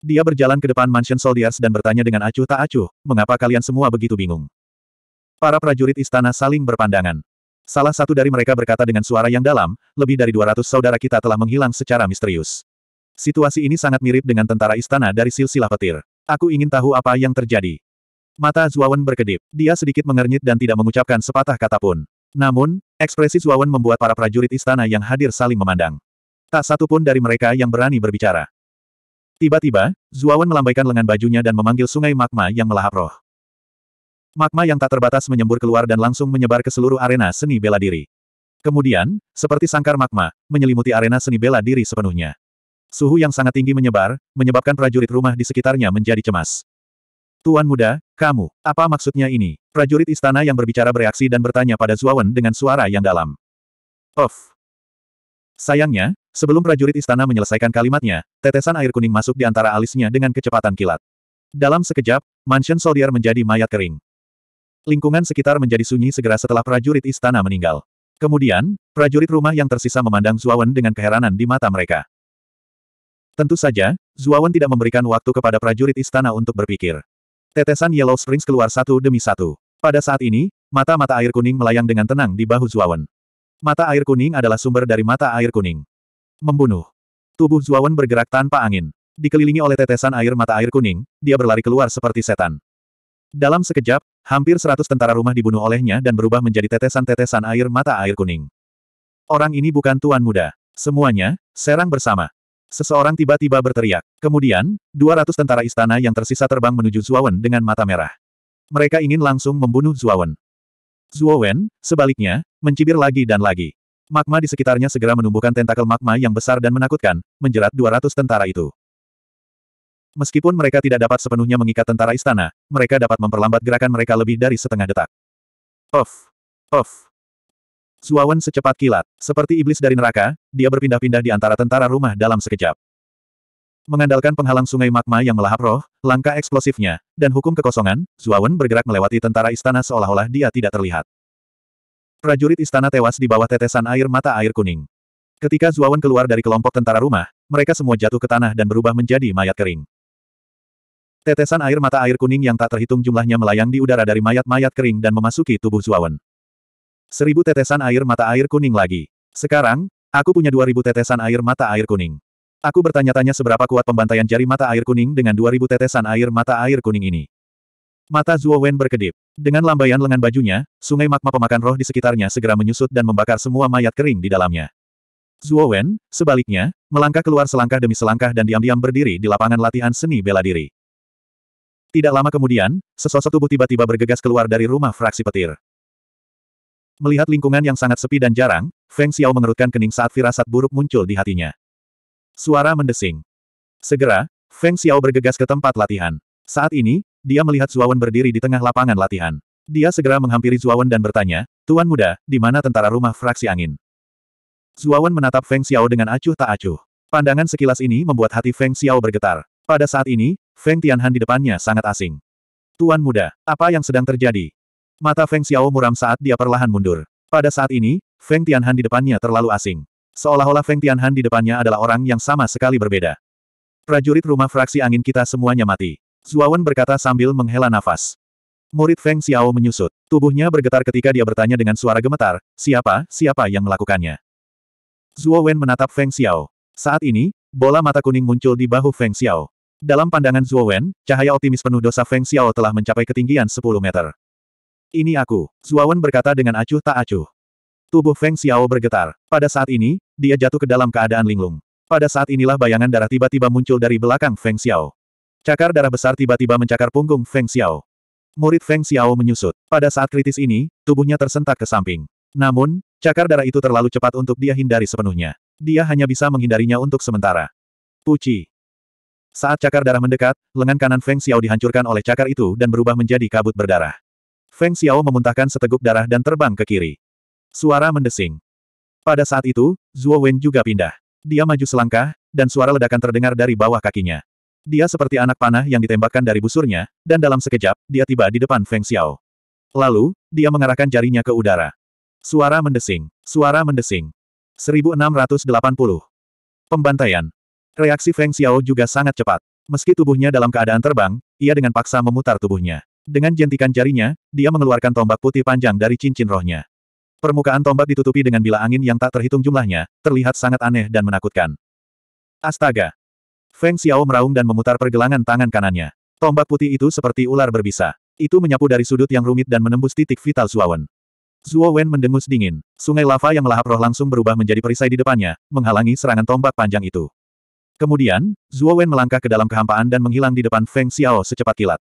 Dia berjalan ke depan Mansion Soldiers dan bertanya dengan acuh tak acuh, mengapa kalian semua begitu bingung? Para prajurit istana saling berpandangan. Salah satu dari mereka berkata dengan suara yang dalam, lebih dari 200 saudara kita telah menghilang secara misterius. Situasi ini sangat mirip dengan tentara istana dari silsilah petir. Aku ingin tahu apa yang terjadi. Mata Zuawan berkedip. Dia sedikit mengernyit dan tidak mengucapkan sepatah kata pun. Namun, ekspresi Zuawan membuat para prajurit istana yang hadir saling memandang. Tak satu pun dari mereka yang berani berbicara. Tiba-tiba, Zuawan melambaikan lengan bajunya dan memanggil sungai magma yang melahap roh. Magma yang tak terbatas menyembur keluar dan langsung menyebar ke seluruh arena seni bela diri. Kemudian, seperti sangkar magma, menyelimuti arena seni bela diri sepenuhnya. Suhu yang sangat tinggi menyebar, menyebabkan prajurit rumah di sekitarnya menjadi cemas. Tuan muda, kamu, apa maksudnya ini? Prajurit istana yang berbicara bereaksi dan bertanya pada Zuawan dengan suara yang dalam. Of, Sayangnya, Sebelum prajurit istana menyelesaikan kalimatnya, tetesan air kuning masuk di antara alisnya dengan kecepatan kilat. Dalam sekejap, Mansion Soldier menjadi mayat kering. Lingkungan sekitar menjadi sunyi segera setelah prajurit istana meninggal. Kemudian, prajurit rumah yang tersisa memandang Zuawan dengan keheranan di mata mereka. Tentu saja, Zuawan tidak memberikan waktu kepada prajurit istana untuk berpikir. Tetesan Yellow Springs keluar satu demi satu. Pada saat ini, mata-mata air kuning melayang dengan tenang di bahu Zuawan. Mata air kuning adalah sumber dari mata air kuning. Membunuh. Tubuh Zuawan bergerak tanpa angin. Dikelilingi oleh tetesan air mata air kuning, dia berlari keluar seperti setan. Dalam sekejap, hampir seratus tentara rumah dibunuh olehnya dan berubah menjadi tetesan-tetesan air mata air kuning. Orang ini bukan tuan muda. Semuanya, serang bersama. Seseorang tiba-tiba berteriak. Kemudian, dua ratus tentara istana yang tersisa terbang menuju Zuawan dengan mata merah. Mereka ingin langsung membunuh Zuawan. Zuawan, sebaliknya, mencibir lagi dan lagi. Magma di sekitarnya segera menumbuhkan tentakel magma yang besar dan menakutkan, menjerat 200 tentara itu. Meskipun mereka tidak dapat sepenuhnya mengikat tentara istana, mereka dapat memperlambat gerakan mereka lebih dari setengah detak. Of! Off! Suawan secepat kilat. Seperti iblis dari neraka, dia berpindah-pindah di antara tentara rumah dalam sekejap. Mengandalkan penghalang sungai magma yang melahap roh, langkah eksplosifnya, dan hukum kekosongan, Zuawan bergerak melewati tentara istana seolah-olah dia tidak terlihat. Prajurit istana tewas di bawah tetesan air mata air kuning. Ketika Zuawan keluar dari kelompok tentara rumah, mereka semua jatuh ke tanah dan berubah menjadi mayat kering. Tetesan air mata air kuning yang tak terhitung jumlahnya melayang di udara dari mayat-mayat kering dan memasuki tubuh Zuawan. Seribu tetesan air mata air kuning lagi. Sekarang, aku punya dua ribu tetesan air mata air kuning. Aku bertanya-tanya seberapa kuat pembantaian jari mata air kuning dengan dua ribu tetesan air mata air kuning ini. Mata Zuowen berkedip. Dengan lambaian lengan bajunya, sungai magma pemakan roh di sekitarnya segera menyusut dan membakar semua mayat kering di dalamnya. Zhuo Wen, sebaliknya, melangkah keluar selangkah demi selangkah dan diam-diam berdiri di lapangan latihan seni bela diri. Tidak lama kemudian, sesosok tubuh tiba-tiba bergegas keluar dari rumah fraksi petir. Melihat lingkungan yang sangat sepi dan jarang, Feng Xiao mengerutkan kening saat firasat buruk muncul di hatinya. Suara mendesing. Segera, Feng Xiao bergegas ke tempat latihan. Saat ini, dia melihat Zuawan berdiri di tengah lapangan latihan. Dia segera menghampiri Zuawan dan bertanya, Tuan muda, di mana tentara rumah fraksi angin? Zuawan menatap Feng Xiao dengan acuh tak acuh. Pandangan sekilas ini membuat hati Feng Xiao bergetar. Pada saat ini, Feng Tianhan di depannya sangat asing. Tuan muda, apa yang sedang terjadi? Mata Feng Xiao muram saat dia perlahan mundur. Pada saat ini, Feng Tianhan di depannya terlalu asing. Seolah-olah Feng Tianhan di depannya adalah orang yang sama sekali berbeda. Prajurit rumah fraksi angin kita semuanya mati. Zuawan berkata sambil menghela nafas. Murid Feng Xiao menyusut. Tubuhnya bergetar ketika dia bertanya dengan suara gemetar, siapa, siapa yang melakukannya? Zuowen menatap Feng Xiao. Saat ini, bola mata kuning muncul di bahu Feng Xiao. Dalam pandangan Zuowen, cahaya optimis penuh dosa Feng Xiao telah mencapai ketinggian 10 meter. Ini aku, Zuowen berkata dengan acuh tak acuh. Tubuh Feng Xiao bergetar. Pada saat ini, dia jatuh ke dalam keadaan linglung. Pada saat inilah bayangan darah tiba-tiba muncul dari belakang Feng Xiao. Cakar darah besar tiba-tiba mencakar punggung Feng Xiao. Murid Feng Xiao menyusut. Pada saat kritis ini, tubuhnya tersentak ke samping. Namun, cakar darah itu terlalu cepat untuk dia hindari sepenuhnya. Dia hanya bisa menghindarinya untuk sementara. Puci. Saat cakar darah mendekat, lengan kanan Feng Xiao dihancurkan oleh cakar itu dan berubah menjadi kabut berdarah. Feng Xiao memuntahkan seteguk darah dan terbang ke kiri. Suara mendesing. Pada saat itu, Zhuo Wen juga pindah. Dia maju selangkah, dan suara ledakan terdengar dari bawah kakinya. Dia seperti anak panah yang ditembakkan dari busurnya, dan dalam sekejap, dia tiba di depan Feng Xiao. Lalu, dia mengarahkan jarinya ke udara. Suara mendesing. Suara mendesing. 1680. Pembantaian. Reaksi Feng Xiao juga sangat cepat. Meski tubuhnya dalam keadaan terbang, ia dengan paksa memutar tubuhnya. Dengan jentikan jarinya, dia mengeluarkan tombak putih panjang dari cincin rohnya. Permukaan tombak ditutupi dengan bila angin yang tak terhitung jumlahnya, terlihat sangat aneh dan menakutkan. Astaga! Feng Xiao meraung dan memutar pergelangan tangan kanannya. Tombak putih itu seperti ular berbisa. Itu menyapu dari sudut yang rumit dan menembus titik vital Zuowen. Zuo mendengus dingin. Sungai lava yang melahap roh langsung berubah menjadi perisai di depannya, menghalangi serangan tombak panjang itu. Kemudian, Zuo melangkah ke dalam kehampaan dan menghilang di depan Feng Xiao secepat kilat.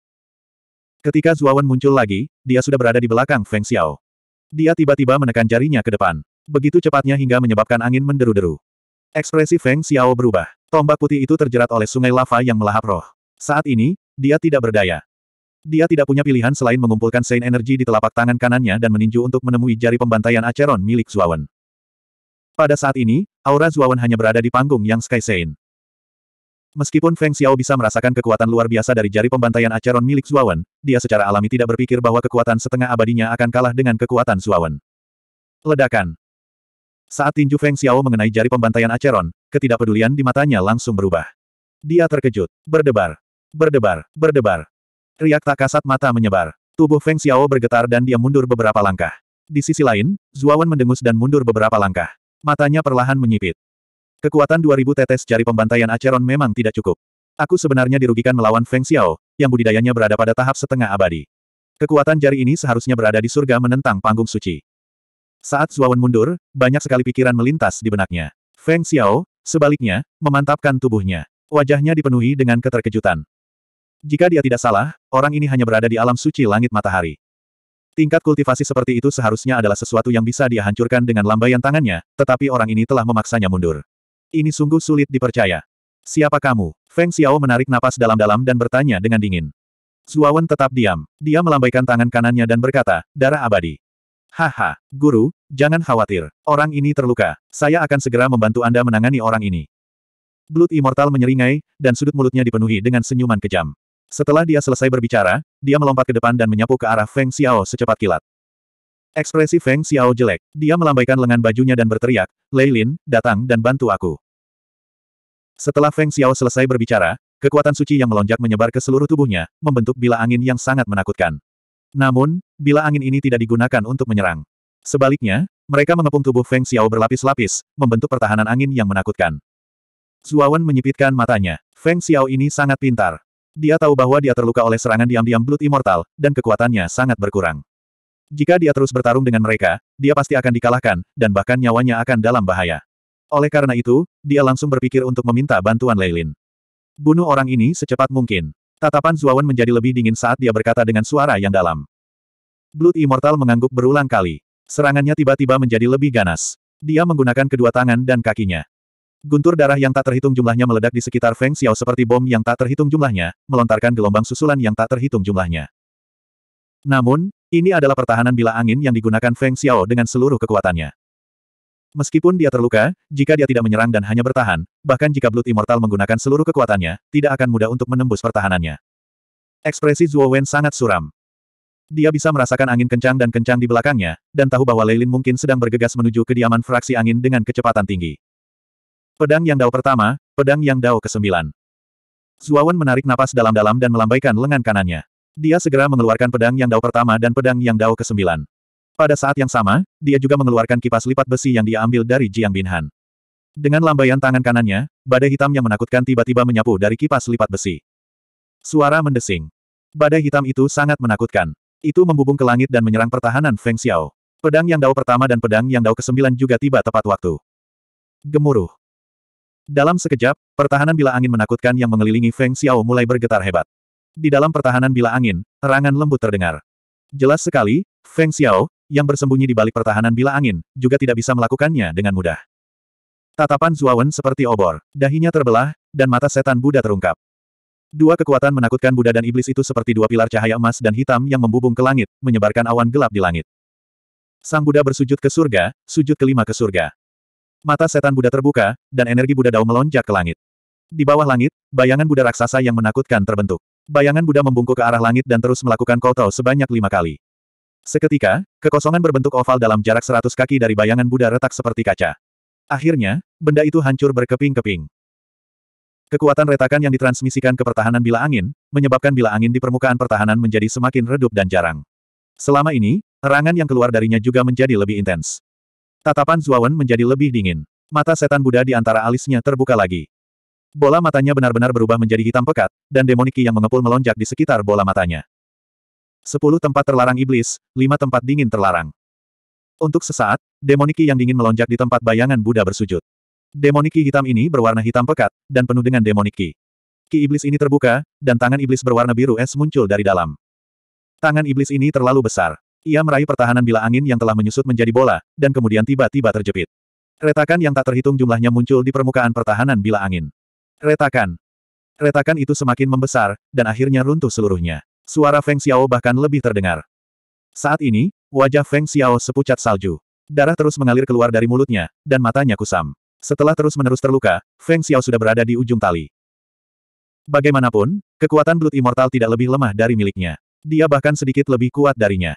Ketika Zuo muncul lagi, dia sudah berada di belakang Feng Xiao. Dia tiba-tiba menekan jarinya ke depan. Begitu cepatnya hingga menyebabkan angin menderu-deru. Ekspresi Feng Xiao berubah. Tombak putih itu terjerat oleh sungai lava yang melahap roh. Saat ini, dia tidak berdaya. Dia tidak punya pilihan selain mengumpulkan sein Energi di telapak tangan kanannya dan meninju untuk menemui jari pembantaian Aceron milik Zuawan. Pada saat ini, aura Zuawan hanya berada di panggung yang Sky Saint. Meskipun Feng Xiao bisa merasakan kekuatan luar biasa dari jari pembantaian Aceron milik Zuawan, dia secara alami tidak berpikir bahwa kekuatan setengah abadinya akan kalah dengan kekuatan Zuawan. Ledakan. Saat tinju Feng Xiao mengenai jari pembantaian Aceron, ketidakpedulian di matanya langsung berubah. Dia terkejut, berdebar, berdebar, berdebar. Riak tak kasat mata menyebar. Tubuh Feng Xiao bergetar dan dia mundur beberapa langkah. Di sisi lain, Zuawan mendengus dan mundur beberapa langkah. Matanya perlahan menyipit. Kekuatan 2000 tetes jari pembantaian Aceron memang tidak cukup. Aku sebenarnya dirugikan melawan Feng Xiao, yang budidayanya berada pada tahap setengah abadi. Kekuatan jari ini seharusnya berada di surga menentang panggung suci. Saat Zuawan mundur, banyak sekali pikiran melintas di benaknya. Feng Xiao, sebaliknya, memantapkan tubuhnya. Wajahnya dipenuhi dengan keterkejutan. Jika dia tidak salah, orang ini hanya berada di alam suci langit matahari. Tingkat kultivasi seperti itu seharusnya adalah sesuatu yang bisa dia hancurkan dengan lambaian tangannya, tetapi orang ini telah memaksanya mundur. Ini sungguh sulit dipercaya. Siapa kamu? Feng Xiao menarik napas dalam-dalam dan bertanya dengan dingin. Zuawan tetap diam. Dia melambaikan tangan kanannya dan berkata, darah abadi. Haha, guru, jangan khawatir. Orang ini terluka. Saya akan segera membantu Anda menangani orang ini. Blood Immortal menyeringai, dan sudut mulutnya dipenuhi dengan senyuman kejam. Setelah dia selesai berbicara, dia melompat ke depan dan menyapu ke arah Feng Xiao secepat kilat. Ekspresi Feng Xiao jelek. Dia melambaikan lengan bajunya dan berteriak, Leilin, datang dan bantu aku. Setelah Feng Xiao selesai berbicara, kekuatan suci yang melonjak menyebar ke seluruh tubuhnya, membentuk bila angin yang sangat menakutkan. Namun, bila angin ini tidak digunakan untuk menyerang. Sebaliknya, mereka mengepung tubuh Feng Xiao berlapis-lapis, membentuk pertahanan angin yang menakutkan. Zuawan menyipitkan matanya. Feng Xiao ini sangat pintar. Dia tahu bahwa dia terluka oleh serangan diam-diam Blood Immortal, dan kekuatannya sangat berkurang. Jika dia terus bertarung dengan mereka, dia pasti akan dikalahkan, dan bahkan nyawanya akan dalam bahaya. Oleh karena itu, dia langsung berpikir untuk meminta bantuan Leilin. Bunuh orang ini secepat mungkin. Tatapan Zuawan menjadi lebih dingin saat dia berkata dengan suara yang dalam. Blood Immortal mengangguk berulang kali. Serangannya tiba-tiba menjadi lebih ganas. Dia menggunakan kedua tangan dan kakinya. Guntur darah yang tak terhitung jumlahnya meledak di sekitar Feng Xiao seperti bom yang tak terhitung jumlahnya, melontarkan gelombang susulan yang tak terhitung jumlahnya. Namun, ini adalah pertahanan bila angin yang digunakan Feng Xiao dengan seluruh kekuatannya. Meskipun dia terluka, jika dia tidak menyerang dan hanya bertahan, bahkan jika Blood Immortal menggunakan seluruh kekuatannya, tidak akan mudah untuk menembus pertahanannya. Ekspresi Zhuo Wen sangat suram. Dia bisa merasakan angin kencang dan kencang di belakangnya, dan tahu bahwa Leilin mungkin sedang bergegas menuju kediaman fraksi angin dengan kecepatan tinggi. Pedang Yang Dao pertama, Pedang Yang Dao ke-9. Wen menarik napas dalam-dalam dan melambaikan lengan kanannya. Dia segera mengeluarkan pedang yang dao pertama dan pedang yang dao ke-9. Pada saat yang sama, dia juga mengeluarkan kipas lipat besi yang dia ambil dari Jiang Binhan. Dengan lambaian tangan kanannya, badai hitam yang menakutkan tiba-tiba menyapu dari kipas lipat besi. Suara mendesing. Badai hitam itu sangat menakutkan. Itu membubung ke langit dan menyerang pertahanan Feng Xiao. Pedang yang dao pertama dan pedang yang dao kesembilan juga tiba tepat waktu. Gemuruh. Dalam sekejap, pertahanan bila angin menakutkan yang mengelilingi Feng Xiao mulai bergetar hebat. Di dalam pertahanan bila angin, terangan lembut terdengar. Jelas sekali, Feng Xiao, yang bersembunyi di balik pertahanan bila angin, juga tidak bisa melakukannya dengan mudah. Tatapan Zuawan seperti obor, dahinya terbelah, dan mata setan Buddha terungkap. Dua kekuatan menakutkan Buddha dan Iblis itu seperti dua pilar cahaya emas dan hitam yang membubung ke langit, menyebarkan awan gelap di langit. Sang Buddha bersujud ke surga, sujud kelima ke surga. Mata setan Buddha terbuka, dan energi Buddha Dao melonjak ke langit. Di bawah langit, bayangan Buddha raksasa yang menakutkan terbentuk. Bayangan Buddha membungkuk ke arah langit dan terus melakukan kotor sebanyak lima kali. Seketika, kekosongan berbentuk oval dalam jarak seratus kaki dari bayangan Buddha retak seperti kaca. Akhirnya, benda itu hancur berkeping-keping. Kekuatan retakan yang ditransmisikan ke pertahanan bila angin, menyebabkan bila angin di permukaan pertahanan menjadi semakin redup dan jarang. Selama ini, erangan yang keluar darinya juga menjadi lebih intens. Tatapan Zuawan menjadi lebih dingin. Mata setan Buddha di antara alisnya terbuka lagi. Bola matanya benar-benar berubah menjadi hitam pekat, dan demoniki yang mengepul melonjak di sekitar bola matanya. Sepuluh tempat terlarang iblis, lima tempat dingin terlarang. Untuk sesaat, demoniki yang dingin melonjak di tempat bayangan Buddha bersujud. Demoniki hitam ini berwarna hitam pekat, dan penuh dengan demoniki. Ki iblis ini terbuka, dan tangan iblis berwarna biru es muncul dari dalam. Tangan iblis ini terlalu besar. Ia meraih pertahanan bila angin yang telah menyusut menjadi bola, dan kemudian tiba-tiba terjepit. Retakan yang tak terhitung jumlahnya muncul di permukaan pertahanan bila angin. Retakan. Retakan itu semakin membesar, dan akhirnya runtuh seluruhnya. Suara Feng Xiao bahkan lebih terdengar. Saat ini, wajah Feng Xiao sepucat salju. Darah terus mengalir keluar dari mulutnya, dan matanya kusam. Setelah terus-menerus terluka, Feng Xiao sudah berada di ujung tali. Bagaimanapun, kekuatan Blood Immortal tidak lebih lemah dari miliknya. Dia bahkan sedikit lebih kuat darinya.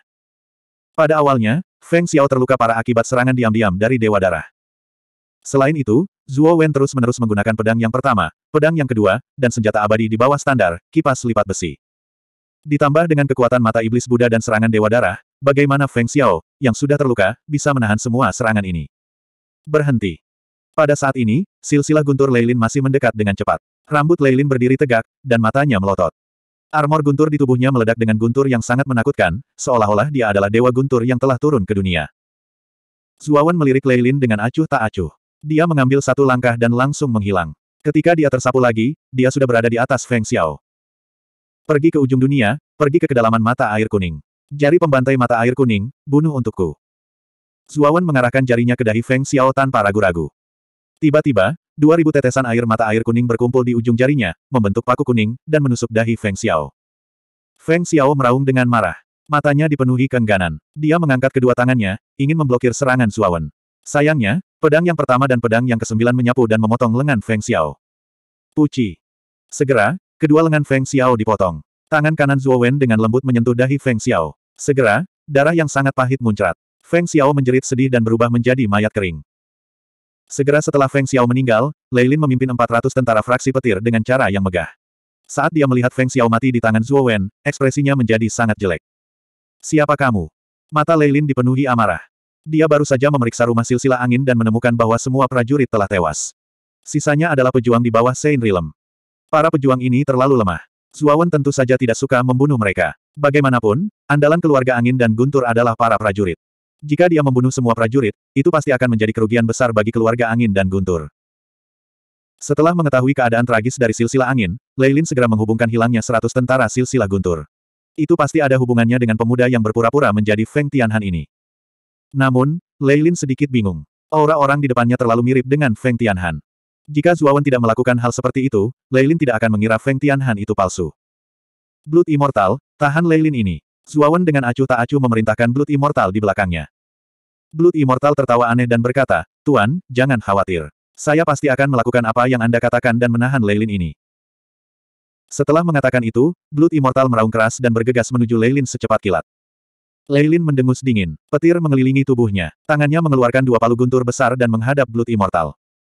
Pada awalnya, Feng Xiao terluka parah akibat serangan diam-diam dari Dewa Darah. Selain itu, Zhuo Wen terus-menerus menggunakan pedang yang pertama, pedang yang kedua, dan senjata abadi di bawah standar, kipas lipat besi. Ditambah dengan kekuatan mata iblis Buddha dan serangan Dewa Darah, bagaimana Feng Xiao, yang sudah terluka, bisa menahan semua serangan ini. Berhenti. Pada saat ini, silsilah guntur Leilin masih mendekat dengan cepat. Rambut Leilin berdiri tegak, dan matanya melotot. Armor guntur di tubuhnya meledak dengan guntur yang sangat menakutkan, seolah-olah dia adalah dewa guntur yang telah turun ke dunia. Zuawan melirik Leilin dengan acuh tak acuh. Dia mengambil satu langkah dan langsung menghilang. Ketika dia tersapu lagi, dia sudah berada di atas Feng Xiao. Pergi ke ujung dunia, pergi ke kedalaman mata air kuning. Jari pembantai mata air kuning, bunuh untukku. Zuawan mengarahkan jarinya ke dahi Feng Xiao tanpa ragu-ragu. Tiba-tiba, dua tetesan air mata air kuning berkumpul di ujung jarinya, membentuk paku kuning, dan menusuk dahi Feng Xiao. Feng Xiao meraung dengan marah. Matanya dipenuhi kengganan. Dia mengangkat kedua tangannya, ingin memblokir serangan Zuawan. Sayangnya, pedang yang pertama dan pedang yang kesembilan menyapu dan memotong lengan Feng Xiao. Puci. Segera, Kedua lengan Feng Xiao dipotong. Tangan kanan Zhuo Wen dengan lembut menyentuh dahi Feng Xiao. Segera, darah yang sangat pahit muncrat. Feng Xiao menjerit sedih dan berubah menjadi mayat kering. Segera setelah Feng Xiao meninggal, Lei Lin memimpin 400 tentara fraksi petir dengan cara yang megah. Saat dia melihat Feng Xiao mati di tangan Zhuo Wen, ekspresinya menjadi sangat jelek. Siapa kamu? Mata Lei Lin dipenuhi amarah. Dia baru saja memeriksa rumah silsilah angin dan menemukan bahwa semua prajurit telah tewas. Sisanya adalah pejuang di bawah Sein Rilem. Para pejuang ini terlalu lemah. Zuawan tentu saja tidak suka membunuh mereka. Bagaimanapun, andalan keluarga angin dan guntur adalah para prajurit. Jika dia membunuh semua prajurit, itu pasti akan menjadi kerugian besar bagi keluarga angin dan guntur. Setelah mengetahui keadaan tragis dari silsilah angin, Leilin segera menghubungkan hilangnya seratus tentara silsilah guntur. Itu pasti ada hubungannya dengan pemuda yang berpura-pura menjadi Feng Tianhan ini. Namun, Leilin sedikit bingung. Aura orang di depannya terlalu mirip dengan Feng Tianhan. Jika Zuawan tidak melakukan hal seperti itu, Leilin tidak akan mengira Feng Tianhan itu palsu. Blood Immortal, tahan Leilin ini. Zuawan dengan acuh tak acuh memerintahkan Blood Immortal di belakangnya. Blood Immortal tertawa aneh dan berkata, Tuan, jangan khawatir. Saya pasti akan melakukan apa yang Anda katakan dan menahan Leilin ini. Setelah mengatakan itu, Blood Immortal meraung keras dan bergegas menuju Leilin secepat kilat. Leilin mendengus dingin. Petir mengelilingi tubuhnya. Tangannya mengeluarkan dua palu guntur besar dan menghadap Blood Immortal.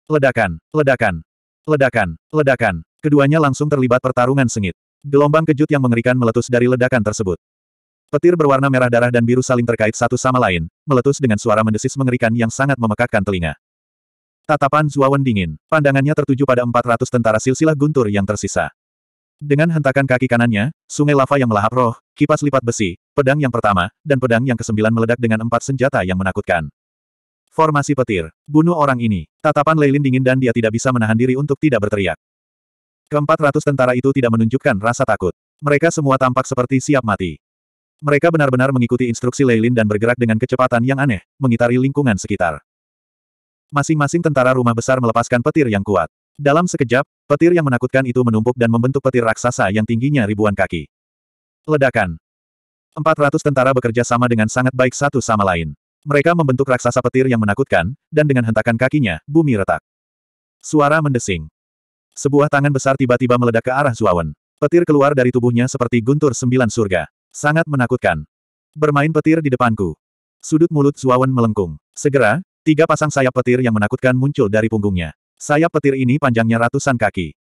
Ledakan, ledakan, ledakan, ledakan. Keduanya langsung terlibat pertarungan sengit. Gelombang kejut yang mengerikan meletus dari ledakan tersebut. Petir berwarna merah darah dan biru saling terkait satu sama lain, meletus dengan suara mendesis mengerikan yang sangat memekakkan telinga. Tatapan Zuawan dingin, pandangannya tertuju pada 400 tentara silsilah guntur yang tersisa. Dengan hentakan kaki kanannya, sungai lava yang melahap roh, kipas lipat besi, pedang yang pertama, dan pedang yang kesembilan meledak dengan empat senjata yang menakutkan. Formasi petir. Bunuh orang ini. Tatapan Leilin dingin dan dia tidak bisa menahan diri untuk tidak berteriak. Keempat ratus tentara itu tidak menunjukkan rasa takut. Mereka semua tampak seperti siap mati. Mereka benar-benar mengikuti instruksi Leilin dan bergerak dengan kecepatan yang aneh, mengitari lingkungan sekitar. Masing-masing tentara rumah besar melepaskan petir yang kuat. Dalam sekejap, petir yang menakutkan itu menumpuk dan membentuk petir raksasa yang tingginya ribuan kaki. Ledakan. Empat ratus tentara bekerja sama dengan sangat baik satu sama lain. Mereka membentuk raksasa petir yang menakutkan, dan dengan hentakan kakinya, bumi retak. Suara mendesing. Sebuah tangan besar tiba-tiba meledak ke arah Zuawan. Petir keluar dari tubuhnya seperti guntur sembilan surga. Sangat menakutkan. Bermain petir di depanku. Sudut mulut Zuawan melengkung. Segera, tiga pasang sayap petir yang menakutkan muncul dari punggungnya. Sayap petir ini panjangnya ratusan kaki.